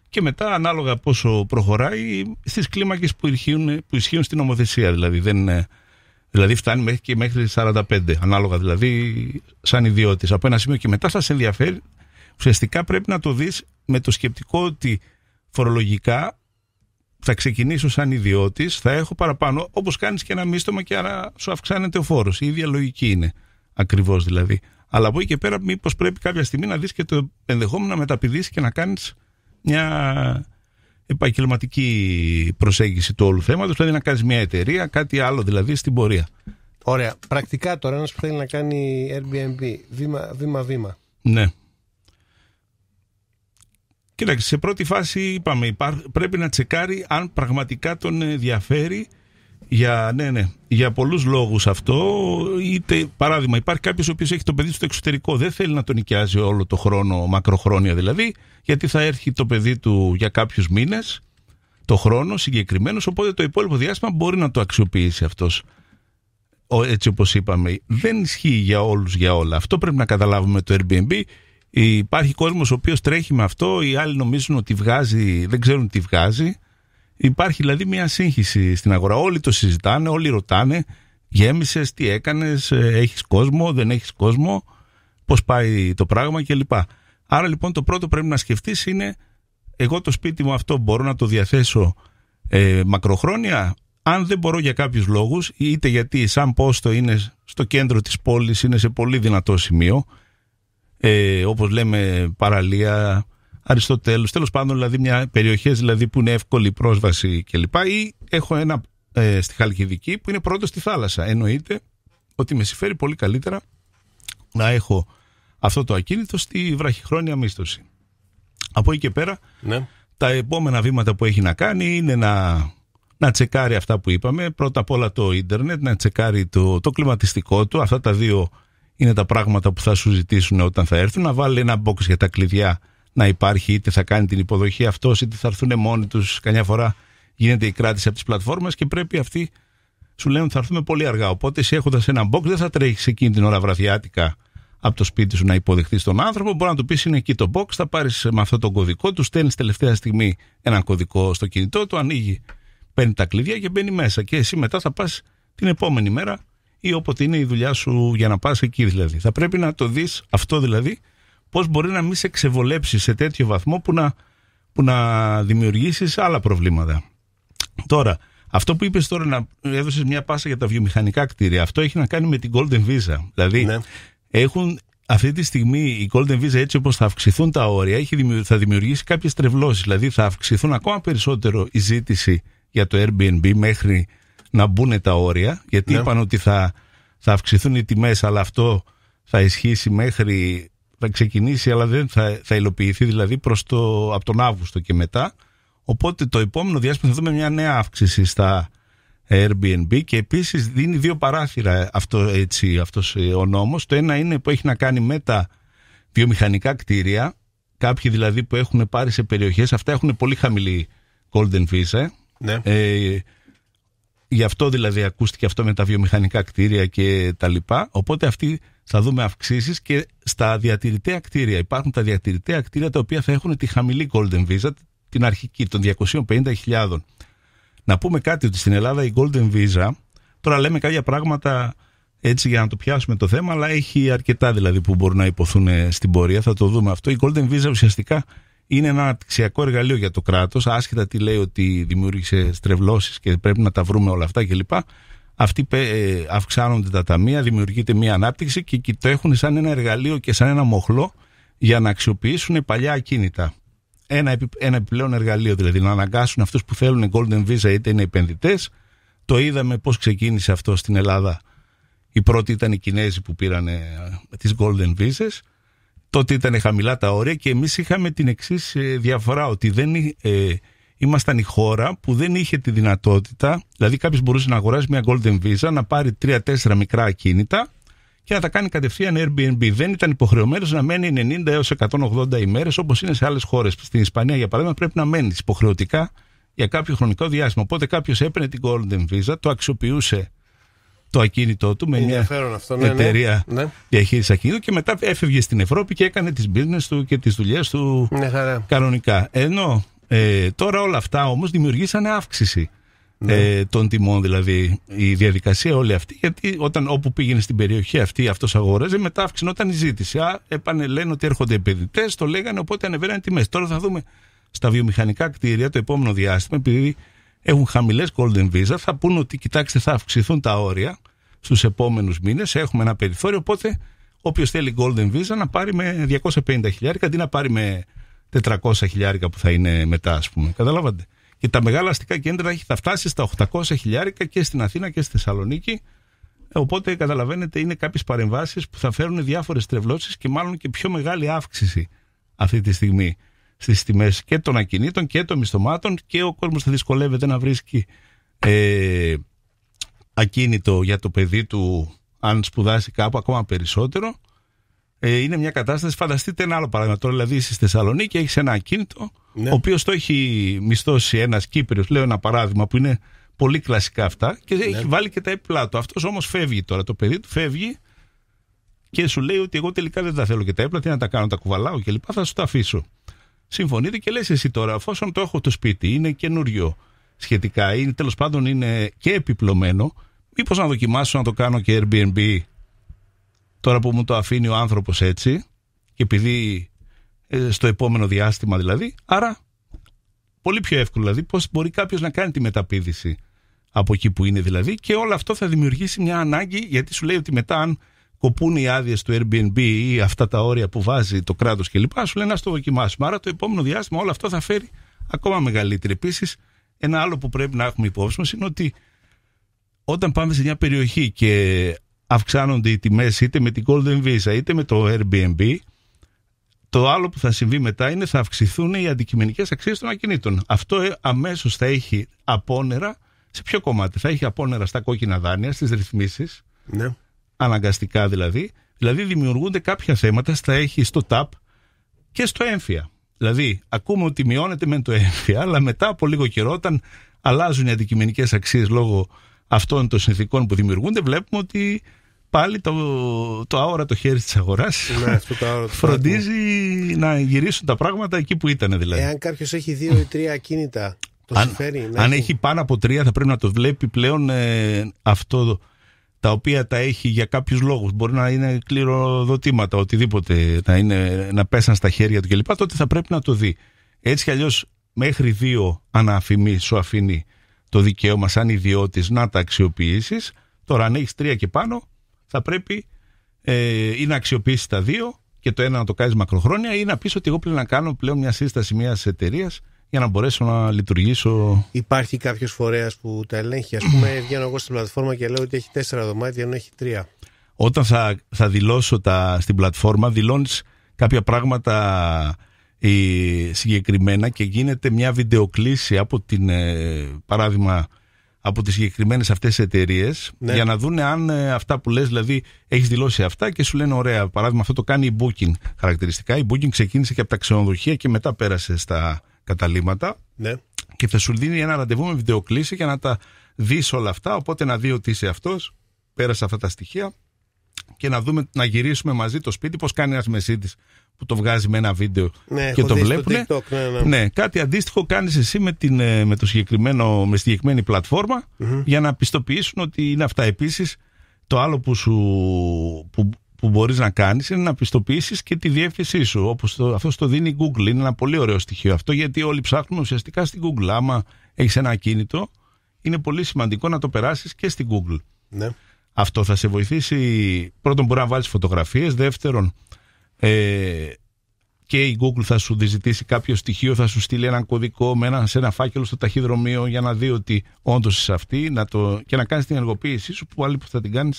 και μετά ανάλογα πόσο προχωράει στις κλίμακες που ισχύουν, που ισχύουν στην ομοθεσία δηλαδή δεν, ε, δηλαδή φτάνει μέχρι και μέχρι 45 ανάλογα δηλαδή σαν ιδιώτης από ένα σημείο και μετά σας ενδιαφέρει ουσιαστικά πρέπει να το δεις με το σκεπτικό ότι φορολογικά θα ξεκινήσω σαν ιδιώτης, θα έχω παραπάνω, όπως κάνεις και ένα μίστομα και άρα σου αυξάνεται ο φόρος. Η ίδια λογική είναι. Ακριβώς δηλαδή. Αλλά από εκεί και πέρα, μήπως πρέπει κάποια στιγμή να δεις και το ενδεχόμενο να μεταπηδήσεις και να κάνεις μια επαγγελματική προσέγγιση του όλου θέματος. Δηλαδή να κάνεις μια εταιρεία, κάτι άλλο δηλαδή στην πορεία. Ωραία. Πρακτικά τώρα, ένας που θέλει να κάνει Airbnb, βήμα-βήμα. Ναι. Κοιτάξτε, σε πρώτη φάση είπαμε, πρέπει να τσεκάρει αν πραγματικά τον ενδιαφέρει για, ναι, ναι, για πολλούς λόγους αυτό. Είτε, παράδειγμα, υπάρχει κάποιος ο οποίος έχει το παιδί του στο εξωτερικό, δεν θέλει να τον νοικιάζει όλο το χρόνο, μακροχρόνια δηλαδή, γιατί θα έρθει το παιδί του για κάποιους μήνες, το χρόνο συγκεκριμένος, οπότε το υπόλοιπο διάστημα μπορεί να το αξιοποιήσει αυτός. Έτσι όπως είπαμε, δεν ισχύει για όλους για όλα. Αυτό πρέπει να καταλάβουμε το Airbnb Υπάρχει κόσμος ο οποίος τρέχει με αυτό, οι άλλοι νομίζουν ότι βγάζει, δεν ξέρουν τι βγάζει. Υπάρχει δηλαδή μια σύγχυση στην αγορά. Όλοι το συζητάνε, όλοι ρωτάνε. Γέμισες, τι έκανες, έχεις κόσμο, δεν έχεις κόσμο, πώς πάει το πράγμα κλπ. Άρα λοιπόν το πρώτο πρέπει να σκεφτείς είναι, εγώ το σπίτι μου αυτό μπορώ να το διαθέσω ε, μακροχρόνια. Αν δεν μπορώ για κάποιους λόγους, είτε γιατί σαν πόστο είναι στο κέντρο της πόλης, είναι σε πολύ δυνατό σημείο, ε, όπως λέμε παραλία, Αριστοτέλους, τέλος πάντων δηλαδή μια περιοχές δηλαδή, που είναι εύκολη πρόσβαση κλπ. Ή έχω ένα ε, στη Χαλκιδική που είναι πρώτο στη θάλασσα. Εννοείται ότι με συμφέρει πολύ καλύτερα να έχω αυτό το ακίνητο στη βραχυχρόνια μίσθωση. Από εκεί και πέρα, ναι. τα επόμενα βήματα που έχει να κάνει είναι να, να τσεκάρει αυτά που είπαμε. Πρώτα απ' όλα το ίντερνετ, να τσεκάρει το, το κλιματιστικό του, αυτά τα δύο είναι τα πράγματα που θα σου ζητήσουν όταν θα έρθουν. Να βάλει ένα box για τα κλειδιά να υπάρχει, είτε θα κάνει την υποδοχή αυτός, είτε θα έρθουν μόνοι τους. Καμιά φορά γίνεται η κράτηση από τις πλατφόρμες και πρέπει αυτοί σου λένε ότι θα έρθουμε πολύ αργά. Οπότε εσύ έχοντας ένα box δεν θα τρέχεις εκείνη την ώρα βραδιάτικα από το σπίτι σου να υποδεχθείς τον άνθρωπο. Μπορεί να του πεις είναι εκεί το box, θα πάρεις με αυτό τον κωδικό του, στέλνεις τελευταία στιγμή ένα κωδικό στο κινητό του, ανοίγει, παίρνει τα κλειδιά και μπαίνει μέσα. Και εσύ μετά θα πας την επόμενη μέρα ή όποτε είναι η δουλειά σου για να πας εκεί δηλαδή. Θα πρέπει να το δεις αυτό δηλαδή πώς μπορεί να μην σε ξεβολέψει σε τέτοιο βαθμό που να, που να δημιουργήσεις άλλα προβλήματα. Τώρα, αυτό που είπες τώρα να έδωσες μια πάσα για τα βιομηχανικά κτίρια, αυτό έχει να κάνει με την Golden Visa. Δηλαδή, ναι. έχουν αυτή τη στιγμή η Golden Visa έτσι όπως θα αυξηθούν τα όρια έχει, θα δημιουργήσει κάποιες τρευλώσεις. Δηλαδή θα αυξηθούν ακόμα περισσότερο η ζήτηση για το Airbnb μέχρι να μπουν τα όρια, γιατί ναι. είπαν ότι θα, θα αυξηθούν οι τιμές, αλλά αυτό θα ισχύσει μέχρι, θα ξεκινήσει, αλλά δεν θα, θα υλοποιηθεί, δηλαδή προς το, από τον Αύγουστο και μετά. Οπότε το επόμενο διάστημα θα δούμε μια νέα αύξηση στα Airbnb και επίσης δίνει δύο παράθυρα αυτό, έτσι, αυτός ε, ο νόμος. Το ένα είναι που έχει να κάνει με τα βιομηχανικά κτίρια, κάποιοι δηλαδή που έχουν πάρει σε περιοχές, αυτά έχουν πολύ χαμηλή golden visa. Ε. Ναι. Ε, Γι' αυτό δηλαδή ακούστηκε αυτό με τα βιομηχανικά κτίρια και τα λοιπά. Οπότε αυτοί θα δούμε αυξήσεις και στα διατηρητέα κτίρια. Υπάρχουν τα διατηρητέα κτίρια τα οποία θα έχουν τη χαμηλή Golden Visa, την αρχική των 250.000. Να πούμε κάτι ότι στην Ελλάδα η Golden Visa, τώρα λέμε κάποια πράγματα έτσι για να το πιάσουμε το θέμα, αλλά έχει αρκετά δηλαδή που μπορούν να υποθούν στην πορεία, θα το δούμε αυτό. Η Golden Visa ουσιαστικά είναι ένα αναπτυξιακό εργαλείο για το κράτος, άσχετα τι λέει ότι δημιούργησε στρεβλώσεις και πρέπει να τα βρούμε όλα αυτά κλπ. Αυτοί ε, αυξάνονται τα ταμεία, δημιουργείται μια ανάπτυξη και το έχουν σαν ένα εργαλείο και σαν ένα μοχλό για να αξιοποιήσουν παλιά ακίνητα. Ένα, ένα επιπλέον εργαλείο, δηλαδή να αναγκάσουν αυτούς που θέλουν Golden Visa είτε είναι επενδυτές. Το είδαμε πώς ξεκίνησε αυτό στην Ελλάδα. Οι πρώτοι ήταν οι Κινέζοι που πήραν ε, τις Golden Visas τότε ήταν χαμηλά τα όρια και εμείς είχαμε την εξής ε, διαφορά ότι δεν ε, ήμασταν η χώρα που δεν είχε τη δυνατότητα, δηλαδή κάποιος μπορούσε να αγοράσει μια Golden Visa, να πάρει 3-4 μικρά ακίνητα και να τα κάνει κατευθείαν Airbnb. Δεν ήταν υποχρεωμένος να μένει 90 έω 180 ημέρες όπως είναι σε άλλες χώρες. Στην Ισπανία για παράδειγμα πρέπει να μένεις υποχρεωτικά για κάποιο χρονικό διάστημα. Οπότε κάποιος έπαιρνε την Golden Visa, το αξιοποιούσε το ακίνητό του με μια αυτό, ναι, ναι, εταιρεία ναι, ναι. διαχείρισης ακίνητου και μετά έφευγε στην Ευρώπη και έκανε τις business του και τις δουλειές του ναι, κανονικά. Ενώ ε, τώρα όλα αυτά όμως δημιουργήσανε αύξηση ναι. ε, των τιμών δηλαδή η διαδικασία όλη αυτή γιατί όταν όπου πήγαινε στην περιοχή αυτή αυτός αγόραζε μετά αυξηνόταν η ζήτηση. Α, έπανε λένε ότι έρχονται επενδυτές, το λέγανε οπότε ανεβαίνανε τιμές. Τώρα θα δούμε στα βιομηχανικά κτίρια το επόμενο διάστημα επειδή έχουν χαμηλές golden visa, θα πούν ότι κοιτάξτε θα αυξηθούν τα όρια στους επόμενους μήνες, έχουμε ένα περιθώριο, οπότε όποιος θέλει golden visa να πάρει με 250 χιλιάρικα, αντί να πάρει με 400 χιλιάρικα που θα είναι μετά ας πούμε, καταλάβατε. Και τα μεγάλα αστικά κέντρα θα φτάσει στα 800 χιλιάρικα και στην Αθήνα και στη Θεσσαλονίκη, ε, Οπότε καταλαβαίνετε είναι κάποιες παρεμβάσεις που θα φέρουν διάφορες τρευλώσεις και μάλλον και πιο μεγάλη αύξηση αυτή τη στιγμή στις τιμές και των ακινήτων και των μισθωμάτων και ο κόσμος θα δυσκολεύεται να βρίσκει ε, ακίνητο για το παιδί του αν σπουδάσει κάπου ακόμα περισσότερο. Ε, είναι μια κατάσταση. Φανταστείτε ένα άλλο παράδειγμα. Τώρα, δηλαδή, στη Θεσσαλονίκη έχεις ένα ακίνητο, ναι. ο οποίος το έχει μισθώσει ένας Κύπριος λέω ένα παράδειγμα που είναι πολύ κλασικά αυτά, και έχει ναι. βάλει και τα έπιπλά του. Αυτός όμως φεύγει τώρα. Το παιδί του φεύγει και σου λέει ότι εγώ τελικά δεν τα θέλω και τα έπλα τι να τα κάνω, τα κουβαλάω κλπ. Θα σου τα αφήσω συμφωνείτε και λες εσύ τώρα, εφόσον το έχω το σπίτι, είναι καινούριο σχετικά, ή τέλος πάντων είναι και επιπλωμένο, μήπως να δοκιμάσω να το κάνω και Airbnb τώρα που μου το αφήνει ο άνθρωπος έτσι, και επειδή ε, στο επόμενο διάστημα δηλαδή, άρα πολύ πιο εύκολο δηλαδή πώς μπορεί κάποιος να κάνει τη μεταπίδηση από εκεί που είναι δηλαδή και όλο αυτό θα δημιουργήσει μια ανάγκη γιατί σου λέει ότι μετά αν κοπούν οι άδειες του Airbnb ή αυτά τα όρια που βάζει το κράτος κλπ. Σου λένε να το δοκιμάσουμε. Άρα το επόμενο διάστημα όλο αυτό θα φέρει ακόμα μεγαλύτερη. Επίσης, ένα άλλο που πρέπει να έχουμε υπόψη μας είναι ότι όταν πάμε σε μια περιοχή και αυξάνονται οι τιμές είτε με την Golden Visa είτε με το Airbnb, το άλλο που θα συμβεί μετά είναι θα αυξηθούν οι αντικειμενικές αξίες των ακινήτων. Αυτό ε, αμέσως θα έχει απόνερα σε ποιο κομμάτι. Θα έχει απόνερα στα κόκκινα δάνεια, στις ρυθμίσεις. Ναι αναγκαστικά δηλαδή. Δηλαδή δημιουργούνται κάποια θέματα στα έχει στο ΤΑΠ και στο ΕΜΦΙΑ. Δηλαδή ακούμε ότι μειώνεται με το ΕΜΦΙΑ, αλλά μετά από λίγο καιρό όταν αλλάζουν οι αντικειμενικές αξίες λόγω αυτών των συνθήκων που δημιουργούνται βλέπουμε ότι πάλι το, το αόρατο χέρι της αγοράς ναι, φροντίζει να γυρίσουν τα πράγματα εκεί που ήταν δηλαδή. Εάν κάποιος έχει δύο ή τρία κινητά, το συμφέρει. Αν έχει... πάνω από τρία θα πρέπει να το βλέπει πλέον ε, αυτό τα οποία τα έχει για κάποιους λόγους, μπορεί να είναι κληροδοτήματα, οτιδήποτε, να, είναι, να πέσαν στα χέρια του κλπ., τότε θα πρέπει να το δει. Έτσι κι αλλιώς, μέχρι δύο αναφημί σου αφήνει το δικαίωμα σαν ιδιώτης να τα αξιοποιήσεις. Τώρα, αν έχεις τρία και πάνω, θα πρέπει ε, ή να αξιοποιήσεις τα δύο και το ένα να το κάνεις μακροχρόνια ή να πεις ότι εγώ πρέπει να κάνω πλέον μια σύσταση μιας εταιρείας για να μπορέσω να λειτουργήσω. Υπάρχει κάποιος φορέας που τα ελέγχει. Ας πούμε, βγαίνω εγώ στην πλατφόρμα και λέω ότι έχει τέσσερα δωμάτια ενώ έχει τρία. Όταν θα, θα δηλώσω τα, στην πλατφόρμα, δηλώνεις κάποια πράγματα ε, συγκεκριμένα και γίνεται μια βιντεοκλήση από την, ε, παράδειγμα, από τις συγκεκριμένες αυτές εταιρείες ναι. για να δουν αν ε, αυτά που λες, δηλαδή έχεις δηλώσει αυτά και σου λένε ωραία, παράδειγμα αυτό το κάνει η Booking χαρακτηριστικά. Η Booking ξεκίνησε και από τα ξενοδοχεία και μετά πέρασε στα, καταλήμματα. Ναι. Και θα σου δίνει ένα ραντεβού με βιντεοκλήση για να τα δεις όλα αυτά. Οπότε να δει ότι είσαι αυτός, πέρασε αυτά τα στοιχεία και να, δούμε, να γυρίσουμε μαζί το σπίτι. Πώς κάνει ένας μεσίτης που το βγάζει με ένα βίντεο ναι, και το βλέπουν. Ναι, ναι. ναι, κάτι αντίστοιχο κάνεις εσύ με, την, ε, με, το συγκεκριμένο, με συγκεκριμένη για να πιστοποιήσουν ότι είναι αυτά. Επίσης, το άλλο που, σου, που που μπορείς να κάνεις είναι να πιστοποιήσεις και τη διεύθυνσή σου όπως το, αυτό το δίνει η Google είναι ένα πολύ ωραίο στοιχείο αυτό γιατί όλοι ψάχνουν ουσιαστικά στην Google άμα έχεις ένα ακίνητο είναι πολύ σημαντικό να το περάσεις και στην Google ναι. αυτό θα σε βοηθήσει πρώτον μπορεί να βάλεις φωτογραφίες δεύτερον ε, και η Google θα σου διζητήσει κάποιο στοιχείο, θα σου στείλει έναν κωδικό με ένα, σε ένα φάκελο στο ταχυδρομείο για να δει ότι όντως είσαι αυτή να το, και να κάνεις την ενεργοποίησή σου που άλλοι που θα την κάνεις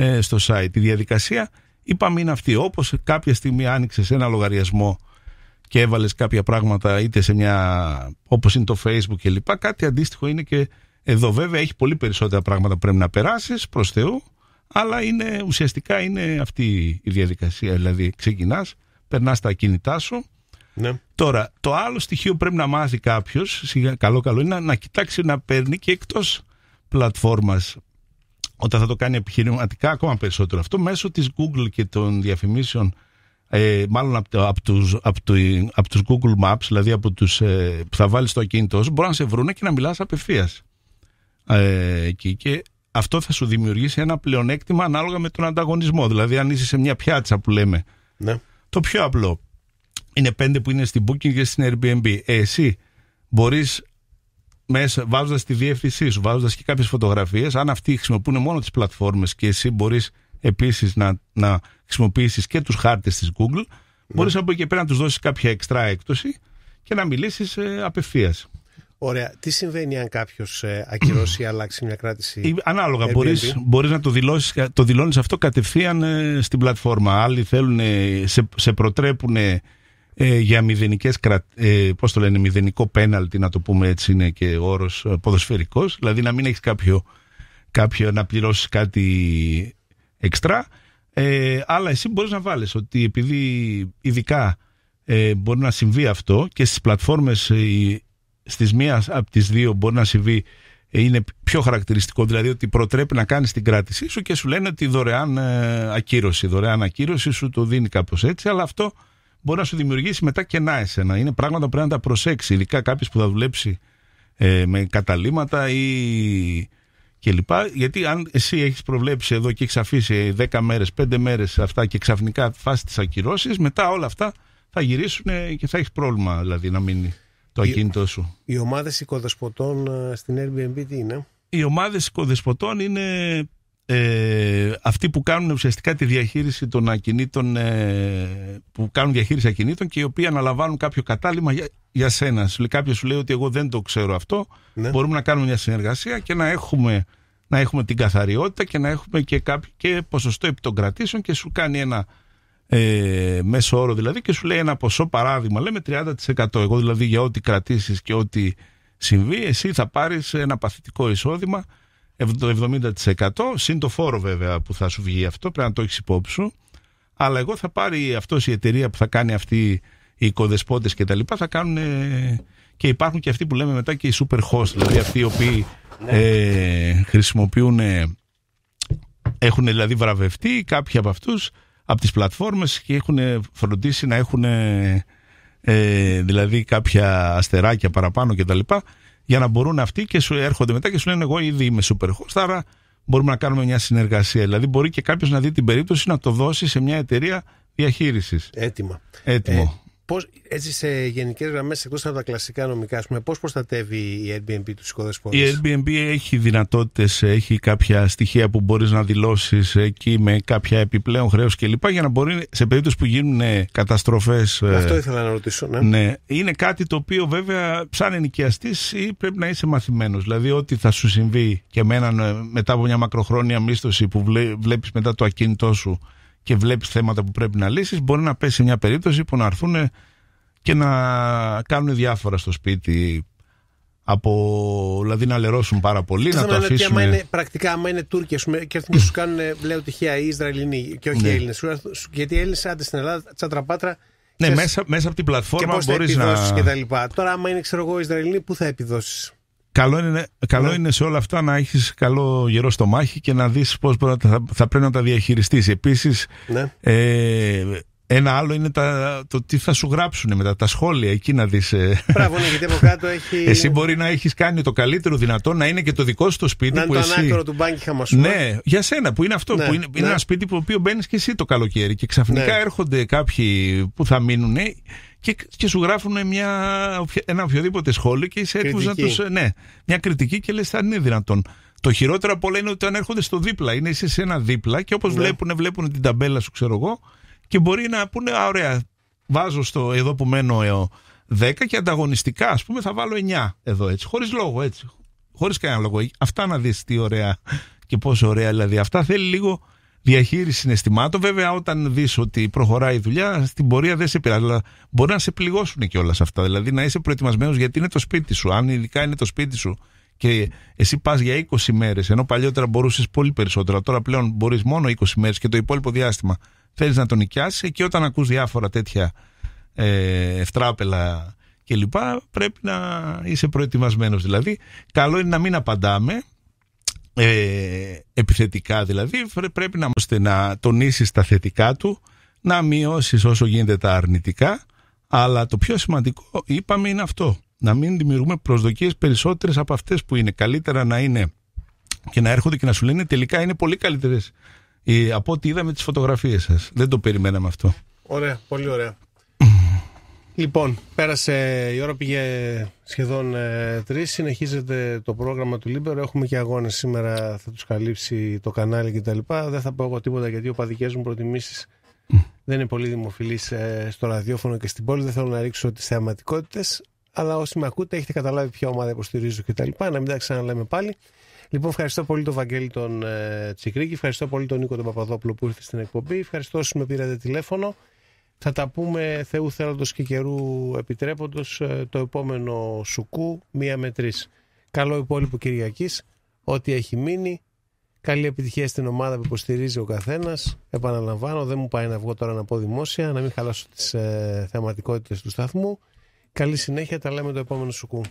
ε, στο site. Η διαδικασία είπαμε είναι αυτή. Όπως κάποια στιγμή άνοιξες ένα λογαριασμό και έβαλες κάποια πράγματα είτε σε μια όπως είναι το facebook κλπ. κάτι αντίστοιχο είναι και εδώ βέβαια έχει πολύ περισσότερα πράγματα που πρέπει να περάσεις προς Θεού αλλά είναι, ουσιαστικά είναι αυτή η διαδικασία δηλαδή ξεκινάς, περνάς τα κινητά σου ναι. Τώρα, το άλλο στοιχείο που πρέπει να μάθει κάποιος, καλό καλό είναι να, να κοιτάξει να παίρνει και εκτός πλατφόρμας όταν θα το κάνει επιχειρηματικά ακόμα περισσότερο αυτό μέσω της Google και των διαφημίσεων ε, μάλλον από, από, τους, το, από τους Google Maps δηλαδή από τους ε, που θα βάλεις στο ακίνητό σου μπορεί να σε βρούνε και να μιλάς απευθείας ε, και αυτό θα σου δημιουργήσει ένα πλεονέκτημα ανάλογα με τον ανταγωνισμό δηλαδή αν είσαι σε μια πιάτσα που λέμε ναι. το πιο απλό είναι πέντε που είναι στην Booking και στην Airbnb ε, εσύ μπορείς μέσα, βάζοντας τη διεύθυνσή σου, βάζοντας και κάποιες φωτογραφίες αν αυτοί χρησιμοποιούν μόνο τις πλατφόρμες και εσύ μπορείς επίσης να, να χρησιμοποιήσεις και τους χάρτες της Google, ναι. μπορείς από εκεί πέρα να τους δώσεις κάποια εξτρά έκπτωση και να μιλήσεις ε, απευθείας. Ωραία. Τι συμβαίνει αν κάποιος ε, ακυρώσει ή αλλάξει μια κράτηση. ανάλογα. Μπορείς να το, δηλώσεις, το δηλώνεις αυτό κατευθείαν ε, στην πλατφόρμα. Άλλοι σε, σε προτρέπουν ε, για μηδενικές, ε, πώς το λένε, μηδενικό πέναλτι, να το πούμε έτσι είναι και όρος ε, ποδοσφαιρικός, δηλαδή να μην έχεις κάποιο, κάποιο να πληρώσεις κάτι εξτρά, αλλά εσύ μπορείς να βάλεις ότι επειδή ειδικά μπορεί να συμβεί αυτό και στις πλατφόρμες ε, στις μία από τις δύο μπορεί να συμβεί είναι πιο χαρακτηριστικό, δηλαδή ότι προτρέπει να κάνεις την κράτησή σου και σου λένε ότι δωρεάν ακύρωση, δωρεάν ακύρωση σου το δίνει κάπως έτσι, αλλά αυτό μπορεί να σου δημιουργήσει μετά κενά εσένα. Είναι πράγματα που πρέπει να τα προσέξει, ειδικά κάποιος που θα δουλέψει ε, με καταλήματα ή κλπ. Γιατί αν εσύ έχεις προβλέψει εδώ και έχεις αφήσει 10 μέρε, 5 μέρες αυτά και ξαφνικά φάσει τις ακυρώσεις, μετά όλα αυτά θα γυρίσουν και θα έχεις πρόβλημα δηλαδή να μείνει το ακίνητό σου. Οι ομάδες οικοδεσποτών ε, στην Airbnb τι είναι. Οι ομάδες οικοδεσποτών είναι ε, αυτοί που κάνουν ουσιαστικά τη διαχείριση των ακινήτων, ε, που κάνουν διαχείριση ακινήτων και οι οποίοι αναλαμβάνουν κάποιο κατάλημα για, για σένα. Κάποιος σου λέει ότι εγώ δεν το ξέρω αυτό. Ναι. Μπορούμε να κάνουμε μια συνεργασία και να έχουμε, να έχουμε την καθαριότητα και να έχουμε και, κάποιο, και ποσοστό κρατήσεων και σου κάνει ένα ε, μέσο όρο δηλαδή και σου λέει ένα ποσό παράδειγμα. Λέμε 30%. Εγώ δηλαδή για ό,τι κρατήσεις και ό,τι συμβεί, εσύ θα πάρεις ένα παθητικό εισόδημα το 70% συν το φόρο βέβαια που θα σου βγει αυτό, πρέπει να το έχεις υπόψη σου. Αλλά εγώ θα πάρει αυτός η εταιρεία που θα κάνει αυτοί οι οικοδεσπότες και τα λοιπά θα κάνουν ε, και υπάρχουν και αυτοί που λέμε μετά και οι super host, δηλαδή αυτοί οι οποίοι ναι. ε, χρησιμοποιούν ε, έχουν δηλαδή βραβευτεί κάποιοι από αυτούς από τις πλατφόρμες και έχουν ε, φροντίσει να έχουν ε, δηλαδή κάποια αστεράκια παραπάνω και τα λοιπά για να μπορούν αυτοί και σου έρχονται μετά και σου λένε: Εγώ ήδη είμαι super host, άρα μπορούμε να κάνουμε μια συνεργασία. Δηλαδή, μπορεί και κάποιος να δει την περίπτωση να το δώσει σε μια εταιρεία διαχείρισης. Έτοιμο. Έτοιμο. Ε, Πώς, έτσι σε γενικές γραμμές, εκτός από τα κλασικά νομικά, πώς προστατεύει η Airbnb τους οικοδεσπότε. Η Airbnb έχει δυνατότητες, έχει κάποια στοιχεία που μπορείς να δηλώσεις εκεί με κάποια επιπλέον χρέος κλπ. Για να μπορεί σε περίπτωση που γίνουν ε, καταστροφές. Ε, Αυτό ήθελα να ρωτήσω. Ναι. ναι. Είναι κάτι το οποίο βέβαια, σαν ενοικιαστής, πρέπει να είσαι μαθημένος. Δηλαδή, ό,τι θα σου συμβεί και με έναν, ε, μετά από μια μακροχρόνια μίσθωση που βλέπεις μετά το ακίνητό σου και βλέπεις θέματα που πρέπει να λύσεις, μπορεί να πέσει μια περίπτωση που να έρθουν και να κάνουν διάφορα στο σπίτι. Από, δηλαδή να λερώσουν πάρα πολύ, να το δηλαδή, αφήσουν. είναι, πρακτικά, άμα είναι Τούρκοι και έρθουν και σου κάνουν, λέω τυχαία, οι Ισραηλινοί και όχι ναι. Έλληνες. Γιατί οι Έλληνες άντε στην Ελλάδα, τσατραπάτρα, ναι, μέσα, μέσα από την πλατφόρμα μπορείς να. Και τα λοιπά. Τώρα, άμα είναι, ξέρω εγώ, Ισραηλοί, πού θα επιδώσει. Καλό είναι, ναι, καλό ναι. είναι σε όλα αυτά να έχεις καλό γερό στο μάχη και να δεις πώς θα, θα πρέπει να τα διαχειριστείς. Επίσης ναι. ε, ένα άλλο είναι τα, το τι θα σου γράψουν μετά, τα σχόλια εκεί να δεις. Ε. Μπράβο, ναι, γιατί από κάτω έχει. Εσύ μπορεί να έχεις κάνει το καλύτερο δυνατό να είναι και το δικό σου το σπίτι. Να είναι το εσύ... ανάκορο του μπάνκι χαμασού. Ναι, για σένα που είναι αυτό. Ναι, που είναι, ναι. ένα σπίτι που οποίο μπαίνεις και εσύ το καλοκαίρι. Και ξαφνικά ναι. έρχονται κάποιοι που θα μείνουν και, και σου γράφουν μια, ένα οποιοδήποτε σχόλιο και είσαι έτοιμος να τους. Ναι, μια κριτική και λες, θα είναι δυνατόν. Το χειρότερο από όλα είναι ότι αν έρχονται στο δίπλα, είναι εσύ σε ένα δίπλα και όπως βλέπουν, βλέπουν την ταμπέλα σου, ξέρω εγώ και μπορεί να πούνε, α, ωραία, βάζω στο εδώ που μένω 10 και ανταγωνιστικά, ας πούμε, θα βάλω 9 εδώ έτσι, χωρίς λόγο έτσι, χωρίς κανένα λόγο. Αυτά να δεις τι ωραία και πόσο ωραία δηλαδή. Αυτά θέλει λίγο διαχείριση συναισθημάτων. Βέβαια, όταν δεις ότι προχωράει η δουλειά, στην πορεία δεν σε πειράζει. Αλλά μπορεί να σε πληγώσουν και όλα αυτά. Δηλαδή, να είσαι προετοιμασμένος γιατί είναι το σπίτι σου. Αν ειδικά είναι το σπίτι σου και εσύ πας για 20 μέρες, ενώ παλιότερα μπορούσες πολύ περισσότερα. Τώρα πλέον μπορείς μόνο 20 μέρες και το υπόλοιπο διάστημα θέλεις να τον νοικιάσεις και όταν ακούς διάφορα τέτοια ε, ευτράπελα λοιπά, Πρέπει να είσαι προετοιμασμένος δηλαδή. Καλό είναι να μην απαντάμε ε, επιθετικά δηλαδή. Πρέπει να, ώστε να τονίσεις τα θετικά του, να μειώσεις όσο γίνεται τα αρνητικά. Αλλά το πιο σημαντικό είπαμε είναι αυτό. Να μην δημιουργούμε προσδοκίες περισσότερες από αυτές που είναι. Καλύτερα να είναι και να έρχονται και να σου λένε τελικά είναι πολύ καλύτερες η, ε, από ό,τι είδαμε τις φωτογραφίες σας. Δεν το περιμέναμε αυτό. Ωραία, πολύ ωραία. Λοιπόν, πέρασε η ώρα, πήγε σχεδόν ε, τρεις. Συνεχίζεται το πρόγραμμα του Λίμπερο. Έχουμε και αγώνες σήμερα, θα τους καλύψει το κανάλι κτλ. Δεν θα πω εγώ τίποτα γιατί ο παδικές μου προτιμήσεις δεν είναι πολύ δημοφιλής ε, στο ραδιόφωνο και στην πόλη. Δεν θέλω να ρίξω τις θεαματικότητες. Αλλά όσοι με ακούτε, έχετε καταλάβει ποια ομάδα υποστηρίζω κτλ. Να μην τα ξαναλέμε πάλι. Λοιπόν, ευχαριστώ πολύ τον Βαγγέλη τον ε, Τσικρίκη, ευχαριστώ πολύ τον Νίκο τον Παπαδόπουλο που ήρθε στην εκπομπή, ευχαριστώ όσοι με πήρατε τηλέφωνο. Θα τα πούμε Θεού θέλοντος και καιρού επιτρέποντος ε, το επόμενο σουκού, μία με τρεις. Καλό υπόλοιπο Κυριακής, ό,τι έχει μείνει. Καλή επιτυχία στην ομάδα που υποστηρίζει ο καθένας. Επαναλαμβάνω, δεν μου πάει να βγω τώρα να πω δημόσια, να μην χαλάσω τις ε, θεματικότητε του σταθμού. Καλή συνέχεια, τα λέμε το επόμενο σουκού.